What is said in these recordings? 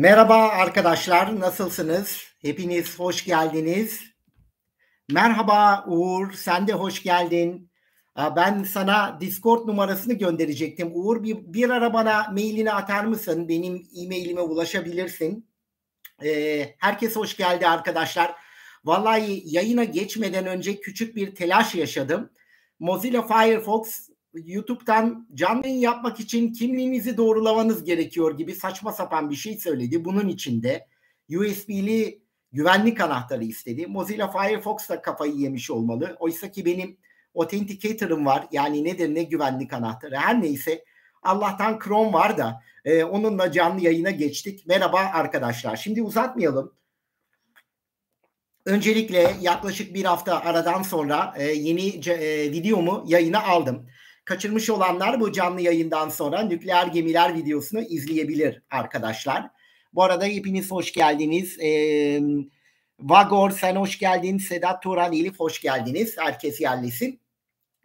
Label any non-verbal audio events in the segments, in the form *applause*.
Merhaba arkadaşlar, nasılsınız? Hepiniz hoş geldiniz. Merhaba Uğur, sen de hoş geldin. Ben sana Discord numarasını gönderecektim. Uğur bir, bir ara bana mailini atar mısın? Benim e-mailime ulaşabilirsin. Ee, herkes hoş geldi arkadaşlar. Vallahi yayına geçmeden önce küçük bir telaş yaşadım. Mozilla Firefox YouTube'dan canlı yayın yapmak için kimliğinizi doğrulamanız gerekiyor gibi saçma sapan bir şey söyledi. Bunun içinde USB'li güvenlik anahtarı istedi. Mozilla Firefox da kafayı yemiş olmalı. Oysa ki benim Authenticator'ım var. Yani nedir ne güvenlik anahtarı her neyse. Allah'tan Chrome var da e, onunla canlı yayına geçtik. Merhaba arkadaşlar. Şimdi uzatmayalım. Öncelikle yaklaşık bir hafta aradan sonra e, yeni e, videomu yayına aldım. Kaçırmış olanlar bu canlı yayından sonra nükleer gemiler videosunu izleyebilir arkadaşlar. Bu arada hepiniz hoş geldiniz. Ee, Vagor sen hoş geldin. Sedat Turan Elif hoş geldiniz. Herkes yerlesin.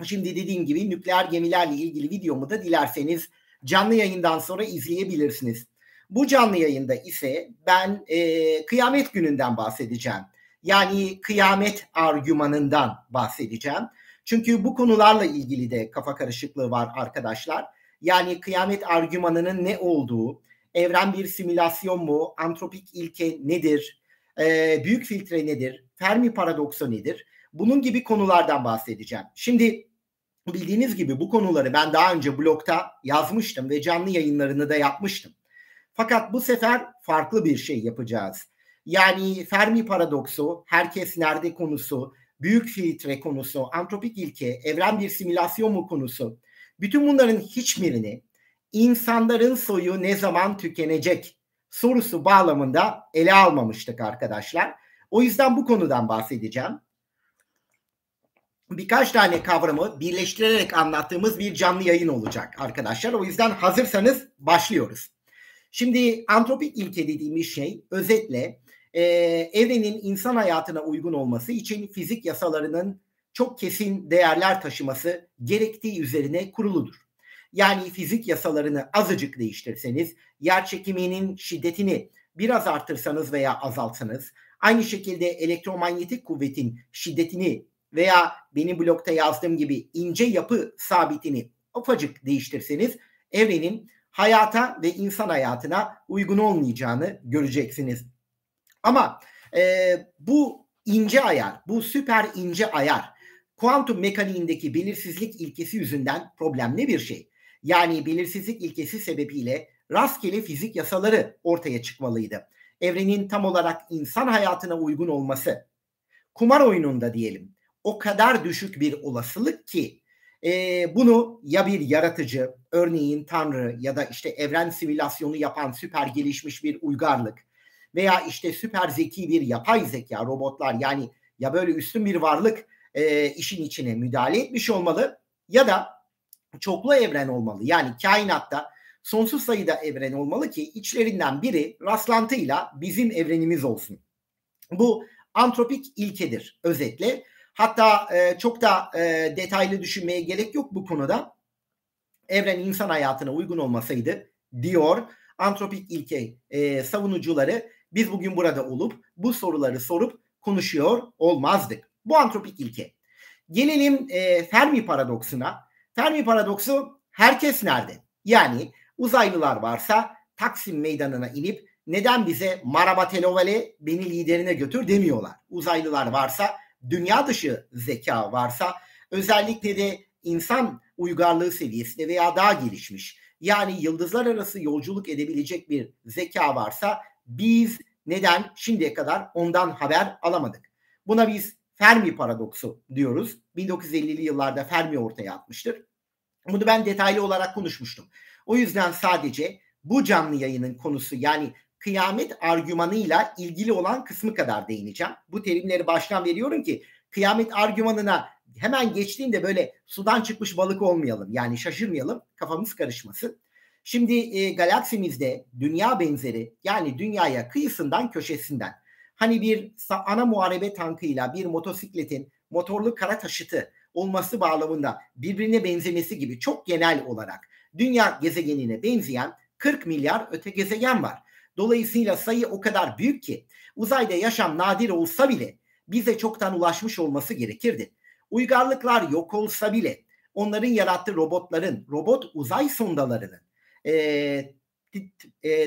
Şimdi dediğim gibi nükleer gemilerle ilgili videomu da dilerseniz canlı yayından sonra izleyebilirsiniz. Bu canlı yayında ise ben e, kıyamet gününden bahsedeceğim. Yani kıyamet argümanından bahsedeceğim. Çünkü bu konularla ilgili de kafa karışıklığı var arkadaşlar. Yani kıyamet argümanının ne olduğu, evren bir simülasyon mu, antropik ilke nedir, e, büyük filtre nedir, Fermi paradoksu nedir? Bunun gibi konulardan bahsedeceğim. Şimdi bildiğiniz gibi bu konuları ben daha önce blogda yazmıştım ve canlı yayınlarını da yapmıştım. Fakat bu sefer farklı bir şey yapacağız. Yani Fermi paradoksu, herkes nerede konusu, büyük filtre konusu, antropik ilke, evren bir simülasyon mu konusu. Bütün bunların hiçbirini insanların soyu ne zaman tükenecek sorusu bağlamında ele almamıştık arkadaşlar. O yüzden bu konudan bahsedeceğim. Birkaç tane kavramı birleştirerek anlattığımız bir canlı yayın olacak arkadaşlar. O yüzden hazırsanız başlıyoruz. Şimdi antropik ilke dediğimiz şey özetle e, evrenin insan hayatına uygun olması için fizik yasalarının çok kesin değerler taşıması gerektiği üzerine kuruludur. Yani fizik yasalarını azıcık değiştirseniz, yer çekiminin şiddetini biraz artırsanız veya azaltsanız, aynı şekilde elektromanyetik kuvvetin şiddetini veya benim blokta yazdığım gibi ince yapı sabitini ufacık değiştirseniz evrenin hayata ve insan hayatına uygun olmayacağını göreceksiniz ama e, bu ince ayar, bu süper ince ayar kuantum mekaniğindeki belirsizlik ilkesi yüzünden problemli bir şey. Yani belirsizlik ilkesi sebebiyle rastgele fizik yasaları ortaya çıkmalıydı. Evrenin tam olarak insan hayatına uygun olması. Kumar oyununda diyelim o kadar düşük bir olasılık ki e, bunu ya bir yaratıcı örneğin tanrı ya da işte evren simülasyonu yapan süper gelişmiş bir uygarlık veya işte süper zeki bir yapay zeka robotlar yani ya böyle üstün bir varlık e, işin içine müdahale etmiş olmalı ya da çoklu evren olmalı. Yani kainatta sonsuz sayıda evren olmalı ki içlerinden biri rastlantıyla bizim evrenimiz olsun. Bu antropik ilkedir özetle. Hatta e, çok da e, detaylı düşünmeye gerek yok bu konuda. Evren insan hayatına uygun olmasaydı diyor antropik ilke e, savunucuları biz bugün burada olup bu soruları sorup konuşuyor olmazdık. Bu antropik ilke. Gelelim e, Fermi paradoksuna. Fermi paradoksu herkes nerede? Yani uzaylılar varsa Taksim Meydanı'na inip neden bize Maraba Telovale beni liderine götür demiyorlar. Uzaylılar varsa, dünya dışı zeka varsa, özellikle de insan uygarlığı seviyesinde veya daha gelişmiş yani yıldızlar arası yolculuk edebilecek bir zeka varsa biz neden şimdiye kadar ondan haber alamadık? Buna biz Fermi paradoksu diyoruz. 1950'li yıllarda Fermi ortaya atmıştır. Bunu ben detaylı olarak konuşmuştum. O yüzden sadece bu canlı yayının konusu yani kıyamet argümanıyla ilgili olan kısmı kadar değineceğim. Bu terimleri baştan veriyorum ki kıyamet argümanına hemen geçtiğinde böyle sudan çıkmış balık olmayalım. Yani şaşırmayalım, kafamız karışmasın. Şimdi e, galaksimizde dünya benzeri yani dünyaya kıyısından köşesinden hani bir ana muharebe tankıyla bir motosikletin motorlu kara taşıtı olması bağlamında birbirine benzemesi gibi çok genel olarak dünya gezegenine benzeyen 40 milyar öte gezegen var. Dolayısıyla sayı o kadar büyük ki uzayda yaşam nadir olsa bile bize çoktan ulaşmış olması gerekirdi. Uygarlıklar yok olsa bile onların yarattığı robotların, robot uzay sondalarının e,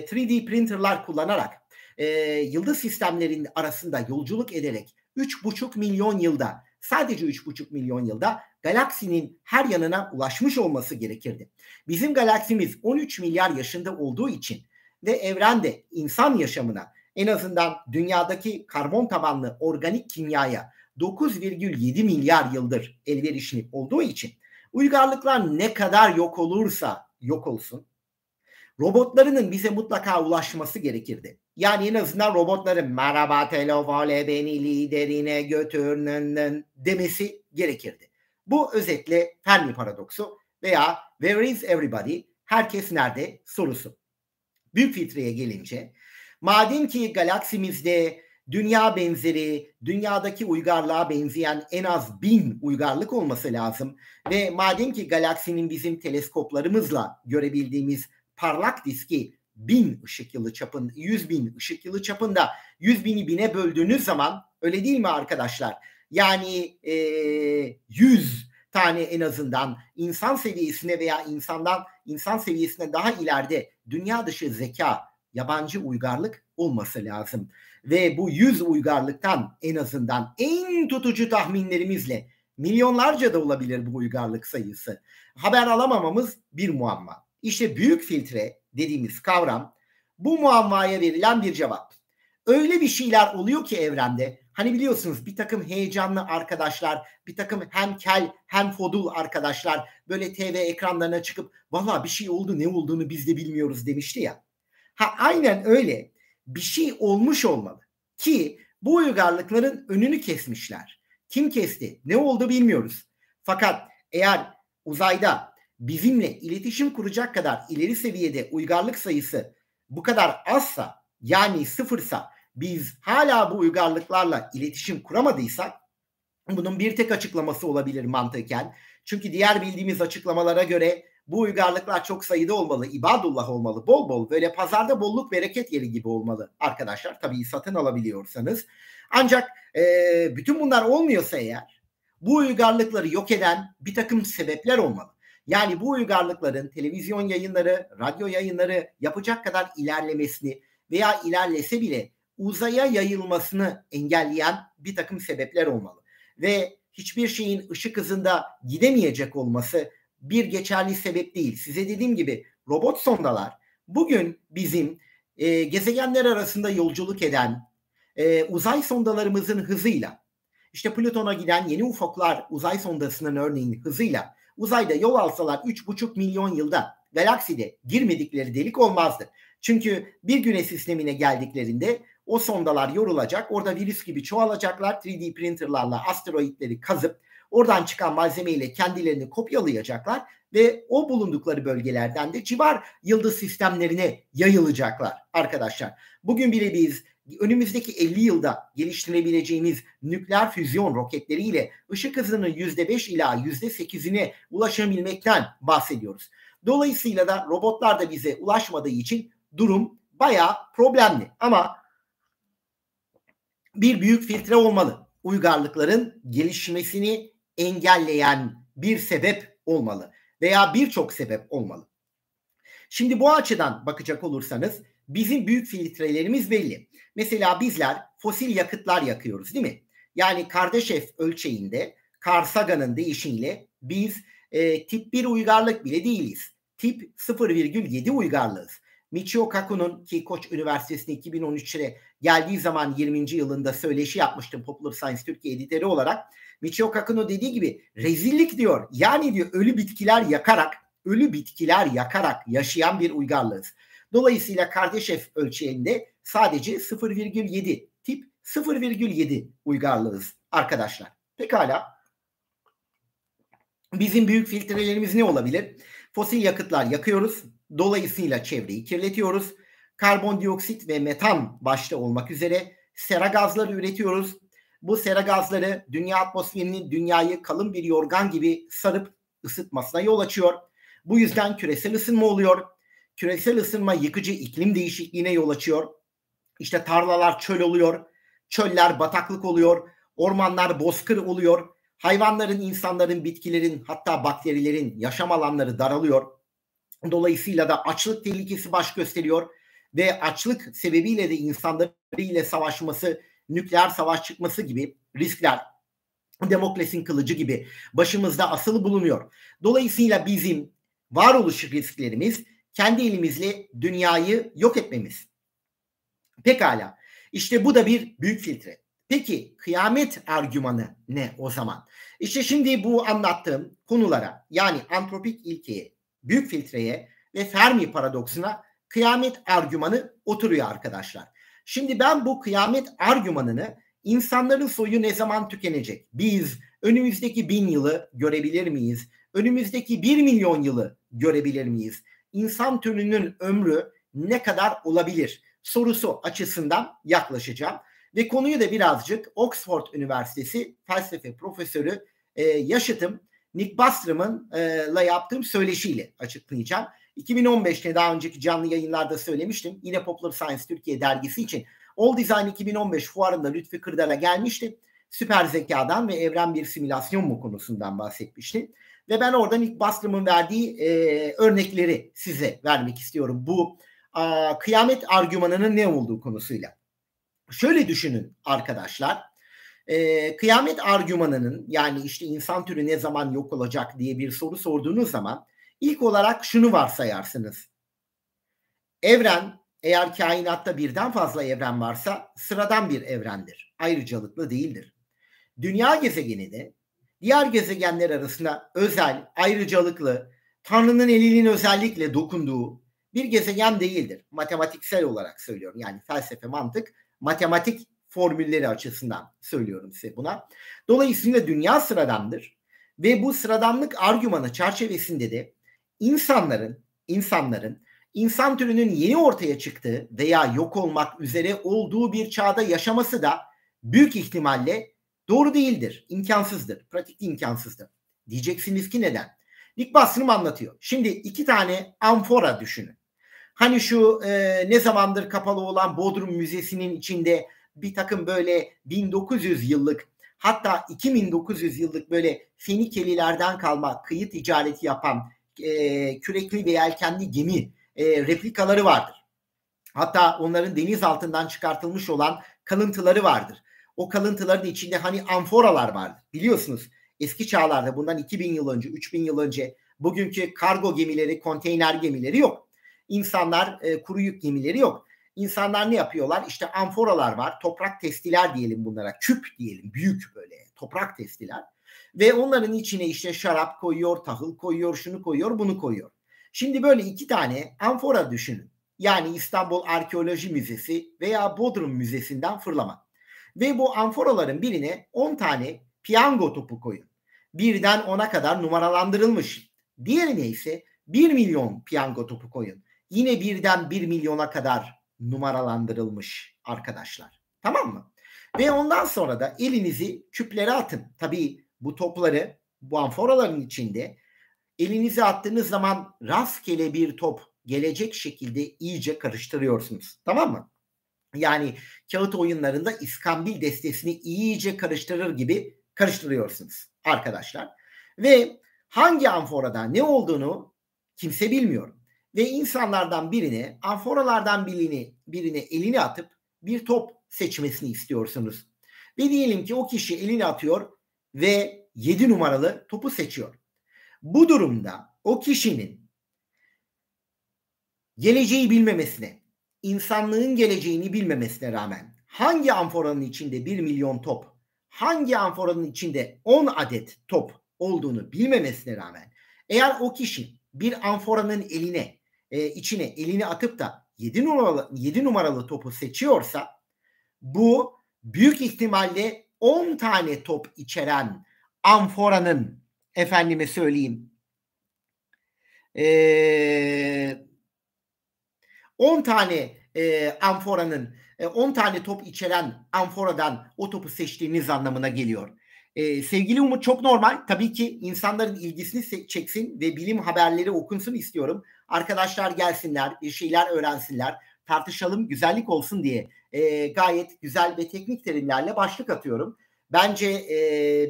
3D printerlar kullanarak e, yıldız sistemlerinin arasında yolculuk ederek 3,5 milyon yılda sadece 3,5 milyon yılda galaksinin her yanına ulaşmış olması gerekirdi. Bizim galaksimiz 13 milyar yaşında olduğu için ve evrende insan yaşamına en azından dünyadaki karbon tabanlı organik kimyaya 9,7 milyar yıldır elverişli olduğu için uygarlıklar ne kadar yok olursa yok olsun robotlarının bize mutlaka ulaşması gerekirdi. Yani en azından robotların merhaba telefone beni liderine götürünün demesi gerekirdi. Bu özetle Fermi paradoksu veya where is everybody herkes nerede sorusu. Büyük filtreye gelince madem ki galaksimizde dünya benzeri, dünyadaki uygarlığa benzeyen en az bin uygarlık olması lazım ve madem ki galaksinin bizim teleskoplarımızla görebildiğimiz parlak diski bin ışık yılı çapında, yüz bin ışık yılı çapında yüz bini bine böldüğünüz zaman öyle değil mi arkadaşlar? Yani e, tane en azından insan seviyesine veya insandan insan seviyesine daha ileride dünya dışı zeka, yabancı uygarlık olması lazım. Ve bu yüz uygarlıktan en azından en tutucu tahminlerimizle milyonlarca da olabilir bu uygarlık sayısı. Haber alamamamız bir muamma. İşte büyük filtre dediğimiz kavram bu muammaya verilen bir cevap. Öyle bir şeyler oluyor ki evrende hani biliyorsunuz bir takım heyecanlı arkadaşlar, bir takım hem kel hem fodul arkadaşlar böyle TV ekranlarına çıkıp valla bir şey oldu ne olduğunu biz de bilmiyoruz demişti ya. Ha aynen öyle bir şey olmuş olmalı ki bu uygarlıkların önünü kesmişler. Kim kesti? Ne oldu bilmiyoruz. Fakat eğer uzayda bizimle iletişim kuracak kadar ileri seviyede uygarlık sayısı bu kadar azsa yani sıfırsa biz hala bu uygarlıklarla iletişim kuramadıysak bunun bir tek açıklaması olabilir mantıken. Çünkü diğer bildiğimiz açıklamalara göre bu uygarlıklar çok sayıda olmalı, ibadullah olmalı, bol bol böyle pazarda bolluk bereket yeri gibi olmalı arkadaşlar. Tabii satın alabiliyorsanız. Ancak e, bütün bunlar olmuyorsa eğer bu uygarlıkları yok eden bir takım sebepler olmalı. Yani bu uygarlıkların televizyon yayınları, radyo yayınları yapacak kadar ilerlemesini veya ilerlese bile uzaya yayılmasını engelleyen bir takım sebepler olmalı. Ve hiçbir şeyin ışık hızında gidemeyecek olması bir geçerli sebep değil. Size dediğim gibi robot sondalar bugün bizim e, gezegenler arasında yolculuk eden e, uzay sondalarımızın hızıyla işte Plüton'a giden yeni ufaklar uzay sondasının örneğin hızıyla uzayda yol alsalar 3,5 milyon yılda galakside girmedikleri delik olmazdı. Çünkü bir güneş sistemine geldiklerinde o sondalar yorulacak. Orada virüs gibi çoğalacaklar. 3D printerlarla asteroidleri kazıp oradan çıkan malzemeyle kendilerini kopyalayacaklar ve o bulundukları bölgelerden de civar yıldız sistemlerine yayılacaklar arkadaşlar. Bugün bile biz önümüzdeki 50 yılda geliştirebileceğimiz nükleer füzyon roketleriyle ışık hızının %5 ila %8'ine ulaşabilmekten bahsediyoruz. Dolayısıyla da robotlar da bize ulaşmadığı için durum bayağı problemli. Ama bir büyük filtre olmalı. Uygarlıkların gelişmesini engelleyen bir sebep olmalı veya birçok sebep olmalı. Şimdi bu açıdan bakacak olursanız bizim büyük filtrelerimiz belli. Mesela bizler fosil yakıtlar yakıyoruz değil mi? Yani Kardashev ölçeğinde Karsaga'nın değişiyle biz e, tip 1 uygarlık bile değiliz. Tip 0,7 uygarlığız. Michio Kaku'nun ki Koç Üniversitesi'ne 2013'e geldiği zaman 20. yılında söyleşi yapmıştım Popular Science Türkiye editörü olarak. Michio Kaku'nun dediği gibi rezillik diyor. Yani diyor ölü bitkiler yakarak, ölü bitkiler yakarak yaşayan bir uygarlığız. Dolayısıyla Kardashev ölçeğinde sadece 0,7 tip 0,7 uygarlığız arkadaşlar. Pekala. Bizim büyük filtrelerimiz ne olabilir? Fosil yakıtlar yakıyoruz. Dolayısıyla çevreyi kirletiyoruz. Karbondioksit ve metan başta olmak üzere sera gazları üretiyoruz. Bu sera gazları dünya atmosferini dünyayı kalın bir yorgan gibi sarıp ısıtmasına yol açıyor. Bu yüzden küresel ısınma oluyor Küresel ısınma yıkıcı iklim değişikliğine yol açıyor. İşte tarlalar çöl oluyor. Çöller bataklık oluyor. Ormanlar bozkır oluyor. Hayvanların, insanların, bitkilerin hatta bakterilerin yaşam alanları daralıyor. Dolayısıyla da açlık tehlikesi baş gösteriyor ve açlık sebebiyle de insanların ile savaşması, nükleer savaş çıkması gibi riskler Demokrasinin kılıcı gibi başımızda asılı bulunuyor. Dolayısıyla bizim varoluş risklerimiz kendi elimizle dünyayı yok etmemiz. Pekala. İşte bu da bir büyük filtre. Peki kıyamet argümanı ne o zaman? İşte şimdi bu anlattığım konulara yani antropik ilkeye, büyük filtreye ve Fermi paradoksuna kıyamet argümanı oturuyor arkadaşlar. Şimdi ben bu kıyamet argümanını insanların soyu ne zaman tükenecek? Biz önümüzdeki bin yılı görebilir miyiz? Önümüzdeki bir milyon yılı görebilir miyiz? insan türünün ömrü ne kadar olabilir sorusu açısından yaklaşacağım. Ve konuyu da birazcık Oxford Üniversitesi felsefe profesörü e, yaşıtım Nick Bastrom'la e, yaptığım söyleşiyle açıklayacağım. 2015'te daha önceki canlı yayınlarda söylemiştim. Yine Popular Science Türkiye dergisi için All Design 2015 fuarında Lütfi Kırdar'a gelmişti. Süper zekadan ve evren bir simülasyon mu konusundan bahsetmişti. Ve ben oradan ilk Bastrom'un verdiği e, örnekleri size vermek istiyorum. Bu a, kıyamet argümanının ne olduğu konusuyla. Şöyle düşünün arkadaşlar. E, kıyamet argümanının yani işte insan türü ne zaman yok olacak diye bir soru sorduğunuz zaman ilk olarak şunu varsayarsınız. Evren eğer kainatta birden fazla evren varsa sıradan bir evrendir. Ayrıcalıklı değildir. Dünya gezegenini diğer gezegenler arasında özel, ayrıcalıklı, Tanrı'nın elinin özellikle dokunduğu bir gezegen değildir. Matematiksel olarak söylüyorum. Yani felsefe, mantık, matematik formülleri açısından söylüyorum size buna. Dolayısıyla dünya sıradandır ve bu sıradanlık argümanı çerçevesinde de insanların insanların insan türünün yeni ortaya çıktığı veya yok olmak üzere olduğu bir çağda yaşaması da büyük ihtimalle Doğru değildir, imkansızdır, pratikte imkansızdır. Diyeceksiniz ki neden? Nick Bostrom anlatıyor. Şimdi iki tane amfora düşünün. Hani şu e, ne zamandır kapalı olan Bodrum Müzesi'nin içinde bir takım böyle 1900 yıllık hatta 2900 yıllık böyle Fenikelilerden kalma kıyı ticareti yapan e, kürekli ve yelkenli gemi e, replikaları vardır. Hatta onların deniz altından çıkartılmış olan kalıntıları vardır o kalıntıların içinde hani amforalar vardı. Biliyorsunuz eski çağlarda bundan 2000 yıl önce, 3000 yıl önce bugünkü kargo gemileri, konteyner gemileri yok. İnsanlar e, kuru yük gemileri yok. İnsanlar ne yapıyorlar? İşte amforalar var. Toprak testiler diyelim bunlara. Küp diyelim. Büyük böyle toprak testiler. Ve onların içine işte şarap koyuyor, tahıl koyuyor, şunu koyuyor, bunu koyuyor. Şimdi böyle iki tane amfora düşünün. Yani İstanbul Arkeoloji Müzesi veya Bodrum Müzesi'nden fırlama ve bu amforaların birine 10 tane piyango topu koyun. Birden 10'a kadar numaralandırılmış. Diğerine ise 1 milyon piyango topu koyun. Yine birden 1 milyona kadar numaralandırılmış arkadaşlar. Tamam mı? Ve ondan sonra da elinizi küplere atın. Tabii bu topları bu amforaların içinde elinizi attığınız zaman rastgele bir top gelecek şekilde iyice karıştırıyorsunuz. Tamam mı? Yani kağıt oyunlarında iskambil destesini iyice karıştırır gibi karıştırıyorsunuz arkadaşlar. Ve hangi anforada ne olduğunu kimse bilmiyor. Ve insanlardan birini, anforalardan birini, birine elini atıp bir top seçmesini istiyorsunuz. Ve diyelim ki o kişi elini atıyor ve 7 numaralı topu seçiyor. Bu durumda o kişinin geleceği bilmemesine, insanlığın geleceğini bilmemesine rağmen hangi amforanın içinde 1 milyon top, hangi amforanın içinde 10 adet top olduğunu bilmemesine rağmen eğer o kişi bir amforanın eline e, içine elini atıp da 7 numaralı 7 numaralı topu seçiyorsa bu büyük ihtimalle 10 tane top içeren amforanın efendime söyleyeyim ee, 10 tane e, amforanın e, 10 tane top içeren amforadan o topu seçtiğiniz anlamına geliyor. E, sevgili Umut çok normal. Tabii ki insanların ilgisini çeksin ve bilim haberleri okunsun istiyorum. Arkadaşlar gelsinler, bir şeyler öğrensinler, tartışalım, güzellik olsun diye e, gayet güzel ve teknik terimlerle başlık atıyorum. Bence e,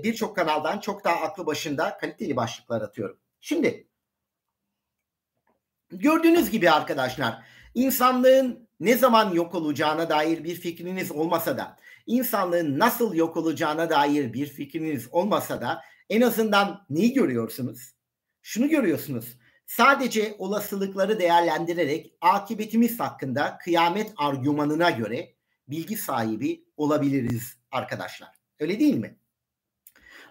birçok kanaldan çok daha aklı başında kaliteli başlıklar atıyorum. Şimdi gördüğünüz gibi arkadaşlar insanlığın ne zaman yok olacağına dair bir fikriniz olmasa da, insanlığın nasıl yok olacağına dair bir fikriniz olmasa da en azından neyi görüyorsunuz? Şunu görüyorsunuz. Sadece olasılıkları değerlendirerek akıbetimiz hakkında kıyamet argümanına göre bilgi sahibi olabiliriz arkadaşlar. Öyle değil mi?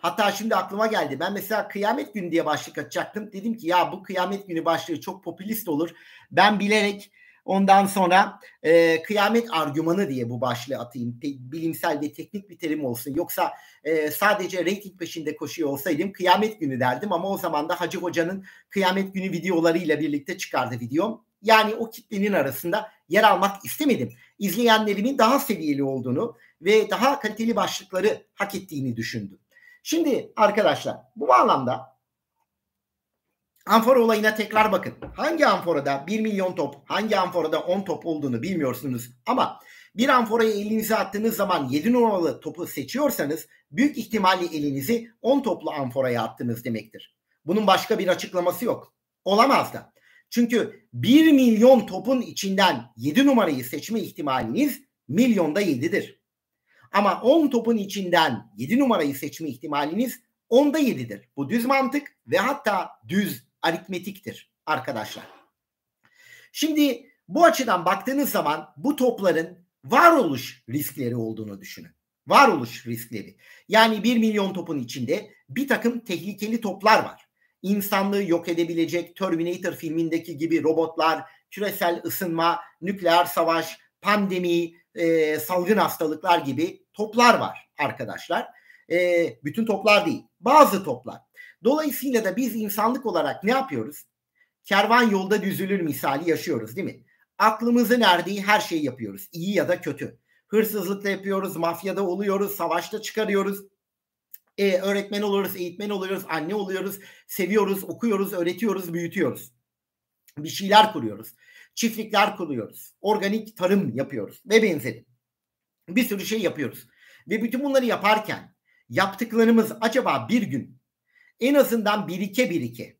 Hatta şimdi aklıma geldi. Ben mesela kıyamet günü diye başlık açacaktım. Dedim ki ya bu kıyamet günü başlığı çok popülist olur. Ben bilerek Ondan sonra e, kıyamet argümanı diye bu başlığı atayım. Te, bilimsel ve teknik bir terim olsun. Yoksa e, sadece reyting peşinde koşuyor olsaydım kıyamet günü derdim ama o zaman da Hacı Hoca'nın kıyamet günü videolarıyla birlikte çıkardı videom. Yani o kitlenin arasında yer almak istemedim. İzleyenlerimin daha seviyeli olduğunu ve daha kaliteli başlıkları hak ettiğini düşündüm. Şimdi arkadaşlar bu bağlamda Amfora olayına tekrar bakın. Hangi anforada 1 milyon top, hangi anforada 10 top olduğunu bilmiyorsunuz ama bir amforaya elinizi attığınız zaman 7 numaralı topu seçiyorsanız büyük ihtimalle elinizi 10 toplu amforaya attınız demektir. Bunun başka bir açıklaması yok. Olamaz da. Çünkü 1 milyon topun içinden 7 numarayı seçme ihtimaliniz milyonda 7'dir. Ama 10 topun içinden 7 numarayı seçme ihtimaliniz onda 7'dir. Bu düz mantık ve hatta düz aritmetiktir arkadaşlar. Şimdi bu açıdan baktığınız zaman bu topların varoluş riskleri olduğunu düşünün. Varoluş riskleri. Yani 1 milyon topun içinde bir takım tehlikeli toplar var. İnsanlığı yok edebilecek Terminator filmindeki gibi robotlar, küresel ısınma, nükleer savaş, pandemi, e, salgın hastalıklar gibi toplar var arkadaşlar. E, bütün toplar değil, bazı toplar. Dolayısıyla da biz insanlık olarak ne yapıyoruz? Kervan yolda düzülür misali yaşıyoruz değil mi? Aklımızın erdiği her şeyi yapıyoruz. iyi ya da kötü. Hırsızlıkta yapıyoruz, mafyada oluyoruz, savaşta çıkarıyoruz. Ee, öğretmen oluyoruz, eğitmen oluyoruz, anne oluyoruz, seviyoruz, okuyoruz, öğretiyoruz, büyütüyoruz. Bir şeyler kuruyoruz. Çiftlikler kuruyoruz. Organik tarım yapıyoruz ve benzeri. Bir sürü şey yapıyoruz. Ve bütün bunları yaparken yaptıklarımız acaba bir gün en azından birike birike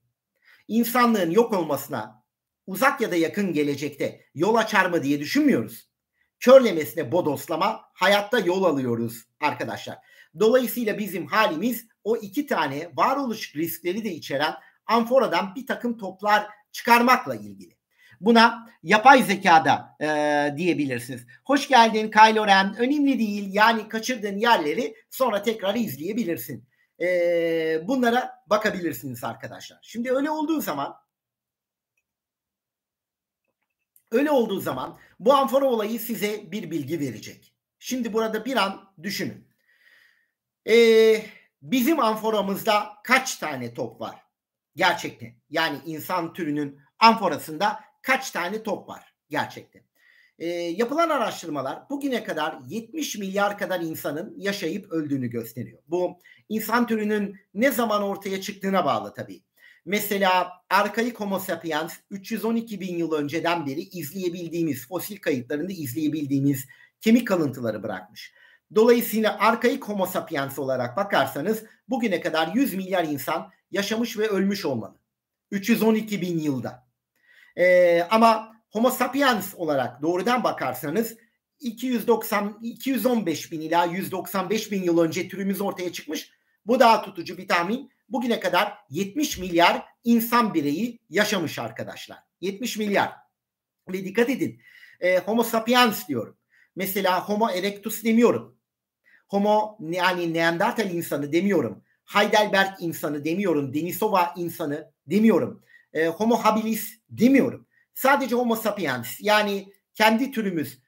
insanlığın yok olmasına uzak ya da yakın gelecekte yol açar mı diye düşünmüyoruz. Körlemesine bodoslama hayatta yol alıyoruz arkadaşlar. Dolayısıyla bizim halimiz o iki tane varoluş riskleri de içeren amforadan bir takım toplar çıkarmakla ilgili. Buna yapay zekada e, diyebilirsiniz. Hoş geldin Kylo Ren. Önemli değil yani kaçırdığın yerleri sonra tekrar izleyebilirsin. E, bunlara bakabilirsiniz arkadaşlar. Şimdi öyle olduğu zaman öyle olduğu zaman bu amfora olayı size bir bilgi verecek. Şimdi burada bir an düşünün. Ee, bizim amforamızda kaç tane top var? Gerçekten. Yani insan türünün amforasında kaç tane top var? Gerçekten. E, yapılan araştırmalar bugüne kadar 70 milyar kadar insanın yaşayıp öldüğünü gösteriyor. Bu insan türünün ne zaman ortaya çıktığına bağlı tabii. Mesela arkaik homo sapiens 312 bin yıl önceden beri izleyebildiğimiz, fosil kayıtlarında izleyebildiğimiz kemik kalıntıları bırakmış. Dolayısıyla arkaik homo sapiens olarak bakarsanız bugüne kadar 100 milyar insan yaşamış ve ölmüş olmalı. 312 bin yılda. Ee, ama Homo sapiens olarak doğrudan bakarsanız 290 215 bin ila 195 bin yıl önce türümüz ortaya çıkmış. Bu daha tutucu bir tahmin. Bugüne kadar 70 milyar insan bireyi yaşamış arkadaşlar. 70 milyar. Ve dikkat edin. E, homo sapiens diyorum. Mesela Homo erectus demiyorum. Homo yani Neandertal insanı demiyorum. Heidelberg insanı demiyorum. Denisova insanı demiyorum. E, homo habilis demiyorum. Sadece Homo sapiens yani kendi türümüz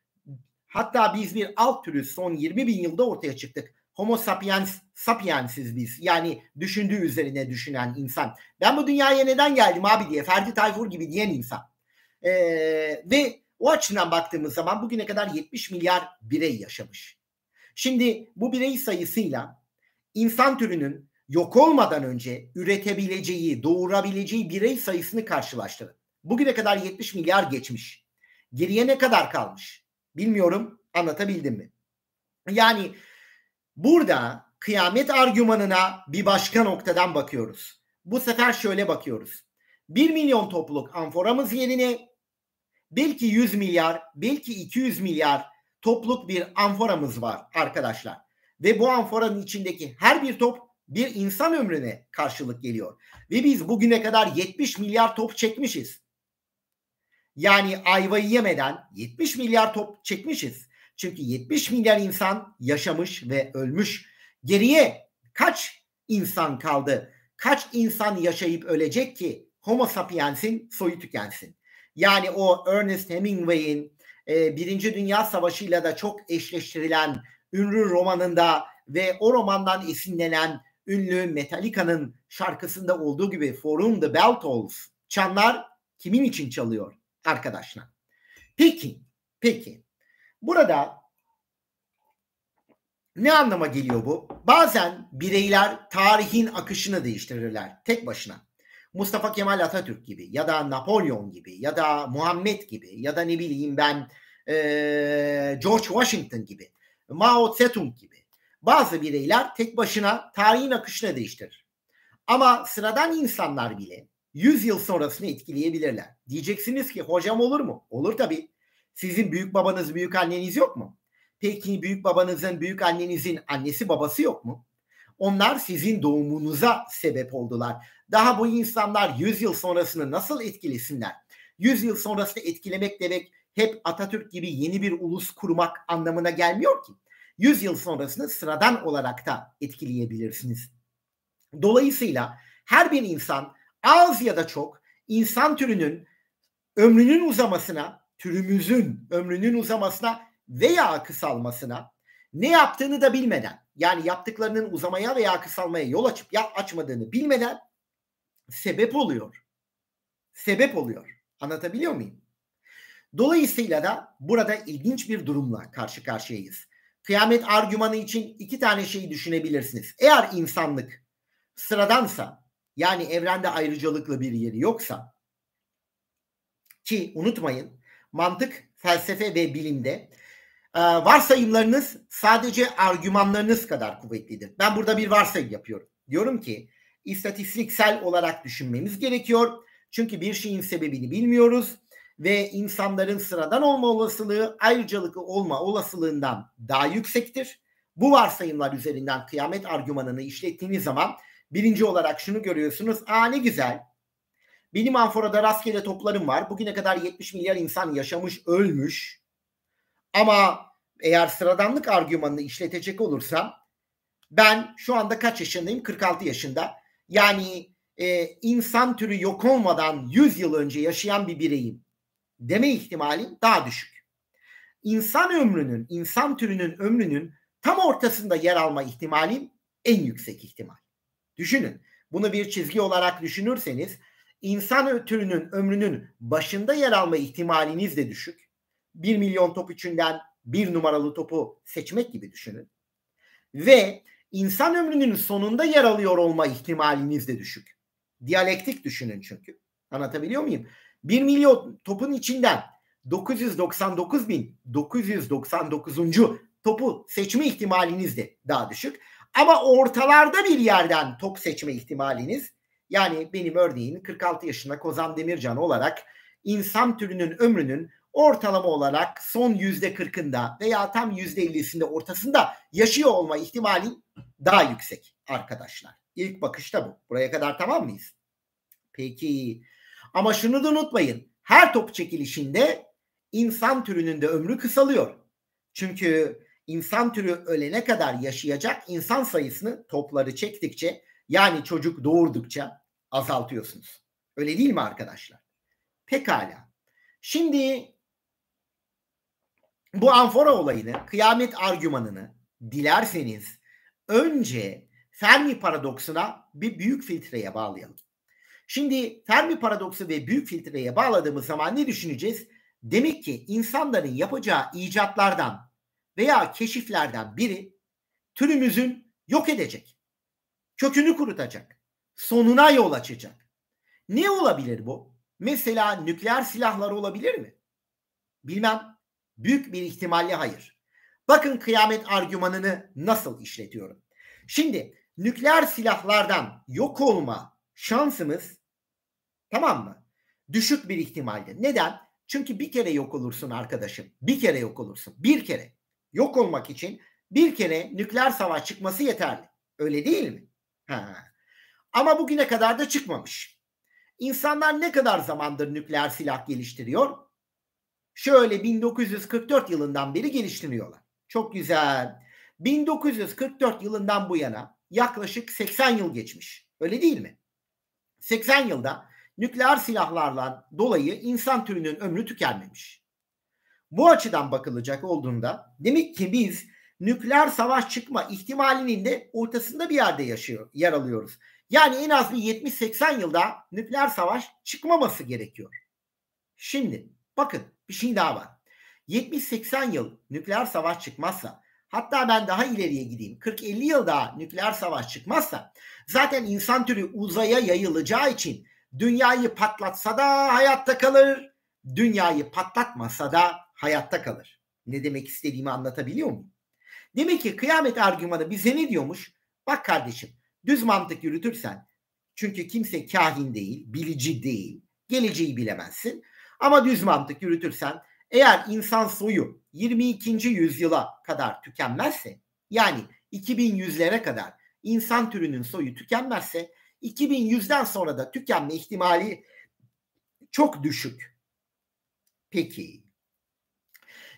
hatta biz bir alt türüz son 20 bin yılda ortaya çıktık. Homo sapiens sapiensiz biz. Yani düşündüğü üzerine düşünen insan. Ben bu dünyaya neden geldim abi diye Ferdi Tayfur gibi diyen insan. Ee, ve o açıdan baktığımız zaman bugüne kadar 70 milyar birey yaşamış. Şimdi bu birey sayısıyla insan türünün yok olmadan önce üretebileceği, doğurabileceği birey sayısını karşılaştırın. Bugüne kadar 70 milyar geçmiş. Geriye ne kadar kalmış? Bilmiyorum anlatabildim mi? Yani burada kıyamet argümanına bir başka noktadan bakıyoruz. Bu sefer şöyle bakıyoruz. 1 milyon topluluk anforamız yerine belki 100 milyar, belki 200 milyar topluk bir anforamız var arkadaşlar. Ve bu amforanın içindeki her bir top bir insan ömrüne karşılık geliyor. Ve biz bugüne kadar 70 milyar top çekmişiz. Yani ayvayı yemeden 70 milyar top çekmişiz. Çünkü 70 milyar insan yaşamış ve ölmüş. Geriye kaç insan kaldı? Kaç insan yaşayıp ölecek ki Homo sapiensin soyu tükensin? Yani o Ernest Hemingway'in e, Birinci Dünya Savaşı ile de çok eşleştirilen ünlü romanında ve o romandan esinlenen ünlü Metallica'nın şarkısında olduğu gibi Forum the Bell Tolls. Çanlar kimin için çalıyor? arkadaşlar. Peki, peki. Burada ne anlama geliyor bu? Bazen bireyler tarihin akışını değiştirirler tek başına. Mustafa Kemal Atatürk gibi ya da Napolyon gibi ya da Muhammed gibi ya da ne bileyim ben e, George Washington gibi Mao Zedong gibi bazı bireyler tek başına tarihin akışını değiştirir. Ama sıradan insanlar bile 100 yıl sonrasını etkileyebilirler. Diyeceksiniz ki hocam olur mu? Olur tabii. Sizin büyük babanız, büyük anneniz yok mu? Peki büyük babanızın, büyük annenizin annesi babası yok mu? Onlar sizin doğumunuza sebep oldular. Daha bu insanlar 100 yıl sonrasını nasıl etkilesinler? 100 yıl sonrasını etkilemek demek hep Atatürk gibi yeni bir ulus kurmak anlamına gelmiyor ki. 100 yıl sonrasını sıradan olarak da etkileyebilirsiniz. Dolayısıyla her bir insan az ya da çok insan türünün ömrünün uzamasına, türümüzün ömrünün uzamasına veya kısalmasına ne yaptığını da bilmeden yani yaptıklarının uzamaya veya kısalmaya yol açıp ya açmadığını bilmeden sebep oluyor. Sebep oluyor. Anlatabiliyor muyum? Dolayısıyla da burada ilginç bir durumla karşı karşıyayız. Kıyamet argümanı için iki tane şeyi düşünebilirsiniz. Eğer insanlık sıradansa yani evrende ayrıcalıklı bir yeri yoksa ki unutmayın mantık, felsefe ve bilimde e, varsayımlarınız sadece argümanlarınız kadar kuvvetlidir. Ben burada bir varsayım yapıyorum. Diyorum ki istatistiksel olarak düşünmemiz gerekiyor. Çünkü bir şeyin sebebini bilmiyoruz ve insanların sıradan olma olasılığı ayrıcalıklı olma olasılığından daha yüksektir. Bu varsayımlar üzerinden kıyamet argümanını işlettiğiniz zaman Birinci olarak şunu görüyorsunuz. Aa ne güzel. Benim anforada rastgele toplarım var. Bugüne kadar 70 milyar insan yaşamış, ölmüş. Ama eğer sıradanlık argümanını işletecek olursam ben şu anda kaç yaşındayım? 46 yaşında. Yani e, insan türü yok olmadan 100 yıl önce yaşayan bir bireyim deme ihtimalim daha düşük. İnsan ömrünün, insan türünün ömrünün tam ortasında yer alma ihtimalim en yüksek ihtimal. Düşünün. Bunu bir çizgi olarak düşünürseniz insan türünün ömrünün başında yer alma ihtimaliniz de düşük. 1 milyon top içinden bir numaralı topu seçmek gibi düşünün. Ve insan ömrünün sonunda yer alıyor olma ihtimaliniz de düşük. Diyalektik düşünün çünkü. Anlatabiliyor muyum? 1 milyon topun içinden 999.999. topu seçme ihtimaliniz de daha düşük. Ama ortalarda bir yerden top seçme ihtimaliniz yani benim örneğin 46 yaşında Kozan Demircan olarak insan türünün ömrünün ortalama olarak son yüzde kırkında veya tam yüzde ellisinde ortasında yaşıyor olma ihtimali daha yüksek arkadaşlar. İlk bakışta bu. Buraya kadar tamam mıyız? Peki. Ama şunu da unutmayın. Her top çekilişinde insan türünün de ömrü kısalıyor. Çünkü insan türü ölene kadar yaşayacak insan sayısını topları çektikçe yani çocuk doğurdukça azaltıyorsunuz. Öyle değil mi arkadaşlar? Pekala. Şimdi bu anfora olayını, kıyamet argümanını dilerseniz önce Fermi paradoksuna bir büyük filtreye bağlayalım. Şimdi Fermi paradoksu ve büyük filtreye bağladığımız zaman ne düşüneceğiz? Demek ki insanların yapacağı icatlardan veya keşiflerden biri türümüzün yok edecek, kökünü kurutacak, sonuna yol açacak. Ne olabilir bu? Mesela nükleer silahlar olabilir mi? Bilmem. Büyük bir ihtimalle hayır. Bakın kıyamet argümanını nasıl işletiyorum. Şimdi nükleer silahlardan yok olma şansımız tamam mı? Düşük bir ihtimalde. Neden? Çünkü bir kere yok olursun arkadaşım. Bir kere yok olursun. Bir kere yok olmak için bir kere nükleer savaş çıkması yeterli. Öyle değil mi? Ha. Ama bugüne kadar da çıkmamış. İnsanlar ne kadar zamandır nükleer silah geliştiriyor? Şöyle 1944 yılından beri geliştiriyorlar. Çok güzel. 1944 yılından bu yana yaklaşık 80 yıl geçmiş. Öyle değil mi? 80 yılda nükleer silahlarla dolayı insan türünün ömrü tükenmemiş. Bu açıdan bakılacak olduğunda demek ki biz nükleer savaş çıkma ihtimalinin de ortasında bir yerde yaşıyor, yer alıyoruz. Yani en az bir 70-80 yılda nükleer savaş çıkmaması gerekiyor. Şimdi bakın bir şey daha var. 70-80 yıl nükleer savaş çıkmazsa hatta ben daha ileriye gideyim 40-50 yıl daha nükleer savaş çıkmazsa zaten insan türü uzaya yayılacağı için dünyayı patlatsa da hayatta kalır dünyayı patlatmasa da hayatta kalır. Ne demek istediğimi anlatabiliyor muyum? Demek ki kıyamet argümanı bize ne diyormuş? Bak kardeşim düz mantık yürütürsen çünkü kimse kahin değil, bilici değil, geleceği bilemezsin. Ama düz mantık yürütürsen eğer insan soyu 22. yüzyıla kadar tükenmezse yani 2100'lere kadar insan türünün soyu tükenmezse 2100'den sonra da tükenme ihtimali çok düşük. Peki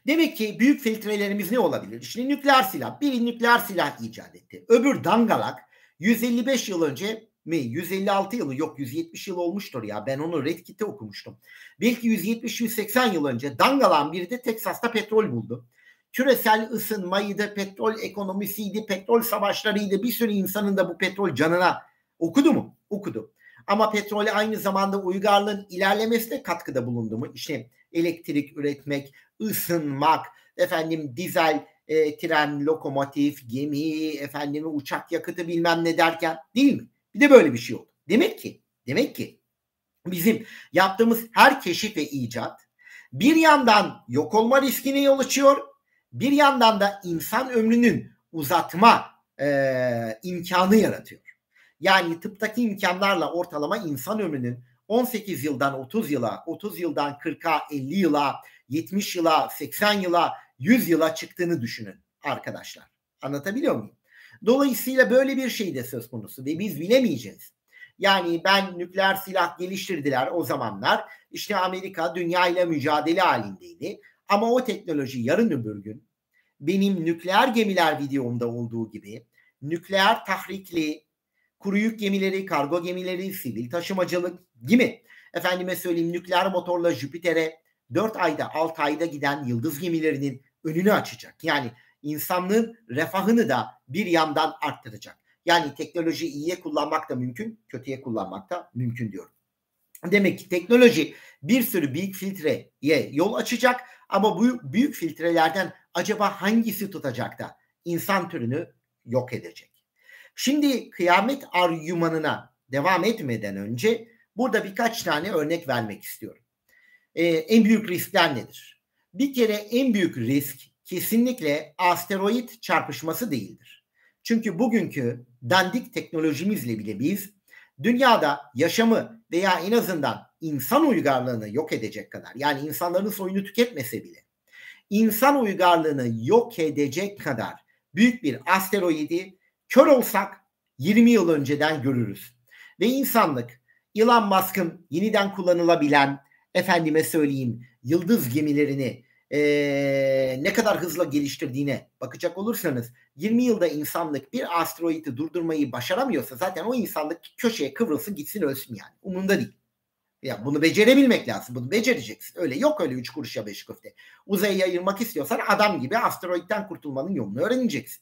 Demek ki büyük filtrelerimiz ne olabilir? Şimdi nükleer silah. Biri nükleer silah icat etti. Öbür dangalak 155 yıl önce mi 156 yılı yok 170 yıl olmuştur ya ben onu Red Redkit'te okumuştum. Belki 170-180 yıl önce dangalan biri de Teksas'ta petrol buldu. Küresel ısınmaydı, petrol ekonomisiydi, petrol savaşlarıydı. Bir sürü insanın da bu petrol canına okudu mu? Okudu. Ama petrole aynı zamanda uygarlığın ilerlemesine katkıda bulundu mu? İşte elektrik üretmek, ısınmak, efendim dizel e, tren, lokomotif, gemi, efendim uçak yakıtı bilmem ne derken değil mi? Bir de böyle bir şey oldu. Demek ki, demek ki bizim yaptığımız her keşif ve icat bir yandan yok olma riskini yol açıyor, bir yandan da insan ömrünün uzatma e, imkanı yaratıyor. Yani tıptaki imkanlarla ortalama insan ömrünün 18 yıldan 30 yıla, 30 yıldan 40'a, 50 yıla, 70 yıla, 80 yıla, 100 yıla çıktığını düşünün arkadaşlar. Anlatabiliyor muyum? Dolayısıyla böyle bir şey de söz konusu ve biz bilemeyeceğiz. Yani ben nükleer silah geliştirdiler o zamanlar. İşte Amerika dünya ile mücadele halindeydi. Ama o teknoloji yarın öbür gün benim nükleer gemiler videomda olduğu gibi nükleer tahrikli kuru gemileri, kargo gemileri, sivil taşımacılık gibi. mi? Efendime söyleyeyim nükleer motorla Jüpiter'e 4 ayda 6 ayda giden yıldız gemilerinin önünü açacak. Yani insanlığın refahını da bir yandan arttıracak. Yani teknoloji iyiye kullanmak da mümkün, kötüye kullanmak da mümkün diyorum. Demek ki teknoloji bir sürü büyük filtreye yol açacak ama bu büyük filtrelerden acaba hangisi tutacak da insan türünü yok edecek? Şimdi kıyamet argümanına devam etmeden önce burada birkaç tane örnek vermek istiyorum e, en büyük riskler nedir? Bir kere en büyük risk kesinlikle asteroid çarpışması değildir. Çünkü bugünkü dandik teknolojimizle bile biz dünyada yaşamı veya en azından insan uygarlığını yok edecek kadar yani insanların soyunu tüketmese bile insan uygarlığını yok edecek kadar büyük bir asteroidi kör olsak 20 yıl önceden görürüz. Ve insanlık Elon Musk'ın yeniden kullanılabilen efendime söyleyeyim yıldız gemilerini e, ne kadar hızla geliştirdiğine bakacak olursanız 20 yılda insanlık bir asteroidi durdurmayı başaramıyorsa zaten o insanlık köşeye kıvrılsın gitsin ölsün yani. Umunda değil. Ya bunu becerebilmek lazım. Bunu becereceksin. Öyle yok öyle üç kuruşa beş köfte. Uzaya yayılmak istiyorsan adam gibi asteroitten kurtulmanın yolunu öğreneceksin.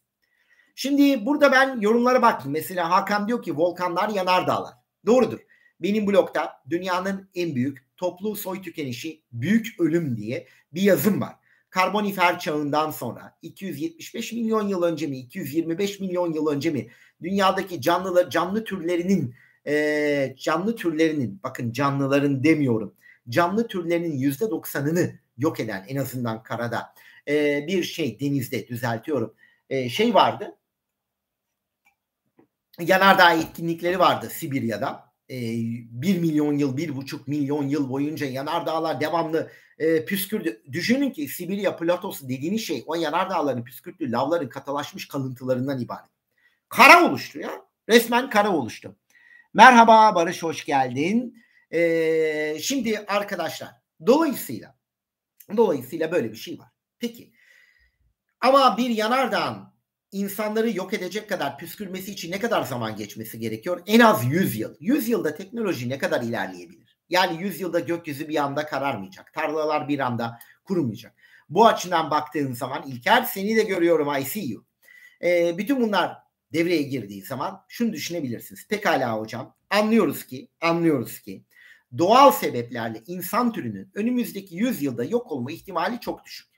Şimdi burada ben yorumlara baktım. Mesela Hakan diyor ki volkanlar yanardağlar. Doğrudur. Benim blogda dünyanın en büyük Toplu soy tükenişi büyük ölüm diye bir yazım var. Karbonifer çağından sonra 275 milyon yıl önce mi 225 milyon yıl önce mi dünyadaki canlılar canlı türlerinin e, canlı türlerinin bakın canlıların demiyorum canlı türlerinin yüzde doksanını yok eden en azından karada e, bir şey denizde düzeltiyorum e, şey vardı yanardağ etkinlikleri vardı Sibirya'da e, 1 milyon yıl, 1,5 milyon yıl boyunca yanardağlar devamlı e, püskürdü. Düşünün ki Sibirya platosu dediğiniz şey o yanardağların püskürttüğü lavların katalaşmış kalıntılarından ibaret. Kara oluştu ya. Resmen kara oluştu. Merhaba Barış hoş geldin. E, şimdi arkadaşlar dolayısıyla dolayısıyla böyle bir şey var. Peki ama bir yanardağın insanları yok edecek kadar püskürmesi için ne kadar zaman geçmesi gerekiyor? En az 100 yıl. 100 yılda teknoloji ne kadar ilerleyebilir? Yani 100 yılda gökyüzü bir anda kararmayacak. Tarlalar bir anda kurumayacak. Bu açıdan baktığın zaman İlker seni de görüyorum I see you. E, bütün bunlar devreye girdiği zaman şunu düşünebilirsiniz. Pekala hocam anlıyoruz ki anlıyoruz ki doğal sebeplerle insan türünün önümüzdeki 100 yılda yok olma ihtimali çok düşük.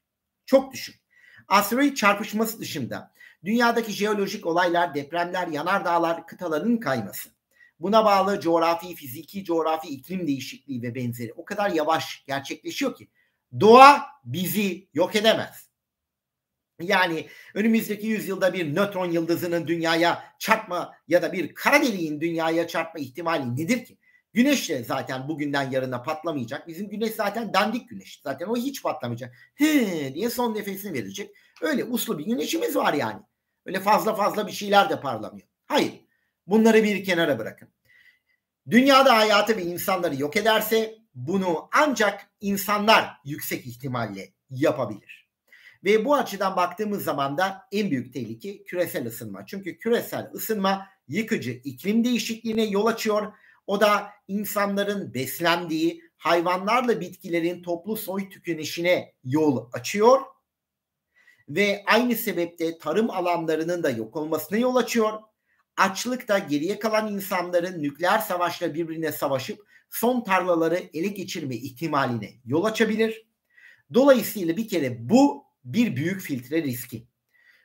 Çok düşük. Asteroid çarpışması dışında Dünyadaki jeolojik olaylar, depremler, yanardağlar, kıtaların kayması. Buna bağlı coğrafi, fiziki, coğrafi, iklim değişikliği ve benzeri o kadar yavaş gerçekleşiyor ki doğa bizi yok edemez. Yani önümüzdeki yüzyılda bir nötron yıldızının dünyaya çarpma ya da bir kara deliğin dünyaya çarpma ihtimali nedir ki? Güneş de zaten bugünden yarına patlamayacak. Bizim güneş zaten dandik güneş. Zaten o hiç patlamayacak. He diye son nefesini verecek. Öyle uslu bir güneşimiz var yani. Öyle fazla fazla bir şeyler de parlamıyor. Hayır. Bunları bir kenara bırakın. Dünyada hayatı ve insanları yok ederse bunu ancak insanlar yüksek ihtimalle yapabilir. Ve bu açıdan baktığımız zaman da en büyük tehlike küresel ısınma. Çünkü küresel ısınma yıkıcı iklim değişikliğine yol açıyor. O da insanların beslendiği hayvanlarla bitkilerin toplu soy tükenişine yol açıyor ve aynı sebeple tarım alanlarının da yok olmasına yol açıyor. Açlık da geriye kalan insanların nükleer savaşla birbirine savaşıp son tarlaları ele geçirme ihtimaline yol açabilir. Dolayısıyla bir kere bu bir büyük filtre riski.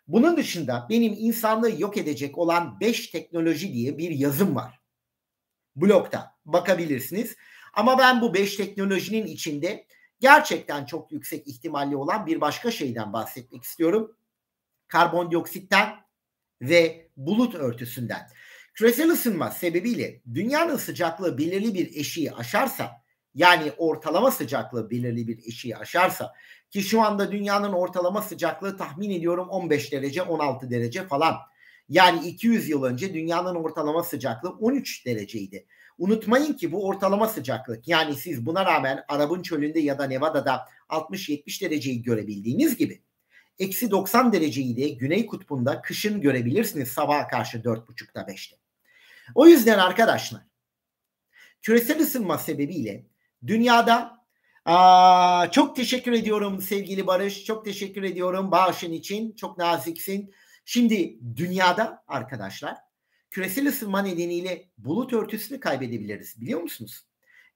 Bunun dışında benim insanlığı yok edecek olan 5 teknoloji diye bir yazım var. Blokta bakabilirsiniz. Ama ben bu 5 teknolojinin içinde gerçekten çok yüksek ihtimalli olan bir başka şeyden bahsetmek istiyorum. Karbondioksitten ve bulut örtüsünden. Küresel ısınma sebebiyle dünyanın sıcaklığı belirli bir eşiği aşarsa yani ortalama sıcaklığı belirli bir eşiği aşarsa ki şu anda dünyanın ortalama sıcaklığı tahmin ediyorum 15 derece 16 derece falan. Yani 200 yıl önce dünyanın ortalama sıcaklığı 13 dereceydi. Unutmayın ki bu ortalama sıcaklık. Yani siz buna rağmen Arap'ın çölünde ya da Nevada'da 60-70 dereceyi görebildiğiniz gibi eksi 90 dereceyi de Güney Kutbu'nda kışın görebilirsiniz sabaha karşı 4.30'da 5'te. O yüzden arkadaşlar küresel ısınma sebebiyle dünyada aa, çok teşekkür ediyorum sevgili Barış. Çok teşekkür ediyorum bağışın için. Çok naziksin. Şimdi dünyada arkadaşlar küresel ısınma nedeniyle bulut örtüsünü kaybedebiliriz biliyor musunuz?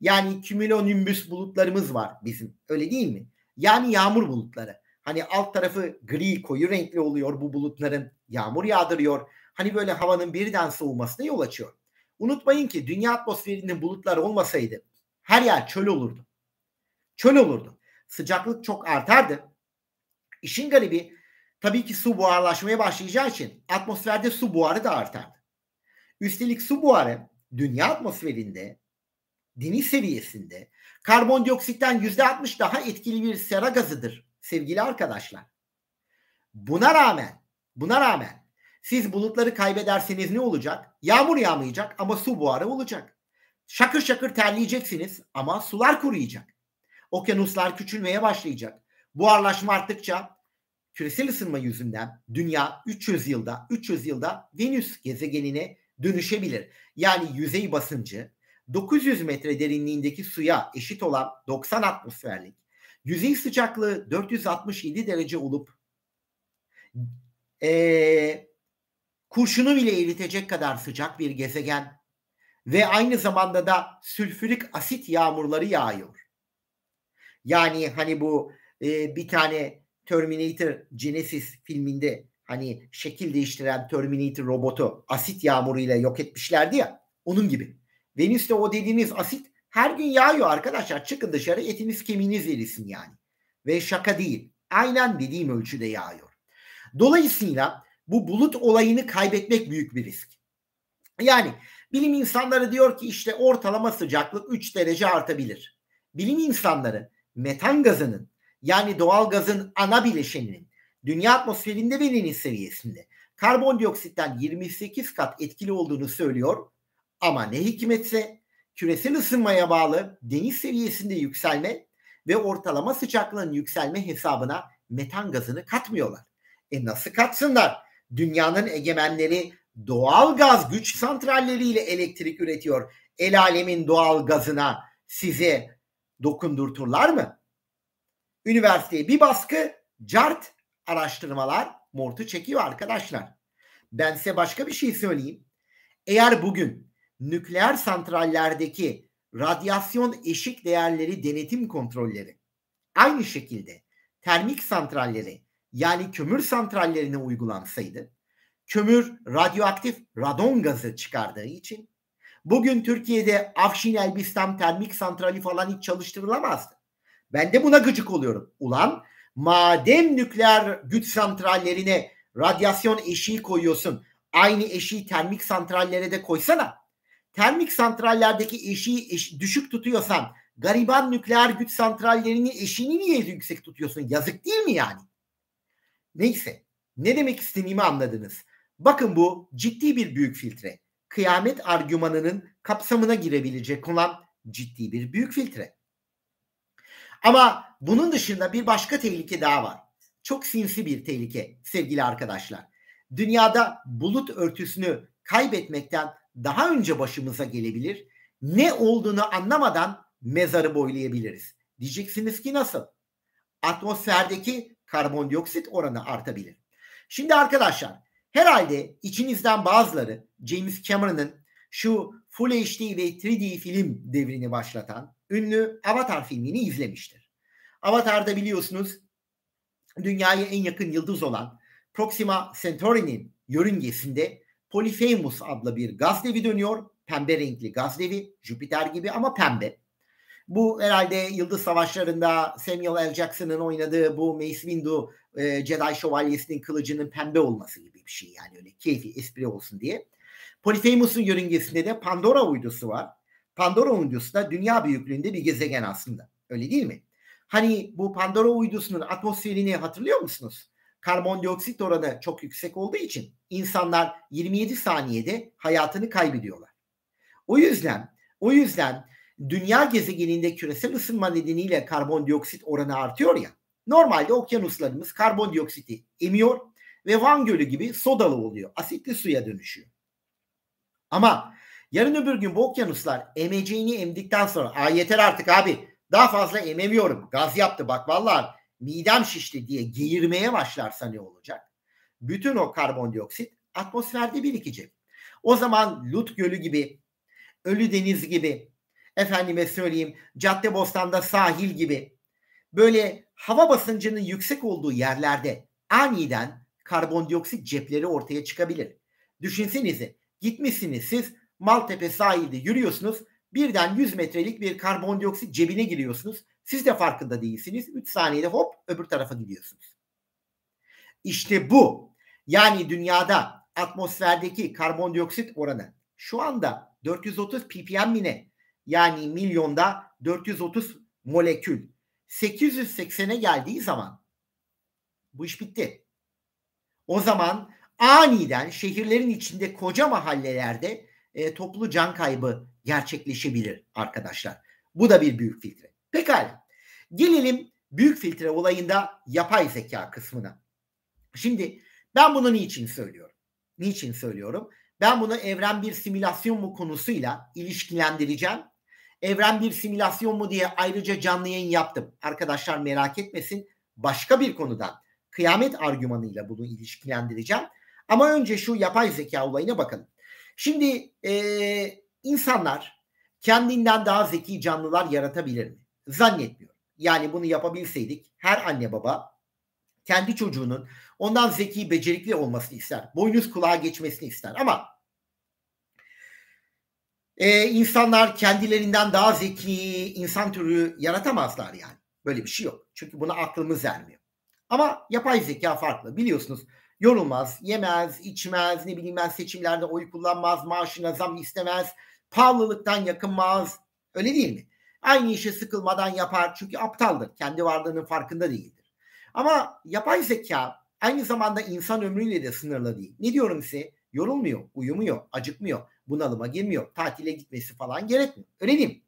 Yani kümülonimbüs bulutlarımız var bizim öyle değil mi? Yani yağmur bulutları. Hani alt tarafı gri koyu renkli oluyor bu bulutların yağmur yağdırıyor. Hani böyle havanın birden soğumasına yol açıyor. Unutmayın ki dünya atmosferinin bulutlar olmasaydı her yer çöl olurdu. Çöl olurdu. Sıcaklık çok artardı. İşin garibi tabii ki su buharlaşmaya başlayacağı için atmosferde su buharı da artardı. Üstelik su buharı dünya atmosferinde deniz seviyesinde karbondioksitten yüzde %60 daha etkili bir sera gazıdır sevgili arkadaşlar. Buna rağmen buna rağmen siz bulutları kaybederseniz ne olacak? Yağmur yağmayacak ama su buharı olacak. Şakır şakır terleyeceksiniz ama sular kuruyacak. Okyanuslar küçülmeye başlayacak. Buharlaşma arttıkça küresel ısınma yüzünden dünya 300 yılda 300 yılda Venüs gezegenine dönüşebilir. Yani yüzey basıncı 900 metre derinliğindeki suya eşit olan 90 atmosferlik, yüzey sıcaklığı 467 derece olup e, kurşunu bile eritecek kadar sıcak bir gezegen ve aynı zamanda da sülfürik asit yağmurları yağıyor. Yani hani bu e, bir tane Terminator Genesis filminde hani şekil değiştiren Terminator robotu asit yağmuruyla yok etmişlerdi ya onun gibi. Venüs'te o dediğiniz asit her gün yağıyor arkadaşlar. Çıkın dışarı etiniz kemiğiniz erisin yani. Ve şaka değil. Aynen dediğim ölçüde yağıyor. Dolayısıyla bu bulut olayını kaybetmek büyük bir risk. Yani bilim insanları diyor ki işte ortalama sıcaklık 3 derece artabilir. Bilim insanları metan gazının yani doğal gazın ana bileşeninin dünya atmosferinde ve deniz seviyesinde karbondioksitten 28 kat etkili olduğunu söylüyor ama ne hikmetse küresel ısınmaya bağlı deniz seviyesinde yükselme ve ortalama sıcaklığın yükselme hesabına metan gazını katmıyorlar. E nasıl katsınlar? Dünyanın egemenleri doğal gaz güç santralleriyle elektrik üretiyor. El alemin doğal gazına size dokundurturlar mı? Üniversiteye bir baskı, cart araştırmalar mortu çekiyor arkadaşlar. Ben size başka bir şey söyleyeyim. Eğer bugün nükleer santrallerdeki radyasyon eşik değerleri denetim kontrolleri aynı şekilde termik santralleri yani kömür santrallerine uygulansaydı kömür radyoaktif radon gazı çıkardığı için bugün Türkiye'de Afşin Elbistan termik santrali falan hiç çalıştırılamazdı. Ben de buna gıcık oluyorum. Ulan Madem nükleer güç santrallerine radyasyon eşiği koyuyorsun, aynı eşiği termik santrallere de koysana. Termik santrallerdeki eşiği eş, düşük tutuyorsan gariban nükleer güç santrallerinin eşiğini niye yüksek tutuyorsun? Yazık değil mi yani? Neyse ne demek istediğimi anladınız. Bakın bu ciddi bir büyük filtre. Kıyamet argümanının kapsamına girebilecek olan ciddi bir büyük filtre. Ama bunun dışında bir başka tehlike daha var. Çok sinsi bir tehlike sevgili arkadaşlar. Dünyada bulut örtüsünü kaybetmekten daha önce başımıza gelebilir. Ne olduğunu anlamadan mezarı boylayabiliriz. Diyeceksiniz ki nasıl? Atmosferdeki karbondioksit oranı artabilir. Şimdi arkadaşlar herhalde içinizden bazıları James Cameron'ın şu Full HD ve 3D film devrini başlatan ünlü Avatar filmini izlemiştir. Avatar'da biliyorsunuz dünyaya en yakın yıldız olan Proxima Centauri'nin yörüngesinde Polyphemus adlı bir gaz devi dönüyor. Pembe renkli gaz devi, Jüpiter gibi ama pembe. Bu herhalde Yıldız Savaşları'nda Samuel L. Jackson'ın oynadığı bu Mace Windu e, Jedi Şövalyesi'nin kılıcının pembe olması gibi bir şey yani öyle keyfi espri olsun diye. Polyphemus'un yörüngesinde de Pandora uydusu var. Pandora uydusu da dünya büyüklüğünde bir gezegen aslında. Öyle değil mi? Hani bu Pandora uydusunun atmosferini hatırlıyor musunuz? Karbondioksit oranı çok yüksek olduğu için insanlar 27 saniyede hayatını kaybediyorlar. O yüzden o yüzden dünya gezegeninde küresel ısınma nedeniyle karbondioksit oranı artıyor ya. Normalde okyanuslarımız karbondioksiti emiyor ve Van Gölü gibi sodalı oluyor. Asitli suya dönüşüyor. Ama yarın öbür gün bu okyanuslar emeceğini emdikten sonra yeter artık abi daha fazla ememiyorum. Gaz yaptı bak vallahi midem şişti diye geğirmeye başlarsa ne olacak? Bütün o karbondioksit atmosferde birikecek. O zaman Lut Gölü gibi, Ölü Deniz gibi, efendime söyleyeyim Caddebostan'da sahil gibi böyle hava basıncının yüksek olduğu yerlerde aniden karbondioksit cepleri ortaya çıkabilir. Düşünsenize gitmişsiniz siz Maltepe sahilde yürüyorsunuz Birden 100 metrelik bir karbondioksit cebine giriyorsunuz. Siz de farkında değilsiniz. 3 saniyede hop öbür tarafa gidiyorsunuz. İşte bu. Yani dünyada atmosferdeki karbondioksit oranı şu anda 430 ppm mine yani milyonda 430 molekül 880'e geldiği zaman bu iş bitti. O zaman aniden şehirlerin içinde koca mahallelerde e, toplu can kaybı gerçekleşebilir arkadaşlar. Bu da bir büyük filtre. Pekala. Gelelim büyük filtre olayında yapay zeka kısmına. Şimdi ben bunu niçin söylüyorum? Niçin söylüyorum? Ben bunu evren bir simülasyon mu konusuyla ilişkilendireceğim. Evren bir simülasyon mu diye ayrıca canlı yayın yaptım. Arkadaşlar merak etmesin. Başka bir konudan kıyamet argümanıyla bunu ilişkilendireceğim. Ama önce şu yapay zeka olayına bakalım. Şimdi e, insanlar kendinden daha zeki canlılar yaratabilir mi? Zannetmiyorum. Yani bunu yapabilseydik her anne baba kendi çocuğunun ondan zeki, becerikli olmasını ister. Boynuz kulağa geçmesini ister. Ama e, insanlar kendilerinden daha zeki insan türü yaratamazlar yani. Böyle bir şey yok. Çünkü buna aklımız ermiyor. Ama yapay zeka farklı. Biliyorsunuz yorulmaz, yemez, içmez, ne bileyim ben seçimlerde oy kullanmaz, maaşına zam istemez, pahalılıktan yakınmaz. Öyle değil mi? Aynı işe sıkılmadan yapar çünkü aptaldır. Kendi varlığının farkında değildir. Ama yapay zeka aynı zamanda insan ömrüyle de sınırlı değil. Ne diyorum size? Yorulmuyor, uyumuyor, acıkmıyor, bunalıma girmiyor, tatile gitmesi falan gerekmiyor. Öyle değil mi?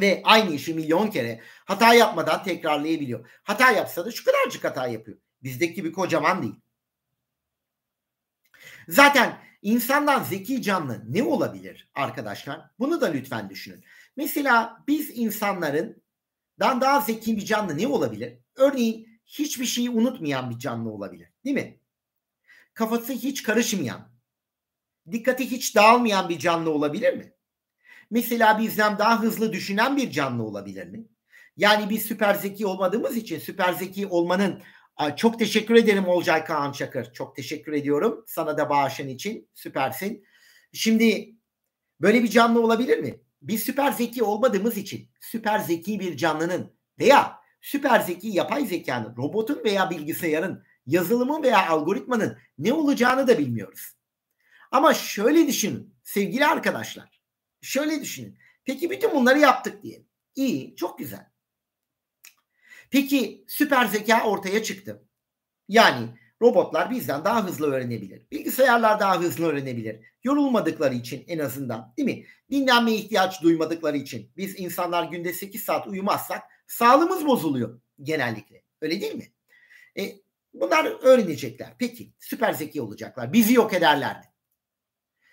Ve aynı işi milyon kere hata yapmadan tekrarlayabiliyor. Hata yapsa da şu kadarcık hata yapıyor. Bizdeki gibi kocaman değil. Zaten insandan zeki canlı ne olabilir arkadaşlar? Bunu da lütfen düşünün. Mesela biz insanların daha zeki bir canlı ne olabilir? Örneğin hiçbir şeyi unutmayan bir canlı olabilir. Değil mi? Kafası hiç karışmayan, dikkati hiç dağılmayan bir canlı olabilir mi? Mesela bizden daha hızlı düşünen bir canlı olabilir mi? Yani biz süper zeki olmadığımız için süper zeki olmanın çok teşekkür ederim Olcay Kaan Çakır. Çok teşekkür ediyorum. Sana da bağışın için. Süpersin. Şimdi böyle bir canlı olabilir mi? Biz süper zeki olmadığımız için süper zeki bir canlının veya süper zeki yapay zekanın, robotun veya bilgisayarın, yazılımın veya algoritmanın ne olacağını da bilmiyoruz. Ama şöyle düşünün sevgili arkadaşlar. Şöyle düşünün. Peki bütün bunları yaptık diye İyi, çok güzel. Peki süper zeka ortaya çıktı. Yani robotlar bizden daha hızlı öğrenebilir. Bilgisayarlar daha hızlı öğrenebilir. Yorulmadıkları için en azından değil mi? Dinlenme ihtiyaç duymadıkları için. Biz insanlar günde 8 saat uyumazsak sağlığımız bozuluyor genellikle. Öyle değil mi? E, bunlar öğrenecekler. Peki süper zeki olacaklar. Bizi yok ederler mi?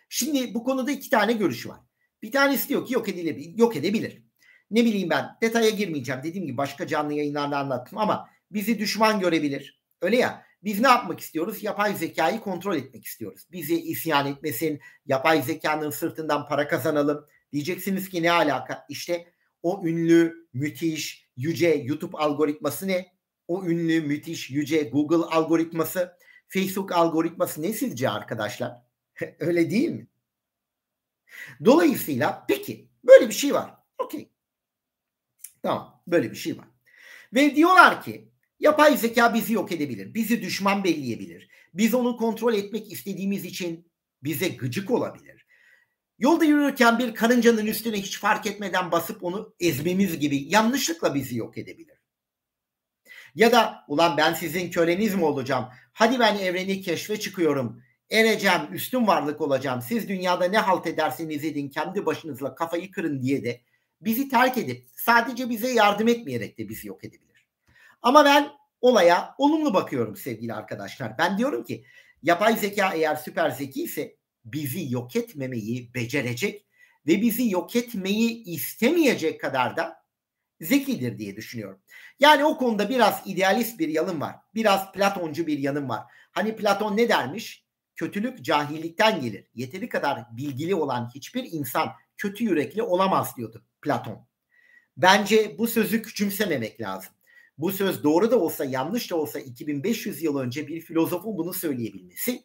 Şimdi bu konuda iki tane görüş var. Bir tanesi diyor ki yok edilebilir, yok edebilir ne bileyim ben detaya girmeyeceğim. Dediğim gibi başka canlı yayınlarda anlattım ama bizi düşman görebilir. Öyle ya biz ne yapmak istiyoruz? Yapay zekayı kontrol etmek istiyoruz. Bizi isyan etmesin, yapay zekanın sırtından para kazanalım. Diyeceksiniz ki ne alaka? İşte o ünlü, müthiş, yüce YouTube algoritması ne? O ünlü, müthiş, yüce Google algoritması, Facebook algoritması ne sizce arkadaşlar? *laughs* Öyle değil mi? Dolayısıyla peki böyle bir şey var. Okey. Tamam böyle bir şey var. Ve diyorlar ki yapay zeka bizi yok edebilir. Bizi düşman belleyebilir. Biz onu kontrol etmek istediğimiz için bize gıcık olabilir. Yolda yürürken bir karıncanın üstüne hiç fark etmeden basıp onu ezmemiz gibi yanlışlıkla bizi yok edebilir. Ya da ulan ben sizin köleniz mi olacağım? Hadi ben evreni keşfe çıkıyorum. Ereceğim, üstün varlık olacağım. Siz dünyada ne halt ederseniz edin kendi başınızla kafayı kırın diye de bizi terk edip sadece bize yardım etmeyerek de bizi yok edebilir. Ama ben olaya olumlu bakıyorum sevgili arkadaşlar. Ben diyorum ki yapay zeka eğer süper zeki ise bizi yok etmemeyi becerecek ve bizi yok etmeyi istemeyecek kadar da zekidir diye düşünüyorum. Yani o konuda biraz idealist bir yanım var. Biraz Platoncu bir yanım var. Hani Platon ne dermiş? Kötülük cahillikten gelir. Yeteri kadar bilgili olan hiçbir insan kötü yürekli olamaz diyordu Platon. Bence bu sözü küçümsememek lazım. Bu söz doğru da olsa yanlış da olsa 2500 yıl önce bir filozofun bunu söyleyebilmesi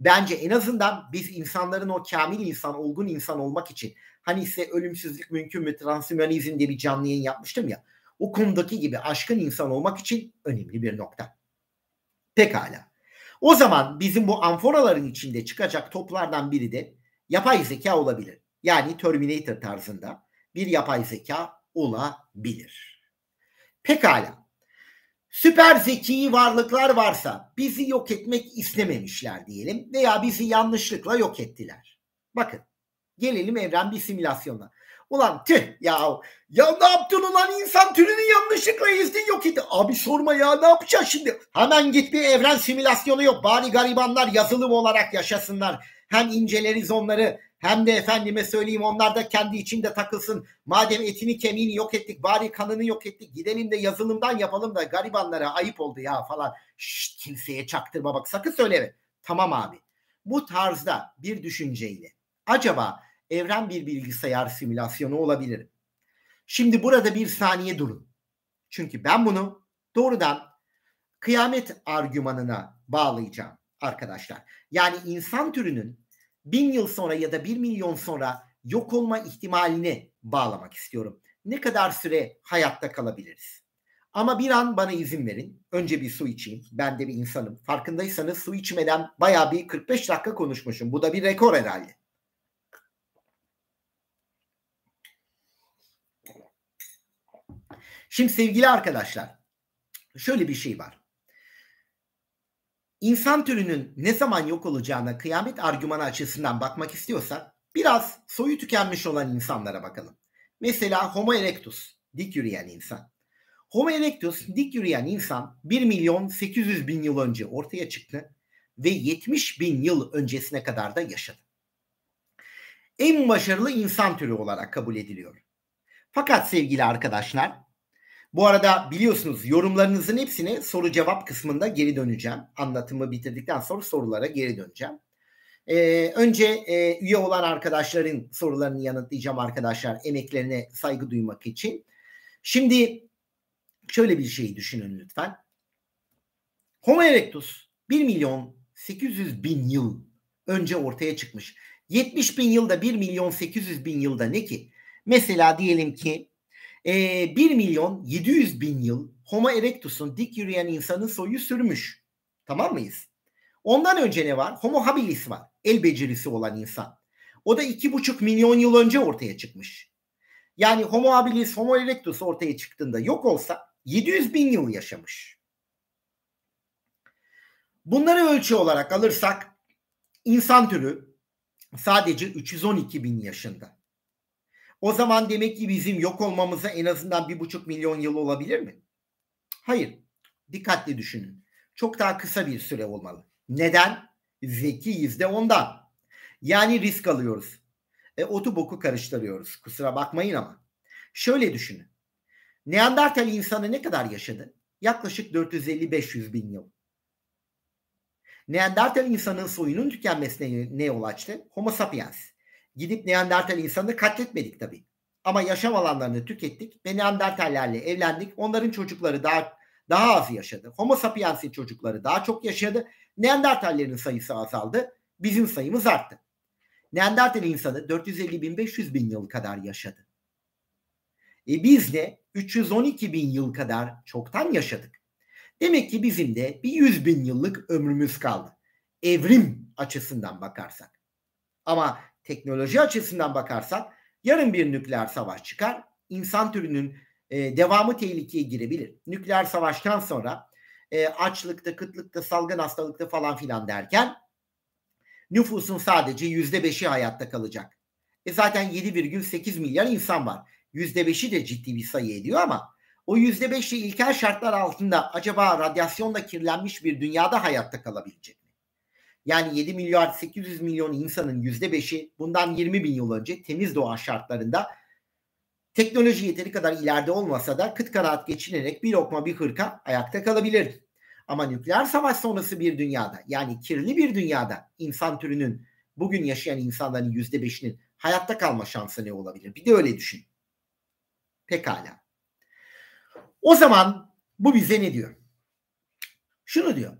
bence en azından biz insanların o kamil insan, olgun insan olmak için hani ise ölümsüzlük mümkün mü transhümanizm diye bir canlı yayın yapmıştım ya o konudaki gibi aşkın insan olmak için önemli bir nokta. Pekala. O zaman bizim bu amforaların içinde çıkacak toplardan biri de yapay zeka olabilir yani Terminator tarzında bir yapay zeka olabilir. Pekala. Süper zeki varlıklar varsa bizi yok etmek istememişler diyelim veya bizi yanlışlıkla yok ettiler. Bakın gelelim evren bir simülasyonla. Ulan tüh ya ya ne yaptın ulan insan türünü yanlışlıkla ezdin yok etti. Abi sorma ya ne yapacağız şimdi? Hemen git bir evren simülasyonu yok. Bari garibanlar yazılım olarak yaşasınlar. Hem inceleriz onları hem de efendime söyleyeyim onlar da kendi içinde takılsın. Madem etini kemiğini yok ettik bari kanını yok ettik. Gidelim de yazılımdan yapalım da garibanlara ayıp oldu ya falan. Şşt kimseye çaktırma bak sakın söyleme. Tamam abi. Bu tarzda bir düşünceyle acaba evren bir bilgisayar simülasyonu olabilir. Şimdi burada bir saniye durun. Çünkü ben bunu doğrudan kıyamet argümanına bağlayacağım arkadaşlar. Yani insan türünün bin yıl sonra ya da bir milyon sonra yok olma ihtimalini bağlamak istiyorum. Ne kadar süre hayatta kalabiliriz? Ama bir an bana izin verin. Önce bir su içeyim. Ben de bir insanım. Farkındaysanız su içmeden bayağı bir 45 dakika konuşmuşum. Bu da bir rekor herhalde. Şimdi sevgili arkadaşlar şöyle bir şey var. İnsan türünün ne zaman yok olacağına kıyamet argümanı açısından bakmak istiyorsak biraz soyu tükenmiş olan insanlara bakalım. Mesela Homo erectus, dik yürüyen insan. Homo erectus, dik yürüyen insan 1 milyon 800 bin yıl önce ortaya çıktı ve 70 bin yıl öncesine kadar da yaşadı. En başarılı insan türü olarak kabul ediliyor. Fakat sevgili arkadaşlar bu arada biliyorsunuz yorumlarınızın hepsini soru cevap kısmında geri döneceğim. Anlatımı bitirdikten sonra sorulara geri döneceğim. Ee, önce e, üye olan arkadaşların sorularını yanıtlayacağım arkadaşlar emeklerine saygı duymak için. Şimdi şöyle bir şey düşünün lütfen. Homo erectus 1 milyon 800 bin yıl önce ortaya çıkmış. 70 bin yılda 1 milyon 800 bin yılda ne ki? Mesela diyelim ki e, ee, 1 milyon 700 bin yıl Homo erectus'un dik yürüyen insanın soyu sürmüş. Tamam mıyız? Ondan önce ne var? Homo habilis var. El becerisi olan insan. O da 2,5 milyon yıl önce ortaya çıkmış. Yani Homo habilis, Homo erectus ortaya çıktığında yok olsa 700 bin yıl yaşamış. Bunları ölçü olarak alırsak insan türü sadece 312 bin yaşında. O zaman demek ki bizim yok olmamıza en azından bir buçuk milyon yıl olabilir mi? Hayır. Dikkatli düşünün. Çok daha kısa bir süre olmalı. Neden? Zekiyiz de ondan. Yani risk alıyoruz. E, otu boku karıştırıyoruz. Kusura bakmayın ama. Şöyle düşünün. Neandertal insanı ne kadar yaşadı? Yaklaşık 450-500 bin yıl. Neandertal insanın soyunun tükenmesine ne yol açtı? Homo sapiens. Gidip Neandertal insanını katletmedik tabii. Ama yaşam alanlarını tükettik ve Neandertallerle evlendik. Onların çocukları daha daha az yaşadı. Homo sapiens'in çocukları daha çok yaşadı. Neandertallerin sayısı azaldı. Bizim sayımız arttı. Neandertal insanı 450 bin 500 bin yıl kadar yaşadı. E biz de 312 bin yıl kadar çoktan yaşadık. Demek ki bizim de bir 100 bin yıllık ömrümüz kaldı. Evrim açısından bakarsak. Ama teknoloji açısından bakarsak yarın bir nükleer savaş çıkar. İnsan türünün e, devamı tehlikeye girebilir. Nükleer savaştan sonra e, açlıkta, kıtlıkta, salgın hastalıkta falan filan derken nüfusun sadece yüzde beşi hayatta kalacak. E zaten 7,8 milyar insan var. Yüzde beşi de ciddi bir sayı ediyor ama o yüzde beşi ilkel şartlar altında acaba radyasyonla kirlenmiş bir dünyada hayatta kalabilecek. Yani 7 milyar 800 milyon insanın %5'i bundan 20 bin yıl önce temiz doğa şartlarında teknoloji yeteri kadar ileride olmasa da kıt kanaat geçinerek bir lokma bir hırka ayakta kalabilir. Ama nükleer savaş sonrası bir dünyada yani kirli bir dünyada insan türünün bugün yaşayan insanların %5'inin hayatta kalma şansı ne olabilir? Bir de öyle düşün. Pekala. O zaman bu bize ne diyor? Şunu diyor.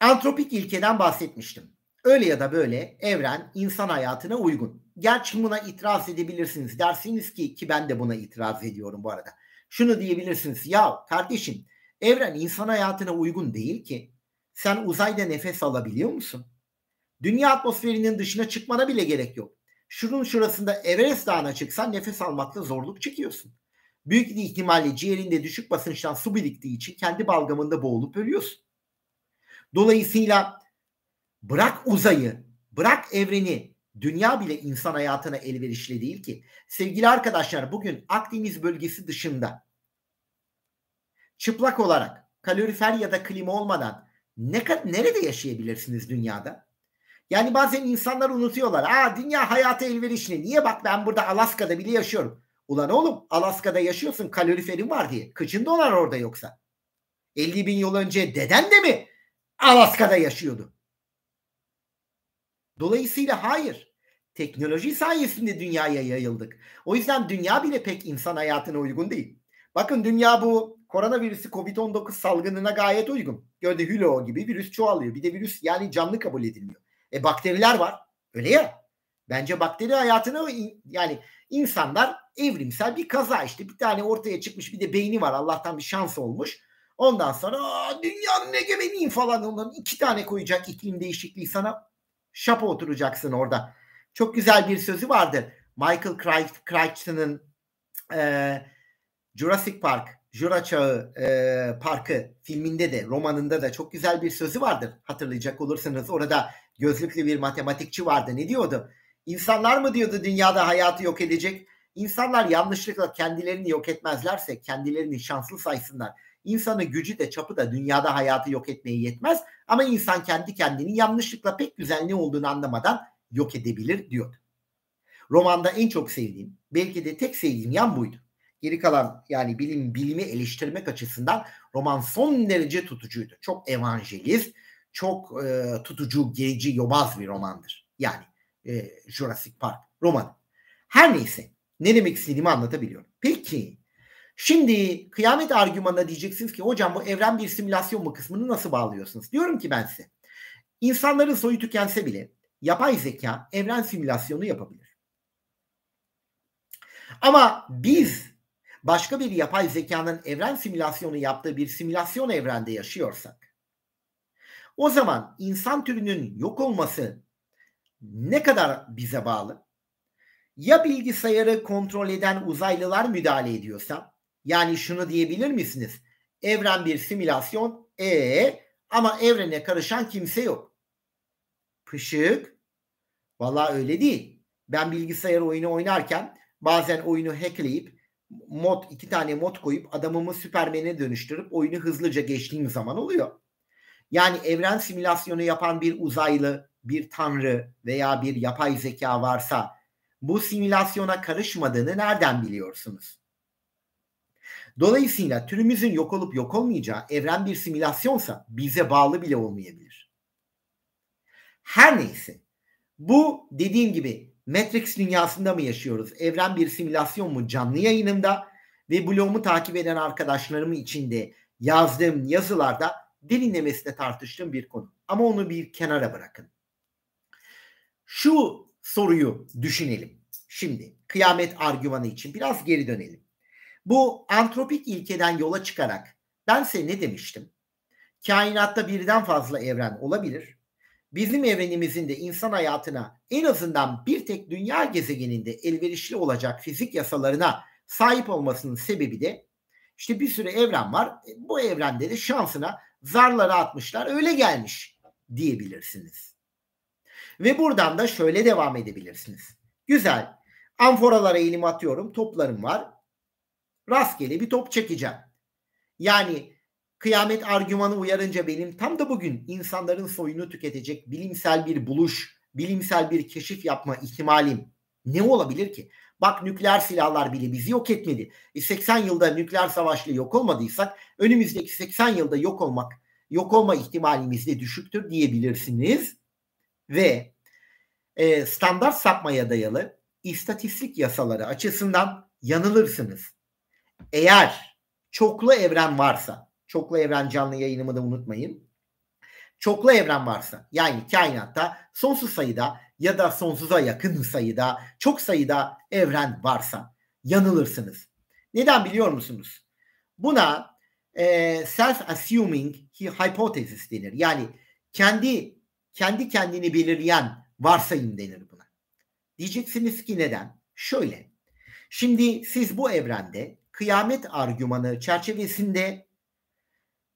Antropik ilkeden bahsetmiştim. Öyle ya da böyle evren insan hayatına uygun. Gerçi buna itiraz edebilirsiniz. Dersiniz ki ki ben de buna itiraz ediyorum bu arada. Şunu diyebilirsiniz. Ya kardeşim evren insan hayatına uygun değil ki. Sen uzayda nefes alabiliyor musun? Dünya atmosferinin dışına çıkmana bile gerek yok. Şunun şurasında Everest Dağı'na çıksan nefes almakta zorluk çekiyorsun. Büyük bir ihtimalle ciğerinde düşük basınçtan su biriktiği için kendi balgamında boğulup ölüyorsun. Dolayısıyla bırak uzayı, bırak evreni, dünya bile insan hayatına elverişli değil ki. Sevgili arkadaşlar bugün Akdeniz bölgesi dışında çıplak olarak kalorifer ya da klima olmadan ne, nerede yaşayabilirsiniz dünyada? Yani bazen insanlar unutuyorlar. Aa dünya hayata elverişli. Niye bak ben burada Alaska'da bile yaşıyorum. Ulan oğlum Alaska'da yaşıyorsun kaloriferin var diye. Kıçın dolar orada yoksa. 50 bin yıl önce deden de mi Alaska'da yaşıyordu. Dolayısıyla hayır. Teknoloji sayesinde dünyaya yayıldık. O yüzden dünya bile pek insan hayatına uygun değil. Bakın dünya bu koronavirüsü COVID-19 salgınına gayet uygun. Gördü Hülo gibi virüs çoğalıyor. Bir de virüs yani canlı kabul edilmiyor. E bakteriler var. Öyle ya. Bence bakteri hayatına yani insanlar evrimsel bir kaza işte. Bir tane ortaya çıkmış bir de beyni var. Allah'tan bir şans olmuş. Ondan sonra Aa, dünyanın egemeniyim falan onların iki tane koyacak iklim değişikliği sana şapa oturacaksın orada. Çok güzel bir sözü vardır Michael Crichton'ın e, Jurassic Park, Jura Çağı e, Parkı filminde de romanında da çok güzel bir sözü vardır. Hatırlayacak olursanız orada gözlüklü bir matematikçi vardı. Ne diyordu? İnsanlar mı diyordu dünyada hayatı yok edecek? İnsanlar yanlışlıkla kendilerini yok etmezlerse kendilerini şanslı saysınlar İnsanı gücü de çapı da dünyada hayatı yok etmeye yetmez ama insan kendi kendini yanlışlıkla pek güzel ne olduğunu anlamadan yok edebilir diyordu. Romanda en çok sevdiğim, belki de tek sevdiğim yan buydu. Geri kalan yani bilim bilimi eleştirmek açısından roman son derece tutucuydu. Çok evangelist, çok e, tutucu, gerici, yobaz bir romandır. Yani e, Jurassic Park romanı. Her neyse ne demek istediğimi anlatabiliyorum. Peki Şimdi kıyamet argümanına diyeceksiniz ki hocam bu evren bir simülasyon mu kısmını nasıl bağlıyorsunuz? Diyorum ki ben size. İnsanların soyu tükense bile yapay zeka evren simülasyonu yapabilir. Ama biz başka bir yapay zekanın evren simülasyonu yaptığı bir simülasyon evrende yaşıyorsak o zaman insan türünün yok olması ne kadar bize bağlı? Ya bilgisayarı kontrol eden uzaylılar müdahale ediyorsa yani şunu diyebilir misiniz? Evren bir simülasyon e ee, ama evrene karışan kimse yok. Pışık. Valla öyle değil. Ben bilgisayar oyunu oynarken bazen oyunu hackleyip mod iki tane mod koyup adamımı Süpermen'e dönüştürüp oyunu hızlıca geçtiğim zaman oluyor. Yani evren simülasyonu yapan bir uzaylı, bir tanrı veya bir yapay zeka varsa bu simülasyona karışmadığını nereden biliyorsunuz? Dolayısıyla türümüzün yok olup yok olmayacağı evren bir simülasyonsa bize bağlı bile olmayabilir. Her neyse bu dediğim gibi Matrix dünyasında mı yaşıyoruz? Evren bir simülasyon mu? Canlı yayınımda ve blogumu takip eden arkadaşlarım için de yazdığım yazılarda derinlemesine tartıştığım bir konu. Ama onu bir kenara bırakın. Şu soruyu düşünelim. Şimdi kıyamet argümanı için biraz geri dönelim. Bu antropik ilkeden yola çıkarak ben size ne demiştim? Kainatta birden fazla evren olabilir. Bizim evrenimizin de insan hayatına en azından bir tek dünya gezegeninde elverişli olacak fizik yasalarına sahip olmasının sebebi de işte bir sürü evren var. E, bu evrende de şansına zarları atmışlar öyle gelmiş diyebilirsiniz. Ve buradan da şöyle devam edebilirsiniz. Güzel. Amforalara elim atıyorum. Toplarım var rastgele bir top çekeceğim. Yani kıyamet argümanı uyarınca benim tam da bugün insanların soyunu tüketecek bilimsel bir buluş, bilimsel bir keşif yapma ihtimalim ne olabilir ki? Bak nükleer silahlar bile bizi yok etmedi. E 80 yılda nükleer savaşla yok olmadıysak önümüzdeki 80 yılda yok olmak, yok olma ihtimalimiz de düşüktür diyebilirsiniz. Ve e, standart sapmaya dayalı istatistik yasaları açısından yanılırsınız eğer çoklu evren varsa, çoklu evren canlı yayınımı da unutmayın. Çoklu evren varsa yani kainatta sonsuz sayıda ya da sonsuza yakın sayıda çok sayıda evren varsa yanılırsınız. Neden biliyor musunuz? Buna e, self-assuming hypothesis denir. Yani kendi kendi kendini belirleyen varsayım denir buna. Diyeceksiniz ki neden? Şöyle. Şimdi siz bu evrende kıyamet argümanı çerçevesinde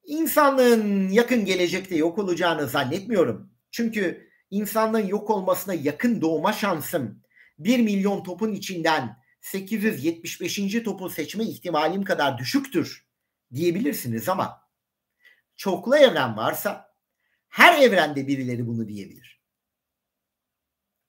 insanlığın yakın gelecekte yok olacağını zannetmiyorum. Çünkü insanlığın yok olmasına yakın doğma şansım 1 milyon topun içinden 875. topu seçme ihtimalim kadar düşüktür diyebilirsiniz ama çoklu evren varsa her evrende birileri bunu diyebilir.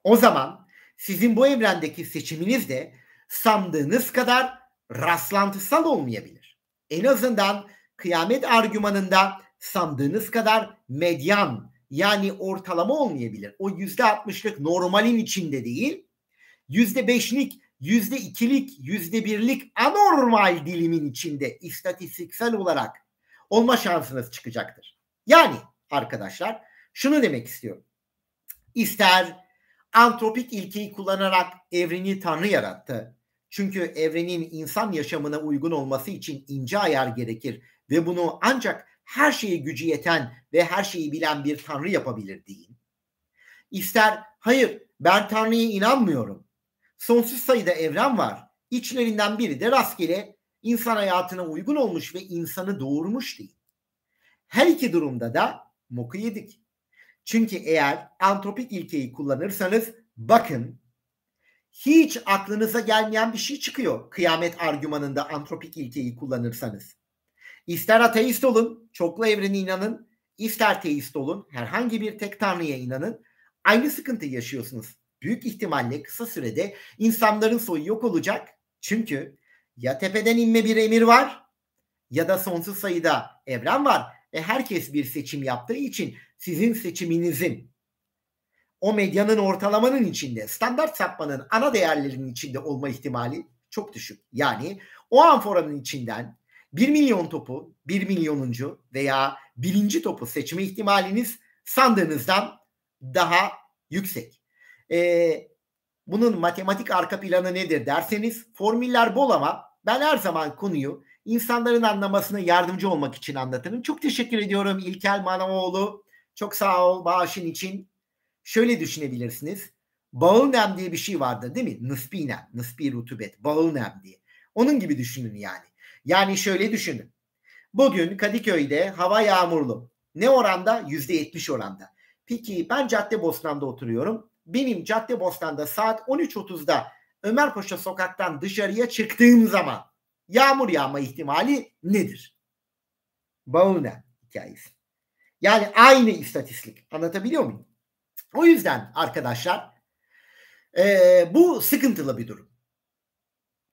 O zaman sizin bu evrendeki seçiminiz de sandığınız kadar rastlantısal olmayabilir. En azından kıyamet argümanında sandığınız kadar medyan yani ortalama olmayabilir. O yüzde altmışlık normalin içinde değil, yüzde beşlik, yüzde ikilik, yüzde birlik anormal dilimin içinde istatistiksel olarak olma şansınız çıkacaktır. Yani arkadaşlar şunu demek istiyorum. İster antropik ilkeyi kullanarak evreni Tanrı yarattı çünkü evrenin insan yaşamına uygun olması için ince ayar gerekir ve bunu ancak her şeyi gücü yeten ve her şeyi bilen bir tanrı yapabilir deyin. İster hayır ben tanrıya inanmıyorum. Sonsuz sayıda evren var. İçlerinden biri de rastgele insan hayatına uygun olmuş ve insanı doğurmuş deyin. Her iki durumda da moku yedik. Çünkü eğer antropik ilkeyi kullanırsanız bakın hiç aklınıza gelmeyen bir şey çıkıyor kıyamet argümanında antropik ilkeyi kullanırsanız. İster ateist olun, çoklu evrene inanın, ister teist olun, herhangi bir tek tanrıya inanın, aynı sıkıntı yaşıyorsunuz. Büyük ihtimalle kısa sürede insanların soyu yok olacak. Çünkü ya tepeden inme bir emir var ya da sonsuz sayıda evren var ve herkes bir seçim yaptığı için sizin seçiminizin o medyanın ortalamanın içinde, standart sapmanın ana değerlerinin içinde olma ihtimali çok düşük. Yani o amforanın içinden 1 milyon topu, 1 milyonuncu veya birinci topu seçme ihtimaliniz sandığınızdan daha yüksek. Ee, bunun matematik arka planı nedir derseniz formüller bol ama ben her zaman konuyu insanların anlamasına yardımcı olmak için anlatırım. Çok teşekkür ediyorum İlkel Manavoğlu. Çok sağ ol bağışın için şöyle düşünebilirsiniz. Bağıl nem diye bir şey vardı değil mi? Nısbi nem, nısbi rutubet, bağıl nem diye. Onun gibi düşünün yani. Yani şöyle düşünün. Bugün Kadıköy'de hava yağmurlu. Ne oranda? Yüzde yetmiş oranda. Peki ben Cadde Bostan'da oturuyorum. Benim Cadde Bostan'da saat 13.30'da Ömer Paşa sokaktan dışarıya çıktığım zaman yağmur yağma ihtimali nedir? Bağıl nem hikayesi. Yani aynı istatistik. Anlatabiliyor muyum? O yüzden arkadaşlar e, bu sıkıntılı bir durum.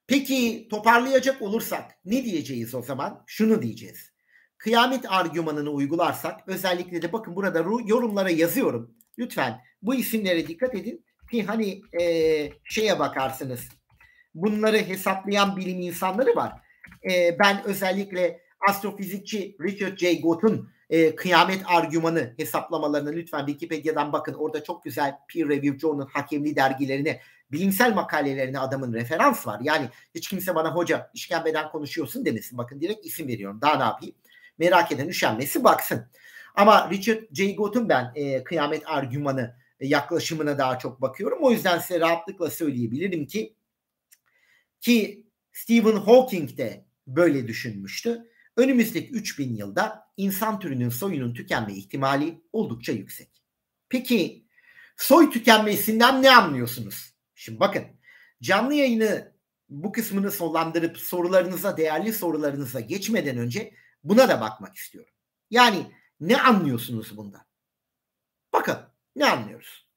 Peki toparlayacak olursak ne diyeceğiz o zaman? Şunu diyeceğiz. Kıyamet argümanını uygularsak özellikle de bakın burada yorumlara yazıyorum. Lütfen bu isimlere dikkat edin ki hani e, şeye bakarsınız. Bunları hesaplayan bilim insanları var. E, ben özellikle astrofizikçi Richard J. Gott'un e, kıyamet argümanı hesaplamalarını lütfen Wikipedia'dan bakın. Orada çok güzel peer review journal hakemli dergilerine bilimsel makalelerine adamın referans var. Yani hiç kimse bana hoca işkembeden konuşuyorsun demesin. Bakın direkt isim veriyorum. Daha ne yapayım? Merak eden üşenmesi baksın. Ama Richard J. Gott'un ben e, kıyamet argümanı e, yaklaşımına daha çok bakıyorum. O yüzden size rahatlıkla söyleyebilirim ki ki Stephen Hawking de böyle düşünmüştü. Önümüzdeki 3000 yılda insan türünün soyunun tükenme ihtimali oldukça yüksek. Peki soy tükenmesinden ne anlıyorsunuz? Şimdi bakın canlı yayını bu kısmını sonlandırıp sorularınıza, değerli sorularınıza geçmeden önce buna da bakmak istiyorum. Yani ne anlıyorsunuz bunda? Bakın ne anlıyoruz?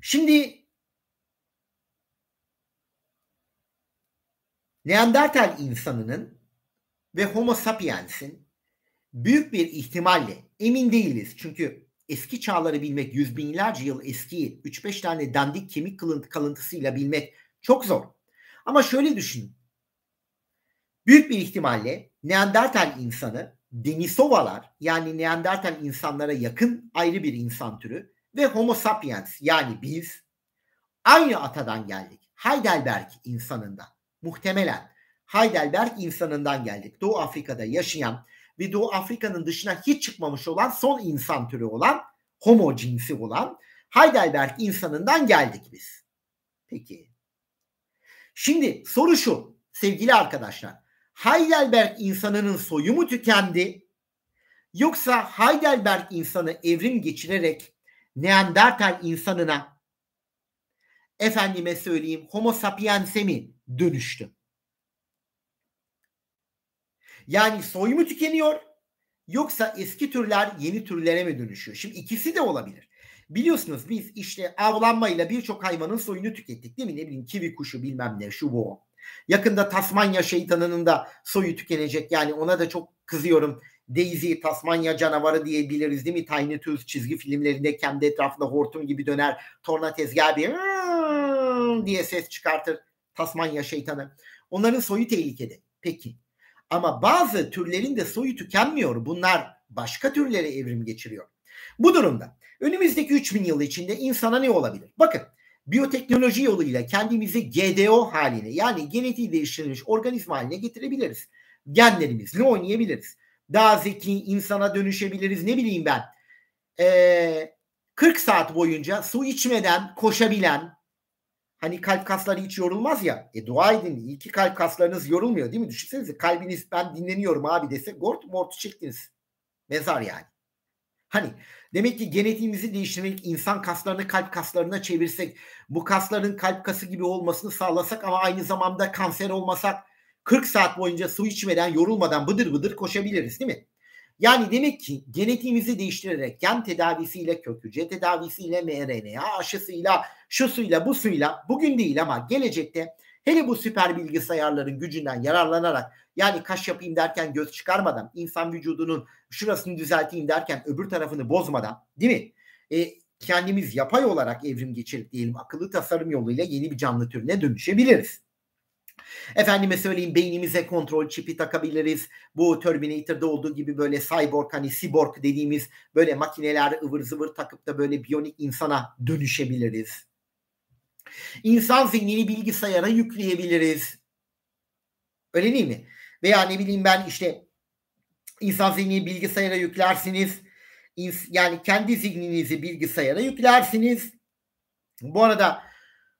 Şimdi Neandertal insanının ve Homo sapiens'in büyük bir ihtimalle emin değiliz çünkü eski çağları bilmek yüz binlerce yıl eski 3-5 tane dandik kemik kalıntı kalıntısıyla bilmek çok zor. Ama şöyle düşünün. Büyük bir ihtimalle Neandertal insanı Denisovalar yani Neandertal insanlara yakın ayrı bir insan türü ve Homo sapiens yani biz aynı atadan geldik. Heidelberg insanında muhtemelen Heidelberg insanından geldik. Doğu Afrika'da yaşayan ve Doğu Afrika'nın dışına hiç çıkmamış olan son insan türü olan homo cinsi olan Heidelberg insanından geldik biz. Peki. Şimdi soru şu sevgili arkadaşlar. Heidelberg insanının soyu mu tükendi? Yoksa Heidelberg insanı evrim geçirerek Neandertal insanına efendime söyleyeyim homo sapiens'e mi dönüştü? Yani soy mu tükeniyor yoksa eski türler yeni türlere mi dönüşüyor? Şimdi ikisi de olabilir. Biliyorsunuz biz işte avlanmayla birçok hayvanın soyunu tükettik değil mi? Ne bileyim kivi kuşu bilmem ne şu bu Yakında Tasmanya şeytanının da soyu tükenecek. Yani ona da çok kızıyorum. Daisy Tasmanya canavarı diyebiliriz değil mi? Tiny Toons çizgi filmlerinde kendi etrafında hortum gibi döner. Torna tezgahı bir diye ses çıkartır Tasmanya şeytanı. Onların soyu tehlikede. Peki ama bazı türlerin de soyu tükenmiyor. Bunlar başka türlere evrim geçiriyor. Bu durumda önümüzdeki 3000 yıl içinde insana ne olabilir? Bakın biyoteknoloji yoluyla kendimizi GDO haline yani genetiği değiştirilmiş organizma haline getirebiliriz. Genlerimizle oynayabiliriz. Daha zeki insana dönüşebiliriz ne bileyim ben. Ee, 40 saat boyunca su içmeden koşabilen, hani kalp kasları hiç yorulmaz ya. E dua edin iyi ki kalp kaslarınız yorulmuyor değil mi? Düşünsenize kalbiniz ben dinleniyorum abi dese gort mortu çektiniz. Mezar yani. Hani demek ki genetiğimizi değiştirmek insan kaslarını kalp kaslarına çevirsek, bu kasların kalp kası gibi olmasını sağlasak ama aynı zamanda kanser olmasak 40 saat boyunca su içmeden, yorulmadan bıdır bıdır koşabiliriz değil mi? Yani demek ki genetiğimizi değiştirerek gen tedavisiyle kök hücre tedavisiyle mRNA aşısıyla şu suyla bu suyla bugün değil ama gelecekte hele bu süper bilgisayarların gücünden yararlanarak yani kaş yapayım derken göz çıkarmadan insan vücudunun şurasını düzelteyim derken öbür tarafını bozmadan değil mi? E, kendimiz yapay olarak evrim geçirip diyelim akıllı tasarım yoluyla yeni bir canlı türüne dönüşebiliriz. Efendime söyleyeyim beynimize kontrol çipi takabiliriz. Bu Terminator'da olduğu gibi böyle cyborg hani cyborg dediğimiz böyle makineler ıvır zıvır takıp da böyle biyonik insana dönüşebiliriz. İnsan zihnini bilgisayara yükleyebiliriz. Öyle değil mi? Veya ne bileyim ben işte insan zihnini bilgisayara yüklersiniz. Yani kendi zihninizi bilgisayara yüklersiniz. Bu arada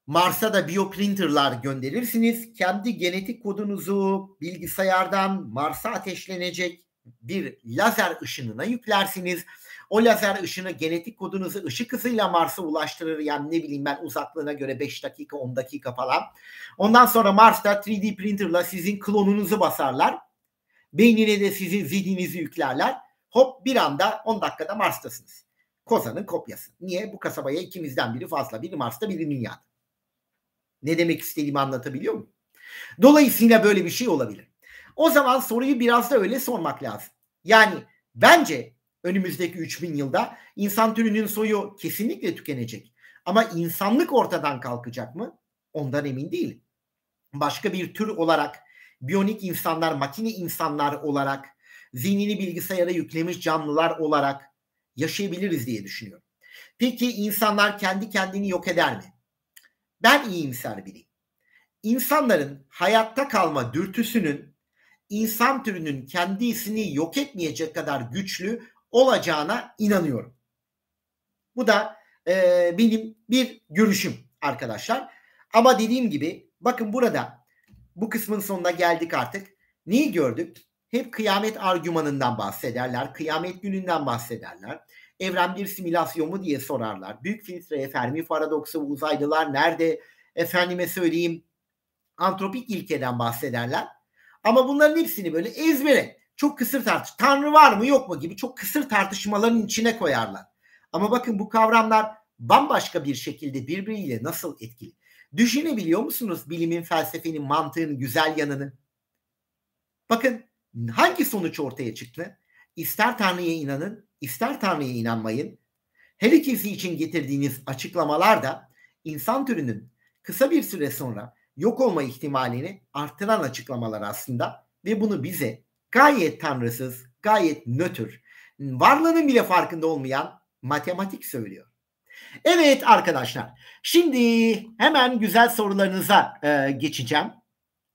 Mars'a da bioprinterlar gönderirsiniz. Kendi genetik kodunuzu bilgisayardan Mars'a ateşlenecek bir lazer ışınına yüklersiniz. O lazer ışını genetik kodunuzu ışık hızıyla Mars'a ulaştırır. Yani ne bileyim ben uzaklığına göre 5 dakika 10 dakika falan. Ondan sonra Mars'ta 3D printerla sizin klonunuzu basarlar. Beynine de sizin zidinizi yüklerler. Hop bir anda 10 dakikada Mars'tasınız. Kozan'ın kopyası. Niye? Bu kasabaya ikimizden biri fazla. Biri Mars'ta biri dünyada. Ne demek istediğimi anlatabiliyor muyum? Dolayısıyla böyle bir şey olabilir. O zaman soruyu biraz da öyle sormak lazım. Yani bence önümüzdeki 3000 yılda insan türünün soyu kesinlikle tükenecek. Ama insanlık ortadan kalkacak mı? Ondan emin değilim. Başka bir tür olarak biyonik insanlar, makine insanlar olarak, zihnini bilgisayara yüklemiş canlılar olarak yaşayabiliriz diye düşünüyorum. Peki insanlar kendi kendini yok eder mi? Ben iyimser biriyim. İnsanların hayatta kalma dürtüsünün insan türünün kendisini yok etmeyecek kadar güçlü olacağına inanıyorum. Bu da e, benim bir görüşüm arkadaşlar. Ama dediğim gibi bakın burada bu kısmın sonuna geldik artık. Neyi gördük? Hep kıyamet argümanından bahsederler. Kıyamet gününden bahsederler. Evren bir simülasyon mu diye sorarlar. Büyük filtreye Fermi paradoksu uzaylılar nerede? Efendime söyleyeyim antropik ilkeden bahsederler. Ama bunların hepsini böyle ezbere çok kısır tartış. Tanrı var mı yok mu gibi çok kısır tartışmaların içine koyarlar. Ama bakın bu kavramlar bambaşka bir şekilde birbiriyle nasıl etkili? Düşünebiliyor musunuz bilimin, felsefenin, mantığın güzel yanını? Bakın hangi sonuç ortaya çıktı? İster Tanrı'ya inanın, ister Tanrı'ya inanmayın, her ikisi için getirdiğiniz açıklamalar da insan türünün kısa bir süre sonra yok olma ihtimalini artıran açıklamalar aslında ve bunu bize gayet tanrısız, gayet nötr, varlığının bile farkında olmayan matematik söylüyor. Evet arkadaşlar, şimdi hemen güzel sorularınıza e, geçeceğim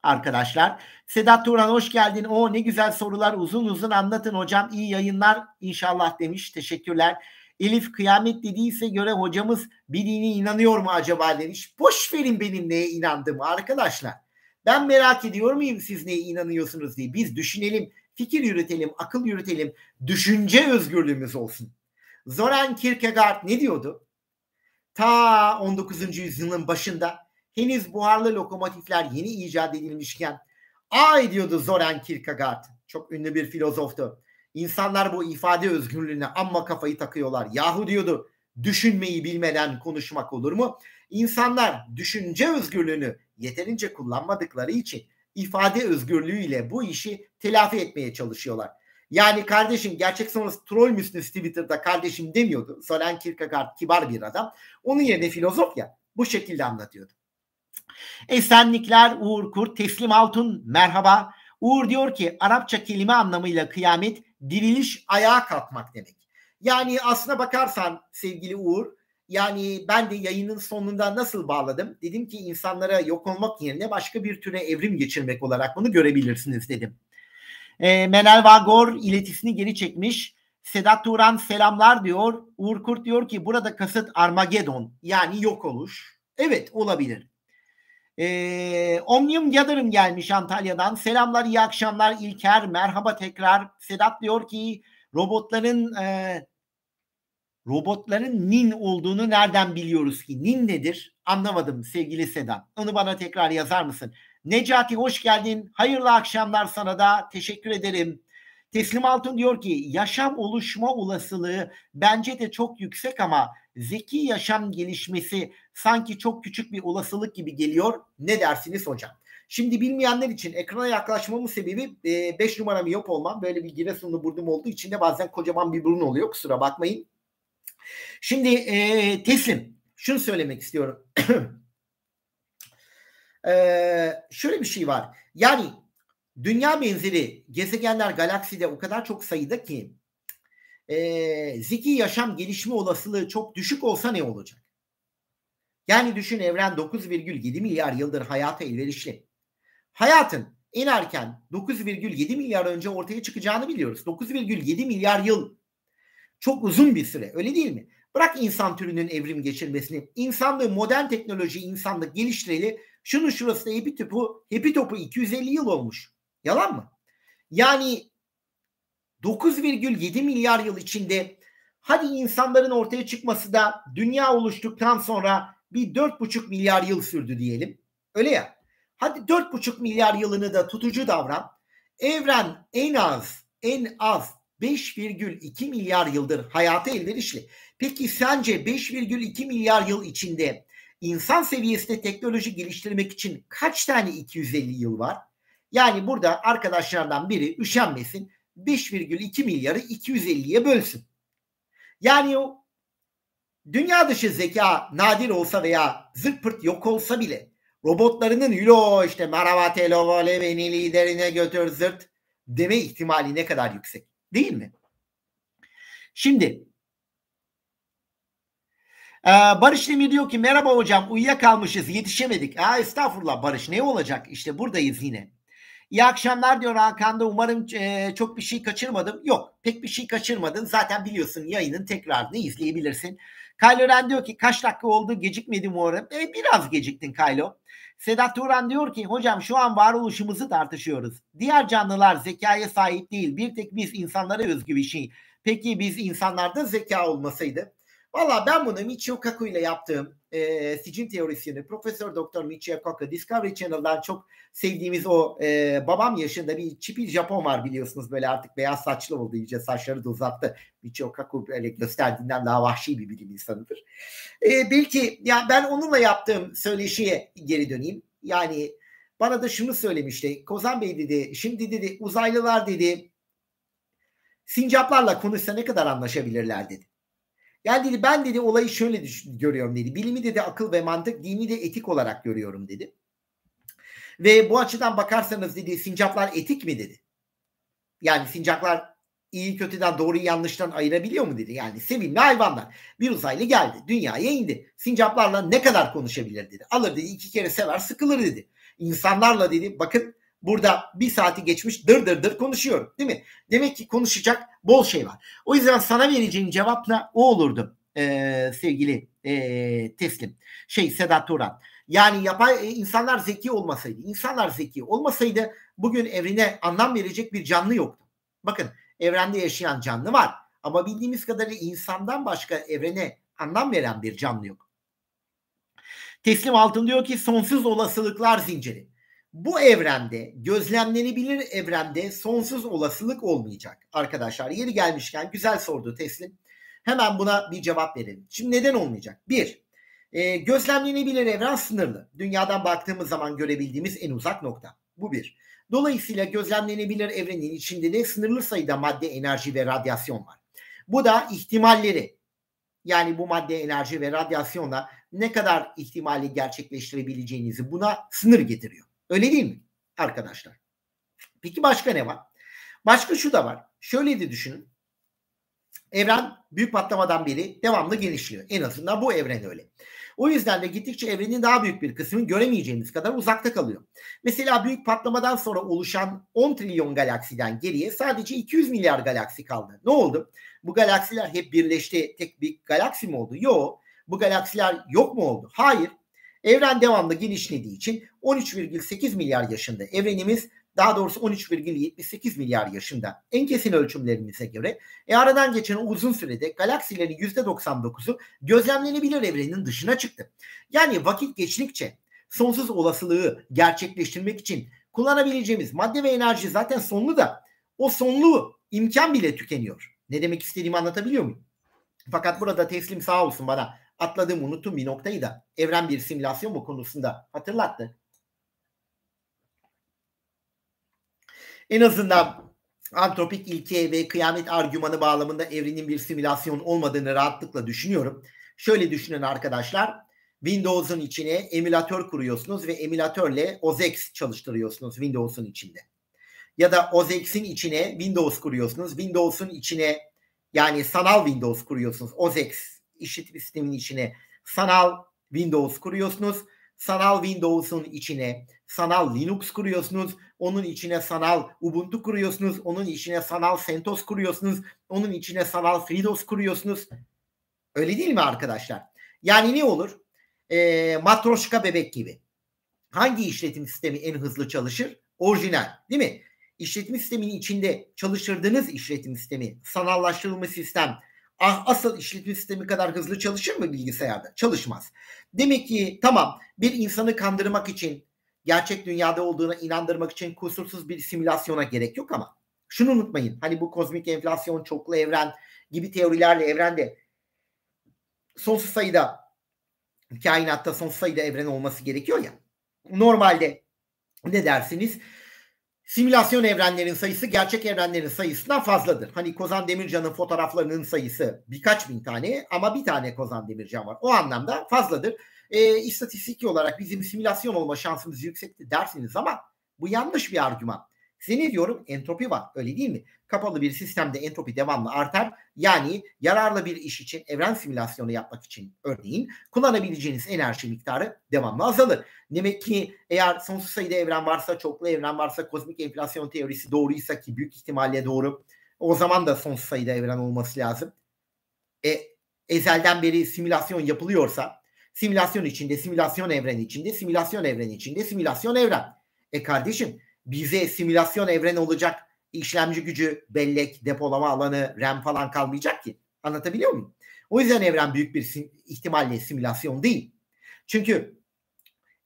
arkadaşlar. Sedat Turan hoş geldin. O ne güzel sorular uzun uzun anlatın hocam. İyi yayınlar inşallah demiş. Teşekkürler. Elif kıyamet dediyse göre hocamız bir dine inanıyor mu acaba demiş. Boş verin benim neye inandığımı arkadaşlar. Ben merak ediyor muyum siz neye inanıyorsunuz diye. Biz düşünelim, fikir yürütelim, akıl yürütelim. Düşünce özgürlüğümüz olsun. Zoran Kierkegaard ne diyordu? Ta 19. yüzyılın başında henüz buharlı lokomotifler yeni icat edilmişken a diyordu Zoran Kierkegaard. Çok ünlü bir filozoftu. İnsanlar bu ifade özgürlüğüne amma kafayı takıyorlar. Yahu diyordu düşünmeyi bilmeden konuşmak olur mu? İnsanlar düşünce özgürlüğünü yeterince kullanmadıkları için ifade özgürlüğüyle bu işi telafi etmeye çalışıyorlar. Yani kardeşim gerçek sonrası troll müsünüz Twitter'da kardeşim demiyordu. Soren Kierkegaard kibar bir adam. Onun yerine filozof ya bu şekilde anlatıyordu. Esenlikler Uğur Kurt, Teslim Altun merhaba. Uğur diyor ki Arapça kelime anlamıyla kıyamet diriliş ayağa kalkmak demek. Yani aslına bakarsan sevgili Uğur yani ben de yayının sonunda nasıl bağladım? Dedim ki insanlara yok olmak yerine başka bir türe evrim geçirmek olarak bunu görebilirsiniz dedim. E, Menel Vagor iletisini geri çekmiş. Sedat Turan selamlar diyor. Uğur Kurt diyor ki burada kasıt Armageddon yani yok oluş. Evet olabilir. E, Omnium Yadırım gelmiş Antalya'dan. Selamlar, iyi akşamlar İlker. Merhaba tekrar. Sedat diyor ki robotların e, robotların nin olduğunu nereden biliyoruz ki? Nin nedir? Anlamadım sevgili Sedat. Onu bana tekrar yazar mısın? Necati hoş geldin. Hayırlı akşamlar sana da. Teşekkür ederim. Teslim Altun diyor ki yaşam oluşma olasılığı bence de çok yüksek ama zeki yaşam gelişmesi sanki çok küçük bir olasılık gibi geliyor. Ne dersiniz hocam? Şimdi bilmeyenler için ekrana yaklaşmamın sebebi 5 e, numara miyop olmam. Böyle bir Giresunlu burnum olduğu için de bazen kocaman bir burun oluyor. Kusura bakmayın. Şimdi e, teslim. Şunu söylemek istiyorum. *clears throat* e, şöyle bir şey var. Yani dünya benzeri gezegenler galakside o kadar çok sayıda ki e, zeki yaşam gelişme olasılığı çok düşük olsa ne olacak? Yani düşün evren 9,7 milyar yıldır hayata elverişli. Hayatın inerken 9,7 milyar önce ortaya çıkacağını biliyoruz. 9,7 milyar yıl çok uzun bir süre öyle değil mi? Bırak insan türünün evrim geçirmesini. İnsanlığı modern teknoloji insanlık geliştireli şunun şurası hepi topu, hepi topu 250 yıl olmuş. Yalan mı? Yani 9,7 milyar yıl içinde hadi insanların ortaya çıkması da dünya oluştuktan sonra bir 4,5 milyar yıl sürdü diyelim. Öyle ya. Hadi 4,5 milyar yılını da tutucu davran. Evren en az en az 5,2 milyar yıldır hayata elverişli. Peki sence 5,2 milyar yıl içinde insan seviyesinde teknoloji geliştirmek için kaç tane 250 yıl var? Yani burada arkadaşlardan biri üşenmesin 5,2 milyarı 250'ye bölsün. Yani o Dünya dışı zeka nadir olsa veya zırt pırt yok olsa bile robotlarının yürü işte merhaba telovale beni liderine götür zırt deme ihtimali ne kadar yüksek değil mi? Şimdi Barış Demir diyor ki merhaba hocam uyuyakalmışız yetişemedik. Aa, estağfurullah Barış ne olacak işte buradayız yine. İyi akşamlar diyor Hakan'da umarım e, çok bir şey kaçırmadım. Yok pek bir şey kaçırmadın zaten biliyorsun yayının tekrarını izleyebilirsin. Kylo Ren diyor ki kaç dakika oldu gecikmedi Muharrem. E biraz geciktin Kylo. Sedat Turan diyor ki hocam şu an varoluşumuzu tartışıyoruz. Diğer canlılar zekaya sahip değil. Bir tek biz insanlara özgü bir şey. Peki biz insanlarda zeka olmasaydı? Valla ben bunu Michio Kaku ile yaptığım e, sicin teorisini Profesör Doktor Michio Kaku Discovery Channel'dan çok sevdiğimiz o e, babam yaşında bir çipil Japon var biliyorsunuz böyle artık beyaz saçlı oldu iyice saçları da uzattı. Michio Kaku böyle gösterdiğinden daha vahşi bir bilim insanıdır. E, belki yani ben onunla yaptığım söyleşiye geri döneyim. Yani bana da şunu söylemişti. Kozan Bey dedi şimdi dedi uzaylılar dedi sincaplarla konuşsa ne kadar anlaşabilirler dedi. Yani dedi ben dedi olayı şöyle görüyorum dedi. Bilimi dedi akıl ve mantık, dini de etik olarak görüyorum dedi. Ve bu açıdan bakarsanız dedi sincaplar etik mi dedi. Yani sincaplar iyi kötüden doğru yanlıştan ayırabiliyor mu dedi. Yani sevimli hayvanlar. Bir uzaylı geldi. Dünyaya indi. Sincaplarla ne kadar konuşabilir dedi. Alır dedi iki kere sever sıkılır dedi. İnsanlarla dedi bakın burada bir saati geçmiş dır dır dır konuşuyorum değil mi? Demek ki konuşacak bol şey var. O yüzden sana vereceğim cevapla o olurdu e, sevgili e, Teslim. Şey Sedat Turan. Yani yapay e, insanlar zeki olmasaydı, insanlar zeki olmasaydı bugün evrene anlam verecek bir canlı yoktu. Bakın evrende yaşayan canlı var ama bildiğimiz kadarıyla insandan başka evrene anlam veren bir canlı yok. Teslim Altın diyor ki sonsuz olasılıklar zinciri bu evrende gözlemlenebilir evrende sonsuz olasılık olmayacak arkadaşlar. Yeri gelmişken güzel sordu Teslim. Hemen buna bir cevap verelim. Şimdi neden olmayacak? Bir, e, gözlemlenebilir evren sınırlı. Dünyadan baktığımız zaman görebildiğimiz en uzak nokta. Bu bir. Dolayısıyla gözlemlenebilir evrenin içinde de sınırlı sayıda madde, enerji ve radyasyon var. Bu da ihtimalleri yani bu madde, enerji ve radyasyonla ne kadar ihtimali gerçekleştirebileceğinizi buna sınır getiriyor. Öyle değil mi arkadaşlar? Peki başka ne var? Başka şu da var. Şöyle de düşünün. Evren büyük patlamadan beri devamlı genişliyor. En azından bu evren öyle. O yüzden de gittikçe evrenin daha büyük bir kısmını göremeyeceğimiz kadar uzakta kalıyor. Mesela büyük patlamadan sonra oluşan 10 trilyon galaksiden geriye sadece 200 milyar galaksi kaldı. Ne oldu? Bu galaksiler hep birleşti. Tek bir galaksi mi oldu? Yok. Bu galaksiler yok mu oldu? Hayır. Evren devamlı genişlediği için 13,8 milyar yaşında evrenimiz daha doğrusu 13,78 milyar yaşında en kesin ölçümlerimize göre e aradan geçen uzun sürede galaksilerin %99'u gözlemlenebilir evrenin dışına çıktı. Yani vakit geçtikçe sonsuz olasılığı gerçekleştirmek için kullanabileceğimiz madde ve enerji zaten sonlu da o sonlu imkan bile tükeniyor. Ne demek istediğimi anlatabiliyor muyum? Fakat burada teslim sağ olsun bana atladığım unuttum bir noktayı da evren bir simülasyon bu konusunda hatırlattı. En azından antropik ilke ve kıyamet argümanı bağlamında evrenin bir simülasyon olmadığını rahatlıkla düşünüyorum. Şöyle düşünün arkadaşlar. Windows'un içine emülatör kuruyorsunuz ve emülatörle OZX çalıştırıyorsunuz Windows'un içinde. Ya da OZX'in içine Windows kuruyorsunuz. Windows'un içine yani sanal Windows kuruyorsunuz. OZX işletim sisteminin içine sanal Windows kuruyorsunuz. Sanal Windows'un içine sanal Linux kuruyorsunuz. Onun içine sanal Ubuntu kuruyorsunuz. Onun içine sanal CentOS kuruyorsunuz. Onun içine sanal FreeDOS kuruyorsunuz. Öyle değil mi arkadaşlar? Yani ne olur? E, matroşka bebek gibi. Hangi işletim sistemi en hızlı çalışır? Orijinal değil mi? İşletim sisteminin içinde çalıştırdığınız işletim sistemi, sanallaştırılmış sistem, Ah, asıl işletim sistemi kadar hızlı çalışır mı bilgisayarda? Çalışmaz. Demek ki tamam bir insanı kandırmak için gerçek dünyada olduğuna inandırmak için kusursuz bir simülasyona gerek yok ama şunu unutmayın. Hani bu kozmik enflasyon, çoklu evren gibi teorilerle evrende sonsuz sayıda kainatta sonsuz sayıda evren olması gerekiyor ya. Normalde ne dersiniz? simülasyon evrenlerin sayısı gerçek evrenlerin sayısından fazladır. Hani Kozan Demircan'ın fotoğraflarının sayısı birkaç bin tane ama bir tane Kozan Demircan var. O anlamda fazladır. E, istatistik olarak bizim simülasyon olma şansımız yüksekti dersiniz ama bu yanlış bir argüman. Size ne diyorum? Entropi var. Öyle değil mi? Kapalı bir sistemde entropi devamlı artar. Yani yararlı bir iş için, evren simülasyonu yapmak için örneğin kullanabileceğiniz enerji miktarı devamlı azalır. Demek ki eğer sonsuz sayıda evren varsa, çoklu evren varsa, kozmik enflasyon teorisi doğruysa ki büyük ihtimalle doğru. O zaman da sonsuz sayıda evren olması lazım. E, ezelden beri simülasyon yapılıyorsa, simülasyon içinde, simülasyon evren içinde, simülasyon evren içinde, simülasyon evren. E kardeşim bize simülasyon evren olacak işlemci gücü, bellek, depolama alanı, RAM falan kalmayacak ki. Anlatabiliyor muyum? O yüzden evren büyük bir sim- ihtimalle simülasyon değil. Çünkü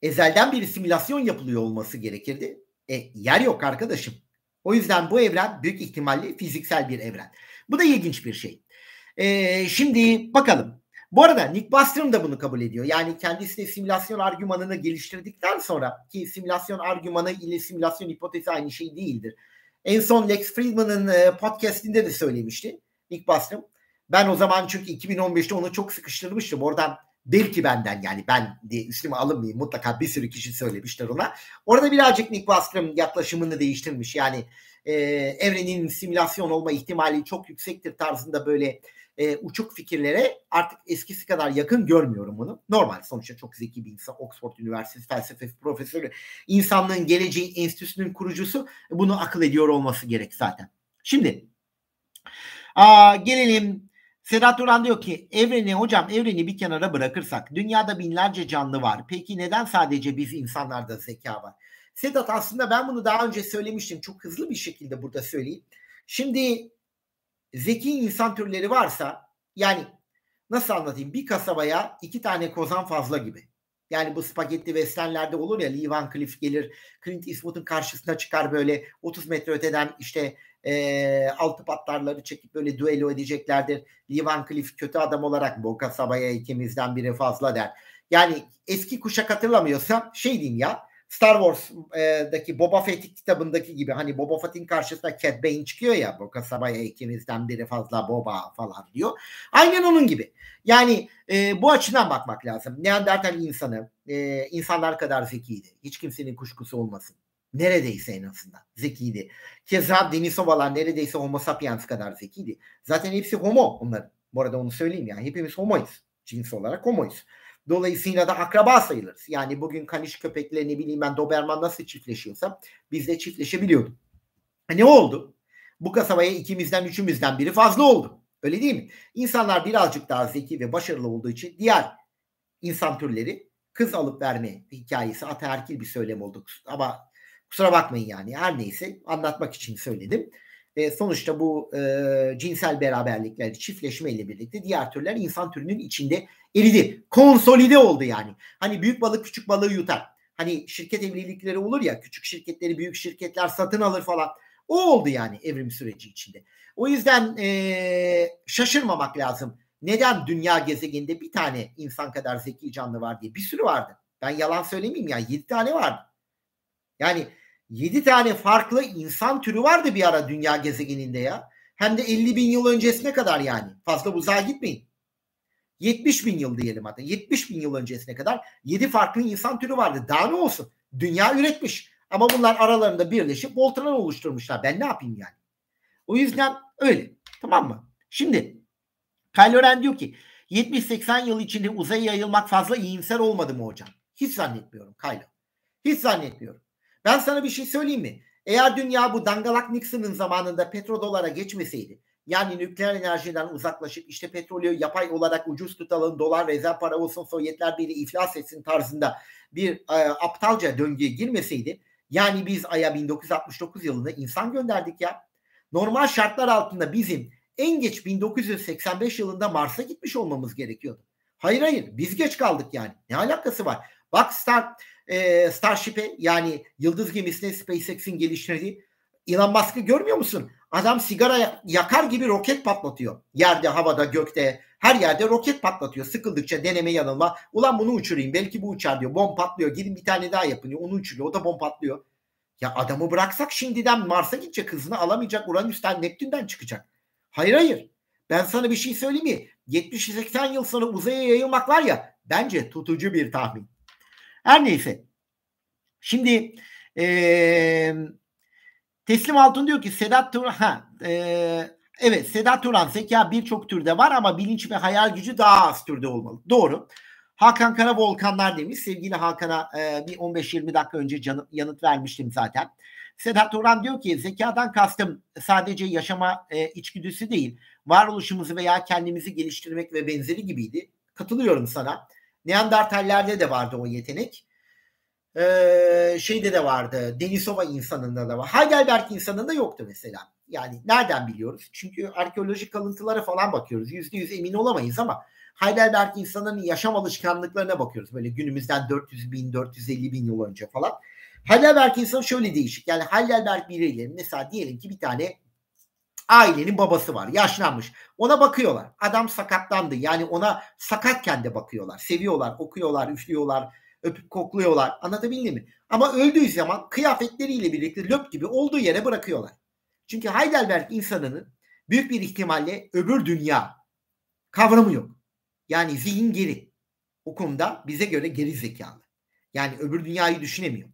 ezelden bir simülasyon yapılıyor olması gerekirdi. E, yer yok arkadaşım. O yüzden bu evren büyük ihtimalle fiziksel bir evren. Bu da ilginç bir şey. E, şimdi bakalım. Bu arada Nick Bostrom da bunu kabul ediyor. Yani kendisi de simülasyon argümanını geliştirdikten sonra ki simülasyon argümanı ile simülasyon hipotezi aynı şey değildir. En son Lex Friedman'ın e, podcastinde de söylemişti Nick Bostrom. Ben o zaman çünkü 2015'te onu çok sıkıştırmıştım. Oradan ki benden yani ben diye üstüme alınmayayım mutlaka bir sürü kişi söylemişler ona. Orada birazcık Nick Bostrom yaklaşımını değiştirmiş. Yani e, evrenin simülasyon olma ihtimali çok yüksektir tarzında böyle e, uçuk fikirlere artık eskisi kadar yakın görmüyorum bunu. Normal sonuçta çok zeki bir insan. Oxford Üniversitesi felsefe profesörü. insanlığın geleceği enstitüsünün kurucusu. Bunu akıl ediyor olması gerek zaten. Şimdi aa, gelelim Sedat Duran diyor ki evreni hocam evreni bir kenara bırakırsak dünyada binlerce canlı var. Peki neden sadece biz insanlarda zeka var? Sedat aslında ben bunu daha önce söylemiştim. Çok hızlı bir şekilde burada söyleyeyim. Şimdi zeki insan türleri varsa yani nasıl anlatayım bir kasabaya iki tane kozan fazla gibi. Yani bu spagetti westernlerde olur ya Lee Van Cleef gelir Clint Eastwood'un karşısına çıkar böyle 30 metre öteden işte e, altı patlarları çekip böyle düello edeceklerdir. Lee Van Cleef kötü adam olarak bu kasabaya ikimizden biri fazla der. Yani eski kuşak hatırlamıyorsam şey diyeyim ya Star Wars'daki e, Boba Fett kitabındaki gibi hani Boba Fett'in karşısında Cad Bane çıkıyor ya bu kasabaya ikimizden biri fazla Boba falan diyor. Aynen onun gibi. Yani e, bu açıdan bakmak lazım. Neandertal insanı e, insanlar kadar zekiydi. Hiç kimsenin kuşkusu olmasın. Neredeyse en azından zekiydi. Keza Denisovalar neredeyse Homo sapiens kadar zekiydi. Zaten hepsi Homo onların. Bu arada onu söyleyeyim yani hepimiz Homo'yuz. Cins olarak Homo'yuz. Dolayısıyla da akraba sayılırız. Yani bugün kaniş köpekle ne bileyim ben Doberman nasıl çiftleşiyorsa biz de çiftleşebiliyorduk. E, ne oldu? Bu kasabaya ikimizden üçümüzden biri fazla oldu. Öyle değil mi? İnsanlar birazcık daha zeki ve başarılı olduğu için diğer insan türleri kız alıp verme hikayesi ataerkil bir söylem oldu. Ama kusura bakmayın yani her neyse anlatmak için söyledim ve sonuçta bu e, cinsel beraberlikler, çiftleşme ile birlikte diğer türler insan türünün içinde eridi. Konsolide oldu yani. Hani büyük balık küçük balığı yutar. Hani şirket evlilikleri olur ya küçük şirketleri büyük şirketler satın alır falan. O oldu yani evrim süreci içinde. O yüzden e, şaşırmamak lazım. Neden dünya gezegeninde bir tane insan kadar zeki canlı var diye bir sürü vardı. Ben yalan söylemeyeyim ya 7 tane vardı. Yani 7 tane farklı insan türü vardı bir ara dünya gezegeninde ya. Hem de 50 bin yıl öncesine kadar yani. Fazla uzağa gitmeyin. 70 bin yıl diyelim hatta. 70 bin yıl öncesine kadar 7 farklı insan türü vardı. Daha ne olsun? Dünya üretmiş. Ama bunlar aralarında birleşip Voltron oluşturmuşlar. Ben ne yapayım yani? O yüzden öyle. Tamam mı? Şimdi Kylo Ren diyor ki 70-80 yıl içinde uzaya yayılmak fazla iyimser olmadı mı hocam? Hiç zannetmiyorum Kylo. Hiç zannetmiyorum. Ben sana bir şey söyleyeyim mi? Eğer dünya bu dangalak Nixon'ın zamanında petrodolara geçmeseydi yani nükleer enerjiden uzaklaşıp işte petrolü yapay olarak ucuz tutalım, dolar rezerv para olsun, Sovyetler biri iflas etsin tarzında bir e, aptalca döngüye girmeseydi yani biz aya 1969 yılında insan gönderdik ya. Normal şartlar altında bizim en geç 1985 yılında Mars'a gitmiş olmamız gerekiyordu. Hayır hayır biz geç kaldık yani. Ne alakası var? Bak Star, e, Starship'e yani yıldız gemisine SpaceX'in geliştirdiği Elon Musk'ı görmüyor musun? Adam sigara yakar gibi roket patlatıyor. Yerde, havada, gökte her yerde roket patlatıyor. Sıkıldıkça deneme yanılma. Ulan bunu uçurayım belki bu uçar diyor. Bomb patlıyor. Gidin bir tane daha yapın diyor. Onu uçuruyor. O da bomb patlıyor. Ya adamı bıraksak şimdiden Mars'a gidecek hızını alamayacak. Uranüs'ten Neptün'den çıkacak. Hayır hayır. Ben sana bir şey söyleyeyim mi? 70-80 yıl sonra uzaya yayılmak var ya bence tutucu bir tahmin. Her neyse. Şimdi ee, Teslim Altun diyor ki Sedat Turan ha, e, evet Sedat Turan zeka birçok türde var ama bilinç ve hayal gücü daha az türde olmalı. Doğru. Hakan Kara Volkanlar demiş. Sevgili Hakan'a e, bir 15-20 dakika önce canı, yanıt vermiştim zaten. Sedat Turan diyor ki zekadan kastım sadece yaşama e, içgüdüsü değil. Varoluşumuzu veya kendimizi geliştirmek ve benzeri gibiydi. Katılıyorum sana. Neandertallerde de vardı o yetenek. Ee, şeyde de vardı. Denisova insanında da var. Heidelberg insanında yoktu mesela. Yani nereden biliyoruz? Çünkü arkeolojik kalıntılara falan bakıyoruz. Yüzde yüz emin olamayız ama Heidelberg insanının yaşam alışkanlıklarına bakıyoruz. Böyle günümüzden 400 bin, 450 bin yıl önce falan. Heidelberg insanı şöyle değişik. Yani Heidelberg bireyleri mesela diyelim ki bir tane ailenin babası var yaşlanmış ona bakıyorlar adam sakatlandı yani ona sakatken de bakıyorlar seviyorlar okuyorlar üflüyorlar öpüp kokluyorlar anlatabildim mi ama öldüğü zaman kıyafetleriyle birlikte löp gibi olduğu yere bırakıyorlar çünkü Heidelberg insanının büyük bir ihtimalle öbür dünya kavramı yok yani zihin geri okumda bize göre geri zekalı yani öbür dünyayı düşünemiyor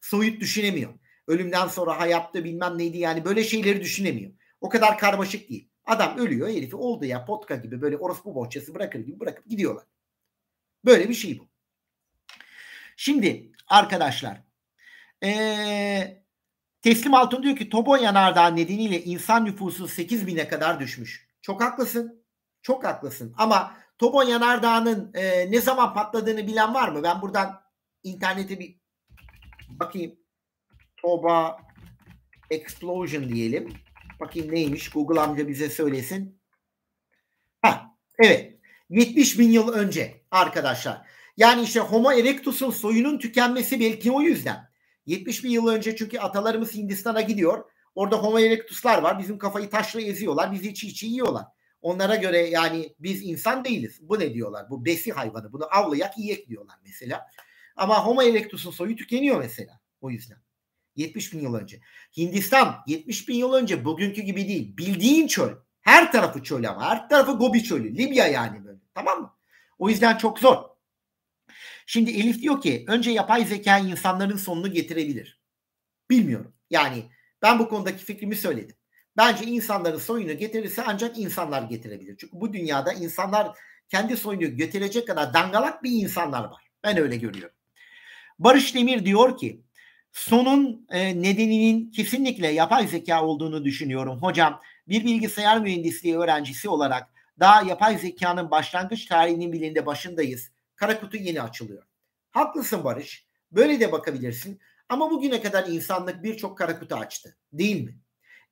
soyut düşünemiyor ölümden sonra hayatta bilmem neydi yani böyle şeyleri düşünemiyor o kadar karmaşık değil. Adam ölüyor herifi oldu ya potka gibi böyle orospu bohçası bırakır gibi bırakıp gidiyorlar. Böyle bir şey bu. Şimdi arkadaşlar ee, Teslim Altun diyor ki Tobon yanardağı nedeniyle insan nüfusu 8 bine kadar düşmüş. Çok haklısın. Çok haklısın. Ama Tobon yanardağının e, ne zaman patladığını bilen var mı? Ben buradan internete bir bakayım. Toba Explosion diyelim. Bakayım neymiş Google amca bize söylesin. Ha, evet 70 bin yıl önce arkadaşlar. Yani işte Homo erectus'un soyunun tükenmesi belki o yüzden. 70 bin yıl önce çünkü atalarımız Hindistan'a gidiyor. Orada Homo erectus'lar var. Bizim kafayı taşla eziyorlar. Bizi çiğ çiğ yiyorlar. Onlara göre yani biz insan değiliz. Bu ne diyorlar? Bu besi hayvanı. Bunu avlayak yiyek diyorlar mesela. Ama Homo erectus'un soyu tükeniyor mesela. O yüzden. 70 bin yıl önce. Hindistan 70 bin yıl önce bugünkü gibi değil. Bildiğin çöl. Her tarafı çöl ama. Her tarafı Gobi çölü. Libya yani böyle. Tamam mı? O yüzden çok zor. Şimdi Elif diyor ki önce yapay zeka insanların sonunu getirebilir. Bilmiyorum. Yani ben bu konudaki fikrimi söyledim. Bence insanların soyunu getirirse ancak insanlar getirebilir. Çünkü bu dünyada insanlar kendi soyunu götürecek kadar dangalak bir insanlar var. Ben öyle görüyorum. Barış Demir diyor ki Sonun e, nedeninin kesinlikle yapay zeka olduğunu düşünüyorum. Hocam bir bilgisayar mühendisliği öğrencisi olarak daha yapay zekanın başlangıç tarihinin bilinde başındayız. Kara kutu yeni açılıyor. Haklısın Barış. Böyle de bakabilirsin. Ama bugüne kadar insanlık birçok kara kutu açtı. Değil mi?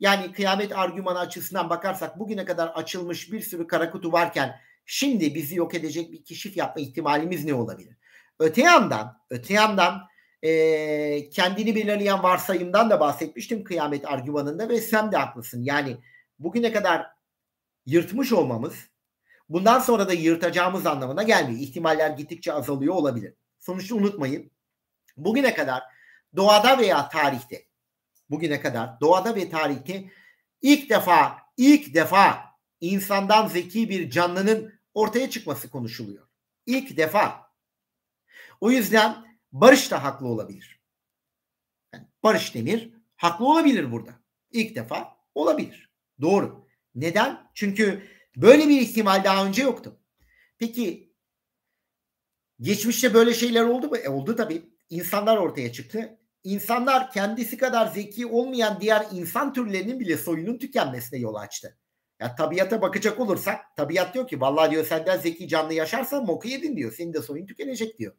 Yani kıyamet argümanı açısından bakarsak bugüne kadar açılmış bir sürü kara kutu varken şimdi bizi yok edecek bir keşif yapma ihtimalimiz ne olabilir? Öte yandan, öte yandan e, kendini belirleyen varsayımdan da bahsetmiştim kıyamet argümanında ve sen de haklısın. Yani bugüne kadar yırtmış olmamız bundan sonra da yırtacağımız anlamına gelmiyor. İhtimaller gittikçe azalıyor olabilir. Sonuçta unutmayın bugüne kadar doğada veya tarihte bugüne kadar doğada ve tarihte ilk defa ilk defa insandan zeki bir canlının ortaya çıkması konuşuluyor. İlk defa. O yüzden Barış da haklı olabilir. Yani Barış Demir haklı olabilir burada. İlk defa olabilir. Doğru. Neden? Çünkü böyle bir ihtimal daha önce yoktu. Peki geçmişte böyle şeyler oldu mu? E oldu tabii. İnsanlar ortaya çıktı. İnsanlar kendisi kadar zeki olmayan diğer insan türlerinin bile soyunun tükenmesine yol açtı. Ya tabiata bakacak olursak tabiat diyor ki vallahi diyor senden zeki canlı yaşarsa moku yedin diyor. Senin de soyun tükenecek diyor.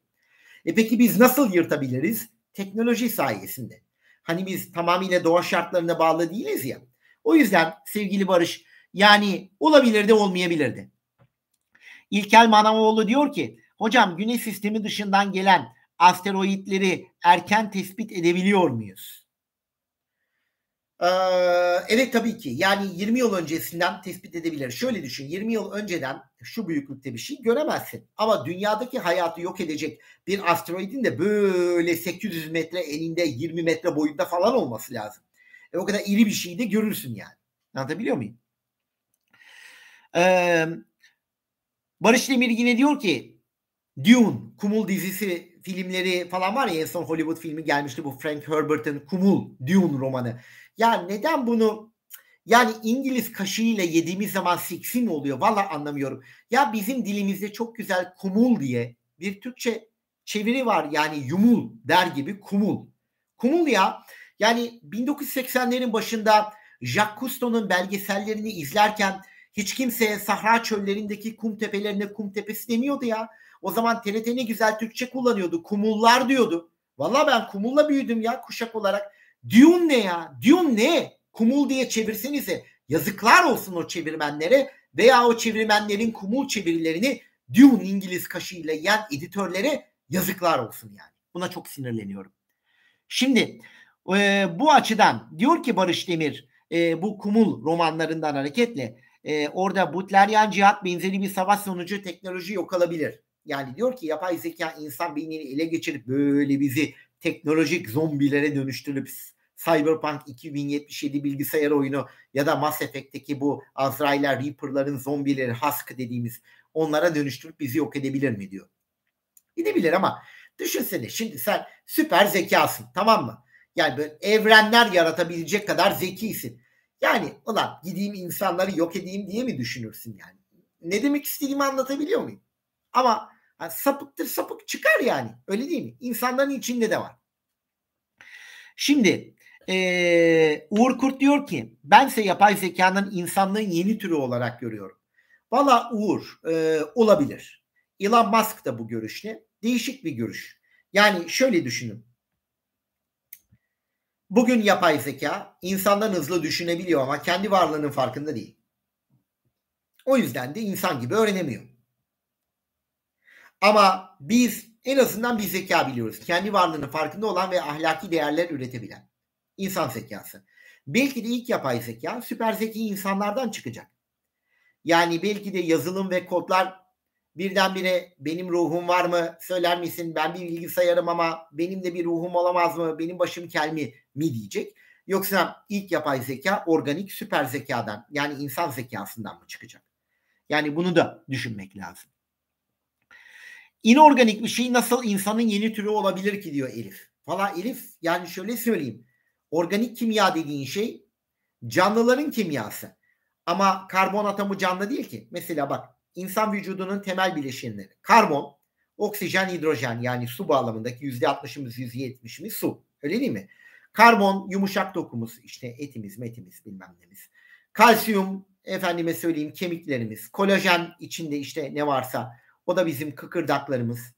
E peki biz nasıl yırtabiliriz? Teknoloji sayesinde. Hani biz tamamıyla doğa şartlarına bağlı değiliz ya. O yüzden sevgili Barış yani olabilir de olmayabilir de. İlkel Manavoğlu diyor ki hocam güneş sistemi dışından gelen asteroidleri erken tespit edebiliyor muyuz? evet tabii ki. Yani 20 yıl öncesinden tespit edebilir. Şöyle düşün 20 yıl önceden şu büyüklükte bir şey göremezsin. Ama dünyadaki hayatı yok edecek bir asteroidin de böyle 800 metre eninde 20 metre boyunda falan olması lazım. E, o kadar iri bir şeyi de görürsün yani. Anlatabiliyor muyum? Ee, Barış Demir yine diyor ki Dune, Kumul dizisi filmleri falan var ya en son Hollywood filmi gelmişti bu Frank Herbert'ın Kumul, Dune romanı. Ya neden bunu yani İngiliz kaşığıyla yediğimiz zaman siksi mi oluyor? Valla anlamıyorum. Ya bizim dilimizde çok güzel kumul diye bir Türkçe çeviri var. Yani yumul der gibi kumul. Kumul ya yani 1980'lerin başında Jacques Cousteau'nun belgesellerini izlerken hiç kimse Sahra çöllerindeki kum tepelerine kum tepesi demiyordu ya. O zaman TRT ne güzel Türkçe kullanıyordu. Kumullar diyordu. Valla ben kumulla büyüdüm ya kuşak olarak. Dune ne ya? Dune ne? Kumul diye çevirsenize. Yazıklar olsun o çevirmenlere veya o çevirmenlerin kumul çevirilerini Dune İngiliz kaşıyla yiyen editörlere yazıklar olsun yani. Buna çok sinirleniyorum. Şimdi e, bu açıdan diyor ki Barış Demir e, bu kumul romanlarından hareketle e, orada Butleryan cihat benzeri bir savaş sonucu teknoloji yok olabilir. Yani diyor ki yapay zeka insan beynini ele geçirip böyle bizi teknolojik zombilere dönüştürüp, Cyberpunk 2077 bilgisayar oyunu ya da Mass Effect'teki bu Azrail'ler, Reaper'ların zombileri, Husk dediğimiz onlara dönüştürüp bizi yok edebilir mi diyor. Gidebilir ama düşünsene şimdi sen süper zekasın tamam mı? Yani böyle evrenler yaratabilecek kadar zekisin. Yani ulan gideyim insanları yok edeyim diye mi düşünürsün yani? Ne demek istediğimi anlatabiliyor muyum? Ama yani sapıktır sapık çıkar yani. Öyle değil mi? İnsanların içinde de var. Şimdi ee, Uğur Kurt diyor ki bense yapay zekanın insanlığın yeni türü olarak görüyorum. Valla Uğur e, olabilir. Elon Musk da bu görüşle. Değişik bir görüş. Yani şöyle düşünün. Bugün yapay zeka insandan hızlı düşünebiliyor ama kendi varlığının farkında değil. O yüzden de insan gibi öğrenemiyor. Ama biz en azından bir zeka biliyoruz. Kendi varlığının farkında olan ve ahlaki değerler üretebilen. insan zekası. Belki de ilk yapay zeka süper zeki insanlardan çıkacak. Yani belki de yazılım ve kodlar birdenbire benim ruhum var mı söyler misin ben bir bilgisayarım ama benim de bir ruhum olamaz mı benim başım kel mi mi diyecek. Yoksa ilk yapay zeka organik süper zekadan yani insan zekasından mı çıkacak? Yani bunu da düşünmek lazım inorganik bir şey nasıl insanın yeni türü olabilir ki diyor Elif. Valla Elif yani şöyle söyleyeyim. Organik kimya dediğin şey canlıların kimyası. Ama karbon atomu canlı değil ki. Mesela bak insan vücudunun temel bileşenleri. Karbon, oksijen, hidrojen yani su bağlamındaki yüzde altmışımız, yüzde yetmişimiz su. Öyle değil mi? Karbon yumuşak dokumuz işte etimiz, metimiz bilmem nemiz. Kalsiyum efendime söyleyeyim kemiklerimiz. Kolajen içinde işte ne varsa o da bizim kıkırdaklarımız.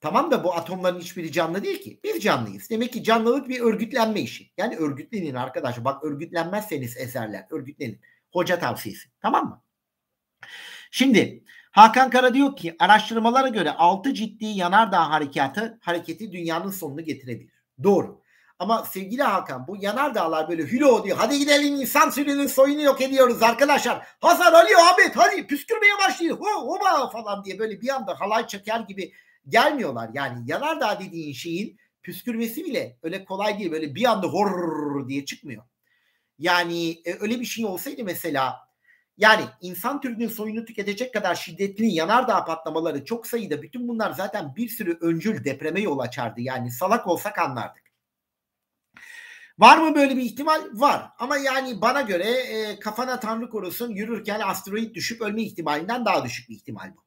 Tamam da bu atomların hiçbiri canlı değil ki. Biz canlıyız. Demek ki canlılık bir örgütlenme işi. Yani örgütlenin arkadaş. Bak örgütlenmezseniz eserler. Örgütlenin. Hoca tavsiyesi. Tamam mı? Şimdi Hakan Kara diyor ki araştırmalara göre 6 ciddi yanardağ harekatı hareketi dünyanın sonunu getirebilir. Doğru. Ama sevgili Hakan bu yanardağlar böyle hülo diyor. Hadi gidelim insan sürünün soyunu yok ediyoruz arkadaşlar. Hasan Ali Ahmet hadi püskürmeye başlayın. Ho, hoba falan diye böyle bir anda halay çeker gibi gelmiyorlar. Yani yanardağ dediğin şeyin püskürmesi bile öyle kolay değil. Böyle bir anda horror diye çıkmıyor. Yani e, öyle bir şey olsaydı mesela yani insan türünün soyunu tüketecek kadar şiddetli yanardağ patlamaları çok sayıda bütün bunlar zaten bir sürü öncül depreme yol açardı. Yani salak olsak anlardık. Var mı böyle bir ihtimal? Var. Ama yani bana göre e, kafana Tanrı korusun yürürken asteroid düşüp ölme ihtimalinden daha düşük bir ihtimal bu.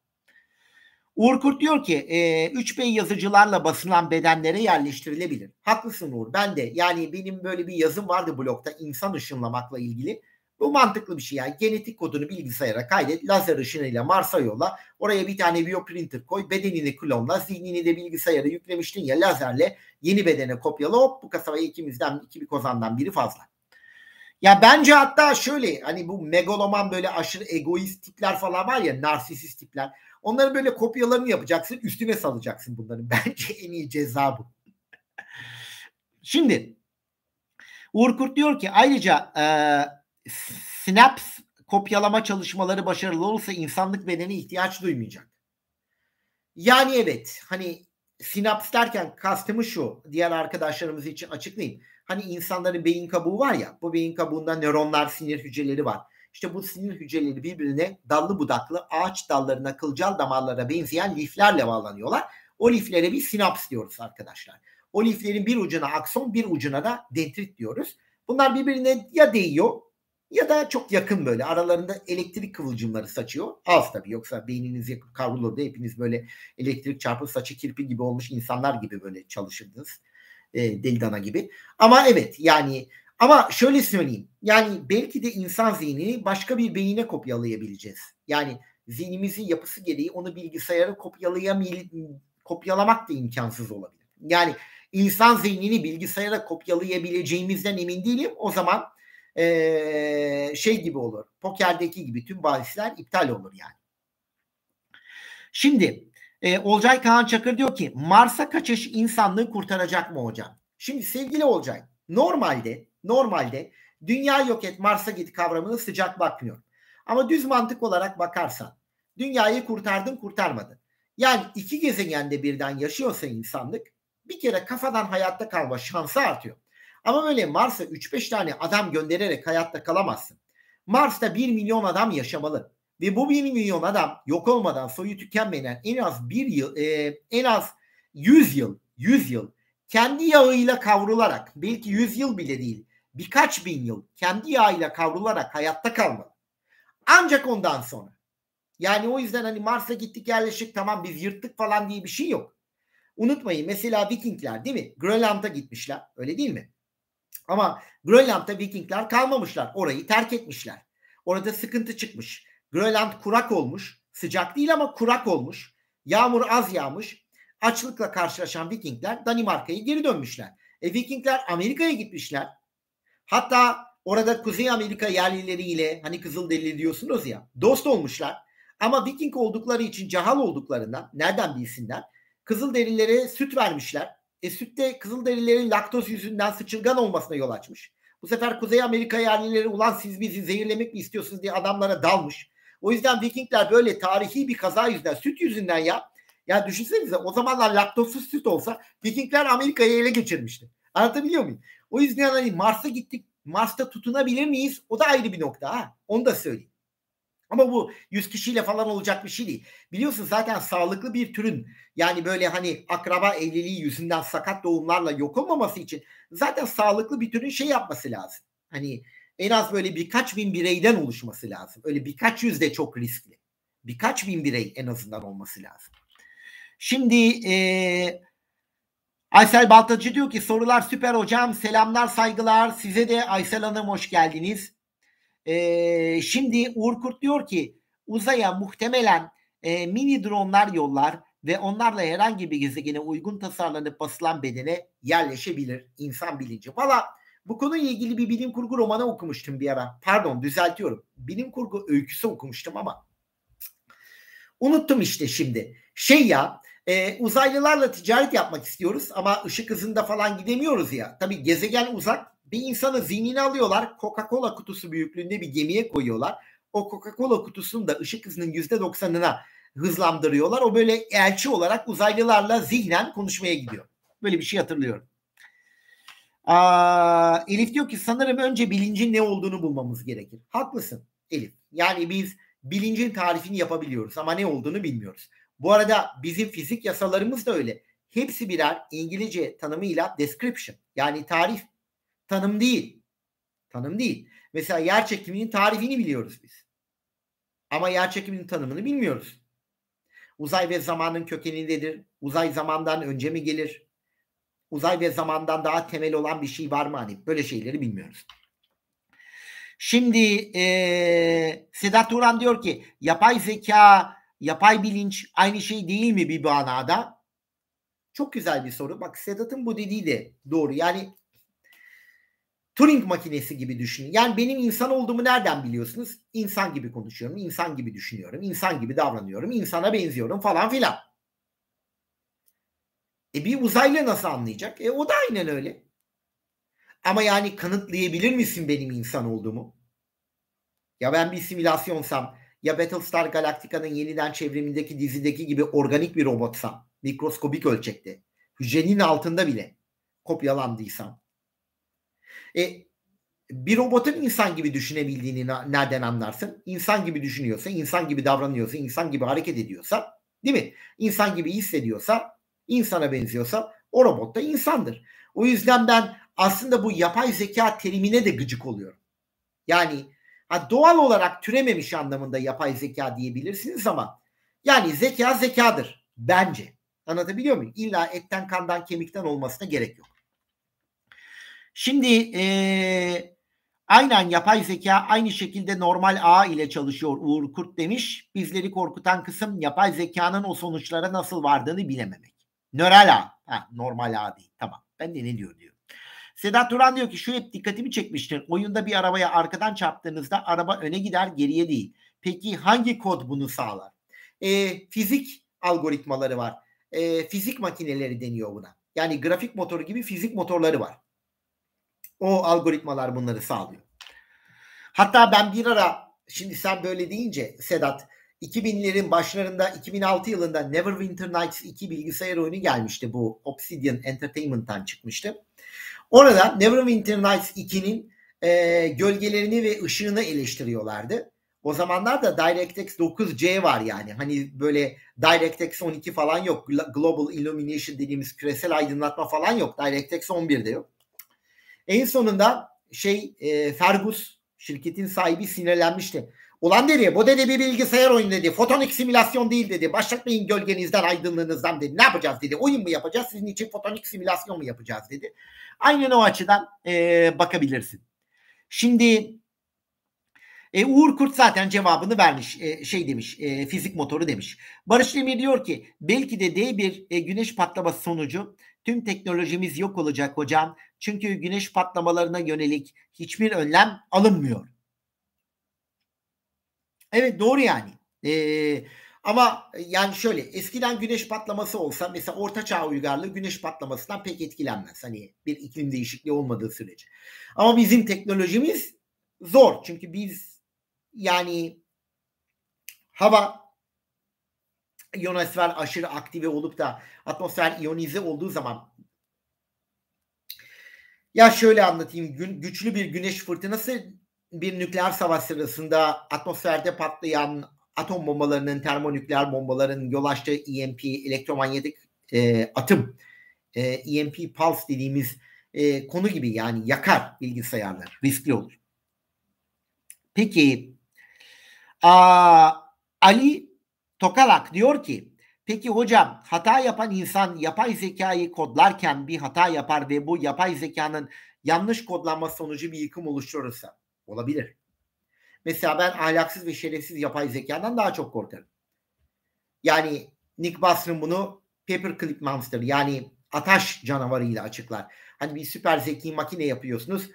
Uğur Kurt diyor ki e, 3B yazıcılarla basılan bedenlere yerleştirilebilir. Haklısın Uğur ben de yani benim böyle bir yazım vardı blokta insan ışınlamakla ilgili. Bu mantıklı bir şey yani. Genetik kodunu bilgisayara kaydet. Lazer ışınıyla Mars'a yolla. Oraya bir tane bioprinter koy. Bedenini klonla. Zihnini de bilgisayara yüklemiştin ya lazerle yeni bedene kopyala. Hop bu kasabaya ikimizden iki bir kozandan biri fazla. Ya bence hatta şöyle hani bu megaloman böyle aşırı egoist tipler falan var ya narsisist tipler. Onların böyle kopyalarını yapacaksın üstüne salacaksın bunların. *laughs* Bence en iyi ceza bu. Şimdi Uğur Kurt diyor ki ayrıca e, sinaps kopyalama çalışmaları başarılı olursa insanlık bedeni ihtiyaç duymayacak. Yani evet hani sinaps derken kastımı şu diğer arkadaşlarımız için açıklayayım. Hani insanların beyin kabuğu var ya bu beyin kabuğunda nöronlar sinir hücreleri var. İşte bu sinir hücreleri birbirine dallı budaklı ağaç dallarına kılcal damarlara benzeyen liflerle bağlanıyorlar. O liflere bir sinaps diyoruz arkadaşlar. O liflerin bir ucuna akson bir ucuna da dendrit diyoruz. Bunlar birbirine ya değiyor ya da çok yakın böyle aralarında elektrik kıvılcımları saçıyor. Az tabii yoksa beyniniz yakıp kavrulurdu. Hepiniz böyle elektrik çarpıp saçı kirpi gibi olmuş insanlar gibi böyle çalışırdınız. E, deli gibi. Ama evet yani ama şöyle söyleyeyim. Yani belki de insan zihnini başka bir beyine kopyalayabileceğiz. Yani zihnimizin yapısı gereği onu bilgisayara kopyalayamay kopyalamak da imkansız olabilir. Yani insan zihnini bilgisayara kopyalayabileceğimizden emin değilim. O zaman e, şey gibi olur. Pokerdeki gibi tüm bahisler iptal olur yani. Şimdi e, Olcay Kaan Çakır diyor ki Mars'a kaçış insanlığı kurtaracak mı hocam? Şimdi sevgili Olcay normalde normalde dünya yok et Mars'a git kavramını sıcak bakmıyor. Ama düz mantık olarak bakarsan dünyayı kurtardın kurtarmadın. Yani iki gezegende birden yaşıyorsa insanlık bir kere kafadan hayatta kalma şansı artıyor. Ama böyle Mars'a 3-5 tane adam göndererek hayatta kalamazsın. Mars'ta 1 milyon adam yaşamalı. Ve bu 1 milyon adam yok olmadan soyu tükenmeden en az bir yıl e, en az 100 yıl 100 yıl kendi yağıyla kavrularak belki 100 yıl bile değil birkaç bin yıl kendi yağıyla kavrularak hayatta kalmalı. Ancak ondan sonra. Yani o yüzden hani Mars'a gittik yerleşik tamam biz yırttık falan diye bir şey yok. Unutmayın mesela Vikingler değil mi? Grönland'a gitmişler öyle değil mi? Ama Grönland'da Vikingler kalmamışlar. Orayı terk etmişler. Orada sıkıntı çıkmış. Grönland kurak olmuş. Sıcak değil ama kurak olmuş. Yağmur az yağmış. Açlıkla karşılaşan Vikingler Danimarka'yı geri dönmüşler. E Vikingler Amerika'ya gitmişler. Hatta orada Kuzey Amerika yerlileriyle hani kızıl Kızılderili diyorsunuz ya dost olmuşlar. Ama Viking oldukları için cahal olduklarından nereden bilsinler? Kızıl Kızılderililere süt vermişler e, sütte Kızılderililerin laktoz yüzünden sıçırgan olmasına yol açmış. Bu sefer Kuzey Amerika yerlileri ulan siz bizi zehirlemek mi istiyorsunuz diye adamlara dalmış. O yüzden Vikingler böyle tarihi bir kaza yüzünden, süt yüzünden ya. Ya düşünsenize o zamanlar laktozsuz süt olsa Vikingler Amerika'yı ele geçirmişti. Anlatabiliyor muyum? O yüzden hani Mars'a gittik. Mars'ta tutunabilir miyiz? O da ayrı bir nokta ha. Onu da söyleyeyim. Ama bu 100 kişiyle falan olacak bir şey değil. Biliyorsun zaten sağlıklı bir türün yani böyle hani akraba evliliği yüzünden sakat doğumlarla yok olmaması için zaten sağlıklı bir türün şey yapması lazım. Hani en az böyle birkaç bin bireyden oluşması lazım. Öyle birkaç yüz de çok riskli. Birkaç bin birey en azından olması lazım. Şimdi ee, Aysel Baltacı diyor ki sorular süper hocam selamlar saygılar size de Aysel Hanım hoş geldiniz. E, şimdi Uğur Kurt diyor ki uzaya muhtemelen e, mini dronlar yollar ve onlarla herhangi bir gezegene uygun tasarlanıp basılan bedene yerleşebilir insan bilinci. Valla bu konuyla ilgili bir bilim kurgu romanı okumuştum bir ara. Pardon düzeltiyorum. Bilim kurgu öyküsü okumuştum ama unuttum işte şimdi. Şey ya e, uzaylılarla ticaret yapmak istiyoruz ama ışık hızında falan gidemiyoruz ya. Tabii gezegen uzak bir insanı zihnini alıyorlar. Coca-Cola kutusu büyüklüğünde bir gemiye koyuyorlar. O Coca-Cola kutusunu da ışık hızının %90'ına hızlandırıyorlar. O böyle elçi olarak uzaylılarla zihnen konuşmaya gidiyor. Böyle bir şey hatırlıyorum. Aa, Elif diyor ki sanırım önce bilincin ne olduğunu bulmamız gerekir. Haklısın Elif. Yani biz bilincin tarifini yapabiliyoruz ama ne olduğunu bilmiyoruz. Bu arada bizim fizik yasalarımız da öyle. Hepsi birer İngilizce tanımıyla description yani tarif tanım değil. Tanım değil. Mesela yer çekiminin tarifini biliyoruz biz. Ama yer çekiminin tanımını bilmiyoruz. Uzay ve zamanın kökeni nedir? Uzay zamandan önce mi gelir? Uzay ve zamandan daha temel olan bir şey var mı? Hani böyle şeyleri bilmiyoruz. Şimdi ee, Sedat Turan diyor ki yapay zeka, yapay bilinç aynı şey değil mi bir manada? Çok güzel bir soru. Bak Sedat'ın bu dediği de doğru. Yani Turing makinesi gibi düşünün. Yani benim insan olduğumu nereden biliyorsunuz? İnsan gibi konuşuyorum, insan gibi düşünüyorum, insan gibi davranıyorum, insana benziyorum falan filan. E bir uzaylı nasıl anlayacak? E o da aynen öyle. Ama yani kanıtlayabilir misin benim insan olduğumu? Ya ben bir simülasyonsam, ya Battlestar Galactica'nın yeniden çevrimindeki dizideki gibi organik bir robotsam, mikroskobik ölçekte, hücrenin altında bile kopyalandıysam, e, bir robotun insan gibi düşünebildiğini nereden anlarsın? İnsan gibi düşünüyorsa, insan gibi davranıyorsa, insan gibi hareket ediyorsa, değil mi? İnsan gibi hissediyorsa, insana benziyorsa o robot da insandır. O yüzden ben aslında bu yapay zeka terimine de gıcık oluyorum. Yani ha doğal olarak türememiş anlamında yapay zeka diyebilirsiniz ama yani zeka zekadır bence. Anlatabiliyor muyum? İlla etten kandan kemikten olmasına gerek yok. Şimdi e, aynen yapay zeka aynı şekilde normal ağ ile çalışıyor Uğur Kurt demiş. Bizleri korkutan kısım yapay zekanın o sonuçlara nasıl vardığını bilememek. Nöral ağ. Ha, normal ağ değil. Tamam. Ben de ne diyor diyor. Sedat Turan diyor ki şu hep dikkatimi çekmiştir. Oyunda bir arabaya arkadan çarptığınızda araba öne gider geriye değil. Peki hangi kod bunu sağlar? E, fizik algoritmaları var. E, fizik makineleri deniyor buna. Yani grafik motoru gibi fizik motorları var. O algoritmalar bunları sağlıyor. Hatta ben bir ara şimdi sen böyle deyince Sedat 2000'lerin başlarında 2006 yılında Neverwinter Nights 2 bilgisayar oyunu gelmişti bu Obsidian Entertainment'tan çıkmıştı. Orada Neverwinter Nights 2'nin e, gölgelerini ve ışığını eleştiriyorlardı. O zamanlar da DirectX 9C var yani. Hani böyle DirectX 12 falan yok. Global Illumination dediğimiz küresel aydınlatma falan yok. DirectX 11 de yok. En sonunda şey e, Fergus şirketin sahibi sinirlenmişti. Ulan dedi bu dedi bir bilgisayar oyunu dedi. Fotonik simülasyon değil dedi. Başlatmayın gölgenizden aydınlığınızdan dedi. Ne yapacağız dedi. Oyun mu yapacağız sizin için fotonik simülasyon mu yapacağız dedi. Aynen o açıdan e, bakabilirsin. Şimdi e, Uğur Kurt zaten cevabını vermiş. E, şey demiş. E, fizik motoru demiş. Barış Demir diyor ki belki de D1 e, güneş patlaması sonucu tüm teknolojimiz yok olacak hocam. Çünkü güneş patlamalarına yönelik hiçbir önlem alınmıyor. Evet doğru yani. Ee, ama e, yani şöyle eskiden güneş patlaması olsa mesela orta çağ uygarlığı güneş patlamasından pek etkilenmez. Hani bir iklim değişikliği olmadığı sürece. Ama bizim teknolojimiz zor. Çünkü biz yani hava iyonosfer aşırı aktive olup da atmosfer iyonize olduğu zaman ya şöyle anlatayım güçlü bir güneş fırtınası bir nükleer savaş sırasında atmosferde patlayan atom bombalarının termonükleer bombaların yol açtığı EMP elektromanyetik e, atım e, EMP pulse dediğimiz e, konu gibi yani yakar bilgisayarlar riskli olur. Peki a, Ali Tokalak diyor ki peki hocam hata yapan insan yapay zekayı kodlarken bir hata yapar ve bu yapay zekanın yanlış kodlanma sonucu bir yıkım oluşturursa olabilir. Mesela ben ahlaksız ve şerefsiz yapay zekadan daha çok korkarım. Yani Nick Basr'ın bunu Paperclip Monster yani ataş canavarıyla açıklar. Hani bir süper zeki makine yapıyorsunuz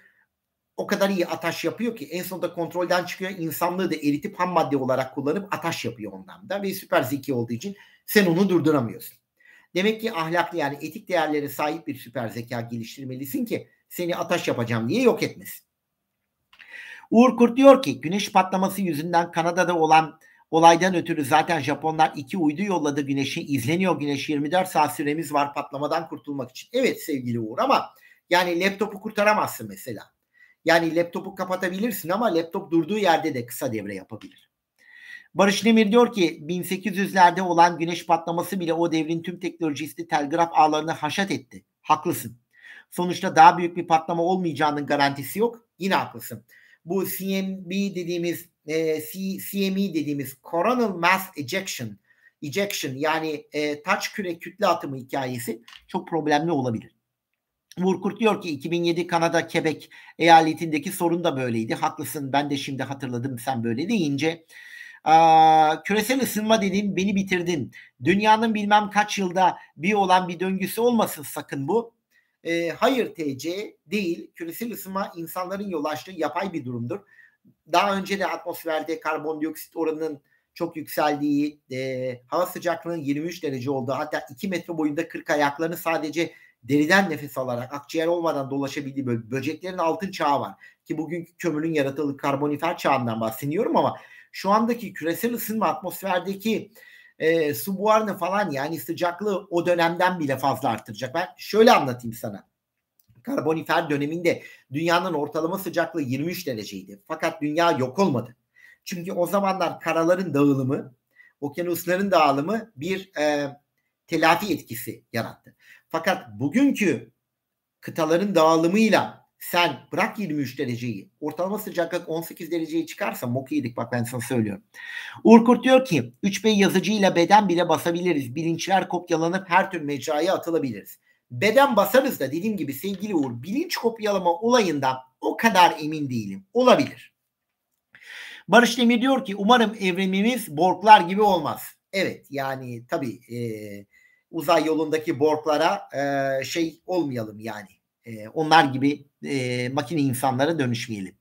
o kadar iyi ataş yapıyor ki en sonunda kontrolden çıkıyor. insanlığı da eritip ham madde olarak kullanıp ataş yapıyor ondan da ve süper zeki olduğu için sen onu durduramıyorsun. Demek ki ahlaklı yani etik değerlere sahip bir süper zeka geliştirmelisin ki seni ataş yapacağım diye yok etmesin. Uğur Kurt diyor ki güneş patlaması yüzünden Kanada'da olan olaydan ötürü zaten Japonlar iki uydu yolladı güneşi izleniyor güneş 24 saat süremiz var patlamadan kurtulmak için. Evet sevgili Uğur ama yani laptopu kurtaramazsın mesela. Yani laptopu kapatabilirsin ama laptop durduğu yerde de kısa devre yapabilir. Barış Nemir diyor ki 1800'lerde olan güneş patlaması bile o devrin tüm teknolojisini telgraf ağlarını haşat etti. Haklısın. Sonuçta daha büyük bir patlama olmayacağının garantisi yok. Yine haklısın. Bu CMB dediğimiz e, C, CME dediğimiz coronal mass ejection ejection yani e, taç küre kütle atımı hikayesi çok problemli olabilir. Burkurt diyor ki 2007 Kanada Quebec eyaletindeki sorun da böyleydi. Haklısın ben de şimdi hatırladım sen böyle deyince. Aa, küresel ısınma dedin beni bitirdin. Dünyanın bilmem kaç yılda bir olan bir döngüsü olmasın sakın bu. E, hayır TC değil. Küresel ısınma insanların yol açtığı yapay bir durumdur. Daha önce de atmosferde karbondioksit oranının çok yükseldiği, e, hava sıcaklığının 23 derece olduğu hatta 2 metre boyunda 40 ayaklarını sadece deriden nefes alarak akciğer olmadan dolaşabildiği böyle böceklerin altın çağı var. Ki bugünkü kömürün yaratıldığı karbonifer çağından bahsediyorum ama şu andaki küresel ısınma atmosferdeki e, su buharını falan yani sıcaklığı o dönemden bile fazla artıracak. Ben şöyle anlatayım sana. Karbonifer döneminde dünyanın ortalama sıcaklığı 23 dereceydi. Fakat dünya yok olmadı. Çünkü o zamanlar karaların dağılımı, okyanusların dağılımı bir e, telafi etkisi yarattı. Fakat bugünkü kıtaların dağılımıyla sen bırak 23 dereceyi ortalama sıcaklık 18 dereceye çıkarsa mok yedik bak ben sana söylüyorum. Urkurt diyor ki 3B yazıcıyla beden bile basabiliriz. Bilinçler kopyalanıp her tür mecraya atılabiliriz. Beden basarız da dediğim gibi sevgili Uğur bilinç kopyalama olayından o kadar emin değilim. Olabilir. Barış Demir diyor ki umarım evrimimiz Borglar gibi olmaz. Evet yani tabii e, uzay yolundaki Borg'lara e, şey olmayalım yani. E, onlar gibi e, makine insanlara dönüşmeyelim.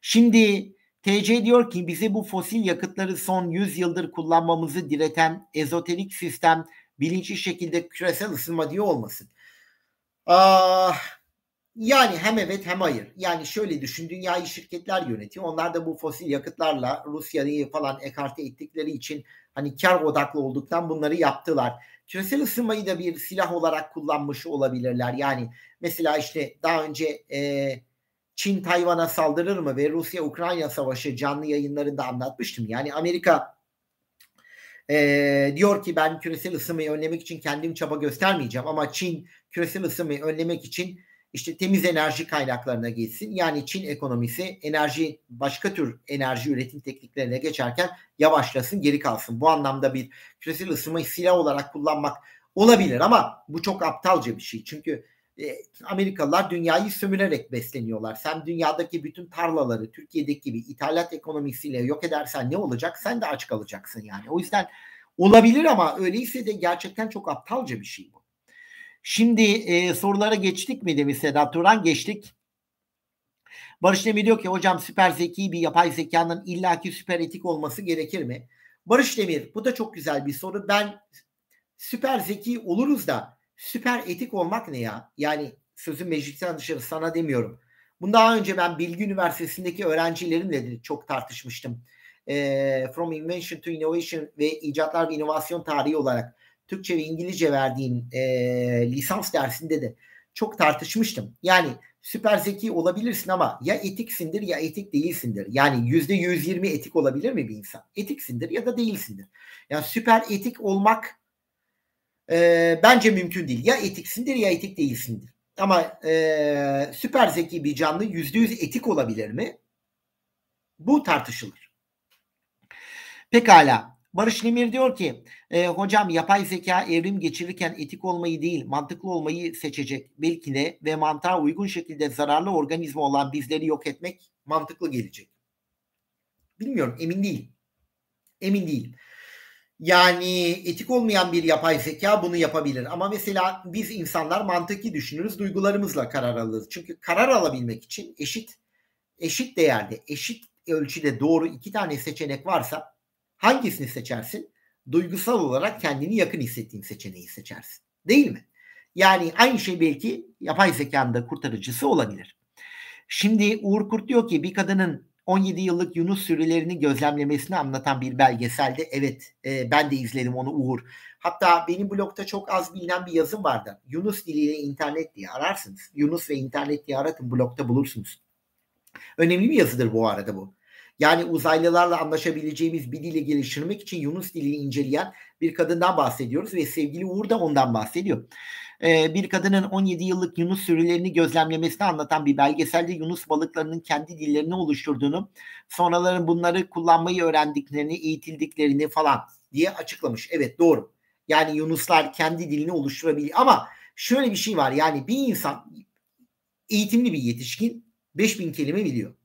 Şimdi TC diyor ki bizi bu fosil yakıtları son 100 yıldır kullanmamızı direten ezoterik sistem bilinçli şekilde küresel ısınma diye olmasın. Aa, ah, yani hem evet hem hayır. Yani şöyle düşün dünyayı şirketler yönetiyor. Onlar da bu fosil yakıtlarla Rusya'yı falan ekarte ettikleri için hani kar odaklı olduktan bunları yaptılar küresel ısınmayı da bir silah olarak kullanmış olabilirler. Yani mesela işte daha önce e, Çin Tayvan'a saldırır mı ve Rusya-Ukrayna savaşı canlı yayınlarında anlatmıştım. Yani Amerika e, diyor ki ben küresel ısınmayı önlemek için kendim çaba göstermeyeceğim ama Çin küresel ısınmayı önlemek için işte temiz enerji kaynaklarına geçsin. Yani Çin ekonomisi enerji başka tür enerji üretim tekniklerine geçerken yavaşlasın, geri kalsın. Bu anlamda bir küresel ısınmayı silah olarak kullanmak olabilir ama bu çok aptalca bir şey. Çünkü e, Amerikalılar dünyayı sömürerek besleniyorlar. Sen dünyadaki bütün tarlaları Türkiye'deki gibi ithalat ekonomisiyle yok edersen ne olacak? Sen de aç kalacaksın yani. O yüzden olabilir ama öyleyse de gerçekten çok aptalca bir şey bu. Şimdi e, sorulara geçtik mi demiş Sedat Turan geçtik. Barış Demir diyor ki hocam süper zeki bir yapay zekanın illaki süper etik olması gerekir mi? Barış Demir bu da çok güzel bir soru. Ben süper zeki oluruz da süper etik olmak ne ya? Yani sözü meclisten dışarı sana demiyorum. Bunu daha önce ben Bilgi Üniversitesi'ndeki öğrencilerimle de çok tartışmıştım. E, From Invention to Innovation ve icatlar ve inovasyon tarihi olarak Türkçe ve İngilizce verdiğim e, lisans dersinde de çok tartışmıştım. Yani süper zeki olabilirsin ama ya etiksindir ya etik değilsindir. Yani yüzde 120 etik olabilir mi bir insan? Etiksindir ya da değilsindir. Yani süper etik olmak e, bence mümkün değil. Ya etiksindir ya etik değilsindir. Ama e, süper zeki bir canlı yüzde yüz etik olabilir mi? Bu tartışılır. Pekala. Barış Limir diyor ki e, hocam yapay zeka evrim geçirirken etik olmayı değil mantıklı olmayı seçecek. Belki de ve mantığa uygun şekilde zararlı organizma olan bizleri yok etmek mantıklı gelecek. Bilmiyorum emin değil. Emin değil. Yani etik olmayan bir yapay zeka bunu yapabilir. Ama mesela biz insanlar mantıki düşünürüz, duygularımızla karar alırız. Çünkü karar alabilmek için eşit eşit değerde, eşit ölçüde doğru iki tane seçenek varsa hangisini seçersin? Duygusal olarak kendini yakın hissettiğin seçeneği seçersin. Değil mi? Yani aynı şey belki yapay zekanın da kurtarıcısı olabilir. Şimdi Uğur Kurt diyor ki bir kadının 17 yıllık Yunus sürülerini gözlemlemesini anlatan bir belgeselde evet e, ben de izledim onu Uğur. Hatta benim blogda çok az bilinen bir yazım vardı. Yunus diliyle internet diye ararsınız. Yunus ve internet diye aratın blogda bulursunuz. Önemli bir yazıdır bu arada bu. Yani uzaylılarla anlaşabileceğimiz bir dile geliştirmek için Yunus dilini inceleyen bir kadından bahsediyoruz ve sevgili Uğur da ondan bahsediyor. Ee, bir kadının 17 yıllık Yunus sürülerini gözlemlemesini anlatan bir belgeselde Yunus balıklarının kendi dillerini oluşturduğunu, sonraların bunları kullanmayı öğrendiklerini, eğitildiklerini falan diye açıklamış. Evet doğru. Yani Yunuslar kendi dilini oluşturabiliyor ama şöyle bir şey var yani bir insan eğitimli bir yetişkin 5000 kelime biliyor.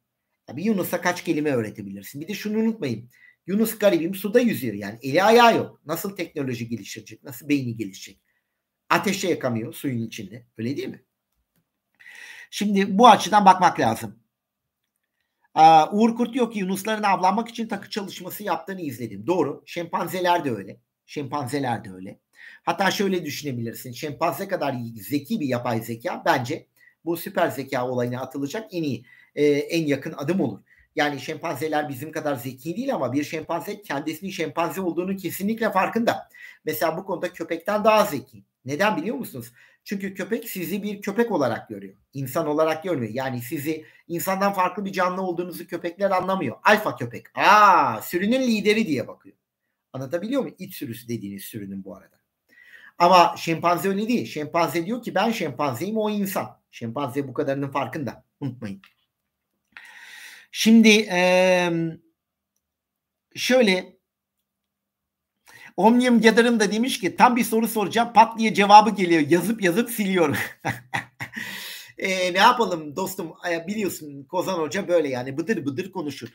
Bir Yunus'a kaç kelime öğretebilirsin. Bir de şunu unutmayın. Yunus garibim suda yüzüyor yani. Eli ayağı yok. Nasıl teknoloji gelişecek, Nasıl beyni gelişecek? Ateşe yakamıyor suyun içinde. Öyle değil mi? Şimdi bu açıdan bakmak lazım. Ee, Uğur Kurt diyor ki Yunusların avlanmak için takı çalışması yaptığını izledim. Doğru. Şempanzeler de öyle. Şempanzeler de öyle. Hatta şöyle düşünebilirsin. Şempanze kadar zeki bir yapay zeka bence bu süper zeka olayına atılacak en iyi e, en yakın adım olur. Yani şempanzeler bizim kadar zeki değil ama bir şempanze kendisinin şempanze olduğunu kesinlikle farkında. Mesela bu konuda köpekten daha zeki. Neden biliyor musunuz? Çünkü köpek sizi bir köpek olarak görüyor. İnsan olarak görmüyor. Yani sizi insandan farklı bir canlı olduğunuzu köpekler anlamıyor. Alfa köpek. Aa, sürünün lideri diye bakıyor. Anlatabiliyor muyum? İç sürüsü dediğiniz sürünün bu arada. Ama şempanze öyle değil. Şempanze diyor ki ben şempanzeyim o insan. Şempanze bu kadarının farkında. Unutmayın. Şimdi şöyle Omnium Gatherum da demiş ki tam bir soru soracağım pat diye cevabı geliyor. Yazıp yazıp siliyorum. *laughs* e, ne yapalım dostum biliyorsun Kozan Hoca böyle yani bıdır bıdır konuşur.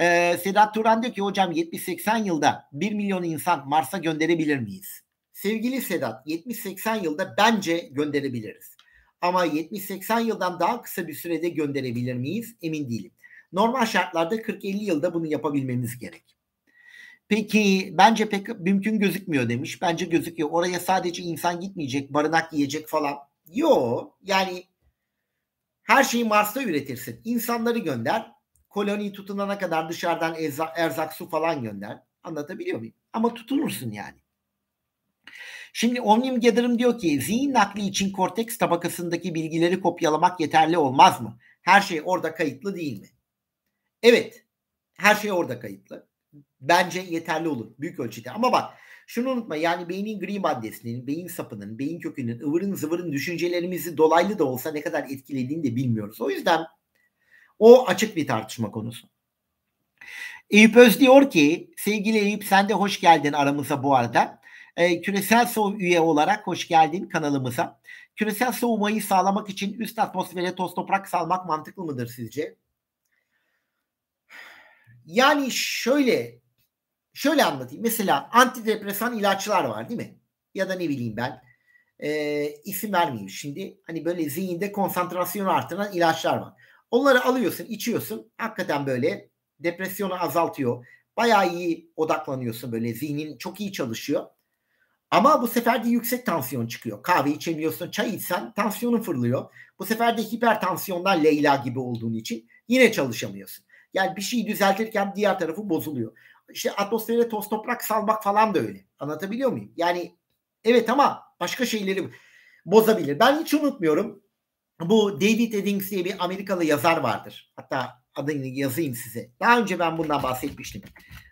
E, Sedat Turan diyor ki hocam 70-80 yılda 1 milyon insan Mars'a gönderebilir miyiz? Sevgili Sedat 70-80 yılda bence gönderebiliriz. Ama 70-80 yıldan daha kısa bir sürede gönderebilir miyiz? Emin değilim. Normal şartlarda 40-50 yılda bunu yapabilmeniz gerek. Peki bence pek mümkün gözükmüyor demiş. Bence gözüküyor. Oraya sadece insan gitmeyecek, barınak yiyecek falan. Yo yani her şeyi Mars'ta üretirsin. İnsanları gönder. Koloni tutunana kadar dışarıdan erzak, erzak su falan gönder. Anlatabiliyor muyum? Ama tutunursun yani. Şimdi Omnium Gatherum diyor ki zihin nakli için korteks tabakasındaki bilgileri kopyalamak yeterli olmaz mı? Her şey orada kayıtlı değil mi? Evet her şey orada kayıtlı. Bence yeterli olur büyük ölçüde. Ama bak şunu unutma yani beynin gri maddesinin, beyin sapının, beyin kökünün, ıvırın zıvırın düşüncelerimizi dolaylı da olsa ne kadar etkilediğini de bilmiyoruz. O yüzden o açık bir tartışma konusu. Eyüp Öz diyor ki sevgili Eyüp sen de hoş geldin aramıza bu arada. E, küresel soğu üye olarak hoş geldin kanalımıza. Küresel soğumayı sağlamak için üst atmosfere toz toprak salmak mantıklı mıdır sizce? Yani şöyle şöyle anlatayım. Mesela antidepresan ilaçlar var değil mi? Ya da ne bileyim ben e, isim vermeyeyim şimdi. Hani böyle zihinde konsantrasyonu artıran ilaçlar var. Onları alıyorsun, içiyorsun. Hakikaten böyle depresyonu azaltıyor. Bayağı iyi odaklanıyorsun böyle. Zihnin çok iyi çalışıyor. Ama bu sefer de yüksek tansiyon çıkıyor. Kahve içemiyorsun, çay içsen tansiyonun fırlıyor. Bu sefer de hipertansiyondan Leyla gibi olduğun için yine çalışamıyorsun. Yani bir şeyi düzeltirken diğer tarafı bozuluyor. İşte atmosfere toz toprak salmak falan da öyle. Anlatabiliyor muyum? Yani evet ama başka şeyleri bozabilir. Ben hiç unutmuyorum. Bu David Eddings diye bir Amerikalı yazar vardır. Hatta adını yazayım size. Daha önce ben bundan bahsetmiştim.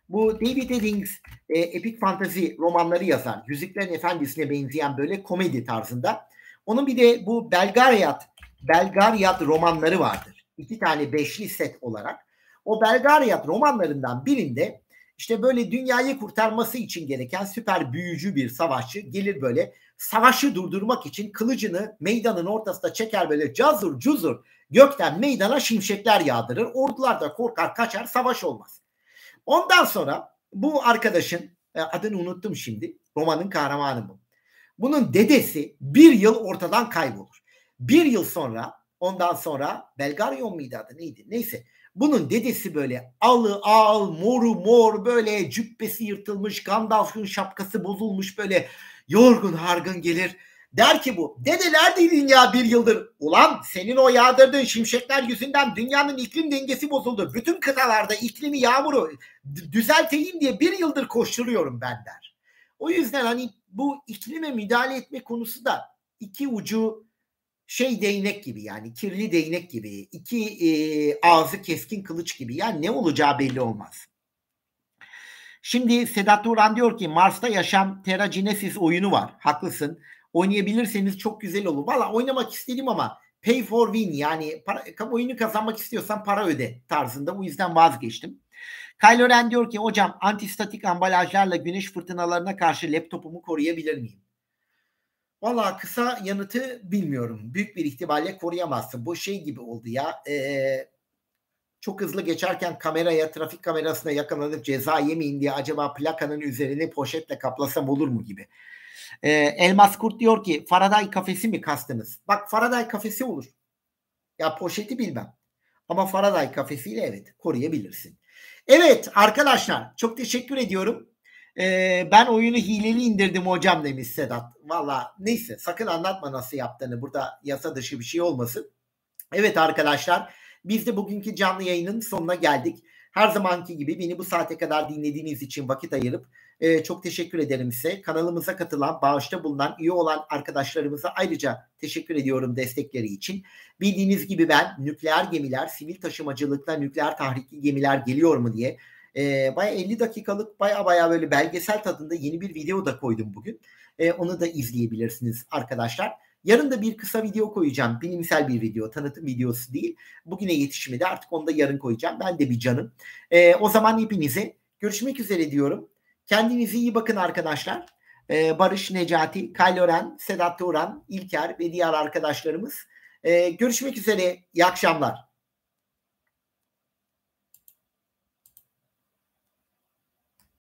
Bu David Eddings e, epik fantazi romanları yazan, Yüzüklerin Efendisi'ne benzeyen böyle komedi tarzında. Onun bir de bu Belgariyat, Belgariyat romanları vardır. İki tane beşli set olarak. O Belgariyat romanlarından birinde işte böyle dünyayı kurtarması için gereken süper büyücü bir savaşçı gelir böyle savaşı durdurmak için kılıcını meydanın ortasında çeker böyle cazur cuzur gökten meydana şimşekler yağdırır. Ordular da korkar kaçar savaş olmaz. Ondan sonra bu arkadaşın e, adını unuttum şimdi romanın kahramanı bu. Bunun dedesi bir yıl ortadan kaybolur. Bir yıl sonra ondan sonra Belgaryon muydu adı neydi neyse bunun dedesi böyle alı al, moru mor böyle cübbesi yırtılmış, Gandalf'ın şapkası bozulmuş böyle yorgun hargın gelir. Der ki bu dede neredeydin ya bir yıldır? Ulan senin o yağdırdığın şimşekler yüzünden dünyanın iklim dengesi bozuldu. Bütün kıtalarda iklimi yağmuru düzelteyim diye bir yıldır koşturuyorum ben der. O yüzden hani bu iklime müdahale etme konusu da iki ucu şey değnek gibi yani kirli değnek gibi iki e, ağzı keskin kılıç gibi yani ne olacağı belli olmaz. Şimdi Sedat Turan diyor ki Mars'ta yaşam TeraGenesis oyunu var. Haklısın. Oynayabilirseniz çok güzel olur. Valla oynamak istedim ama pay for win yani para, oyunu kazanmak istiyorsan para öde tarzında. bu yüzden vazgeçtim. Kylo Ren diyor ki hocam antistatik ambalajlarla güneş fırtınalarına karşı laptopumu koruyabilir miyim? Valla kısa yanıtı bilmiyorum. Büyük bir ihtimalle koruyamazsın. Bu şey gibi oldu ya. Ee, çok hızlı geçerken kameraya, trafik kamerasına yakalanıp ceza yemeyin diye acaba plakanın üzerini poşetle kaplasam olur mu gibi. Ee, Elmas Kurt diyor ki Faraday kafesi mi kastınız? Bak Faraday kafesi olur. Ya poşeti bilmem. Ama Faraday kafesiyle evet koruyabilirsin. Evet arkadaşlar çok teşekkür ediyorum. E, ben oyunu hileli indirdim hocam demiş Sedat. Valla neyse sakın anlatma nasıl yaptığını. Burada yasa dışı bir şey olmasın. Evet arkadaşlar biz de bugünkü canlı yayının sonuna geldik. Her zamanki gibi beni bu saate kadar dinlediğiniz için vakit ayırıp e, çok teşekkür ederim size. Kanalımıza katılan, bağışta bulunan, üye olan arkadaşlarımıza ayrıca teşekkür ediyorum destekleri için. Bildiğiniz gibi ben nükleer gemiler, sivil taşımacılıkla nükleer tahrikli gemiler geliyor mu diye e, baya 50 dakikalık baya baya böyle belgesel tadında yeni bir video da koydum bugün. E, onu da izleyebilirsiniz arkadaşlar. Yarın da bir kısa video koyacağım. Bilimsel bir video, tanıtım videosu değil. Bugüne yetişmedi artık onu da yarın koyacağım. Ben de bir canım. E, o zaman hepinize görüşmek üzere diyorum. Kendinize iyi bakın arkadaşlar. E, Barış, Necati, Kayloren, Sedat Turan, İlker ve diğer arkadaşlarımız. E, görüşmek üzere. İyi akşamlar.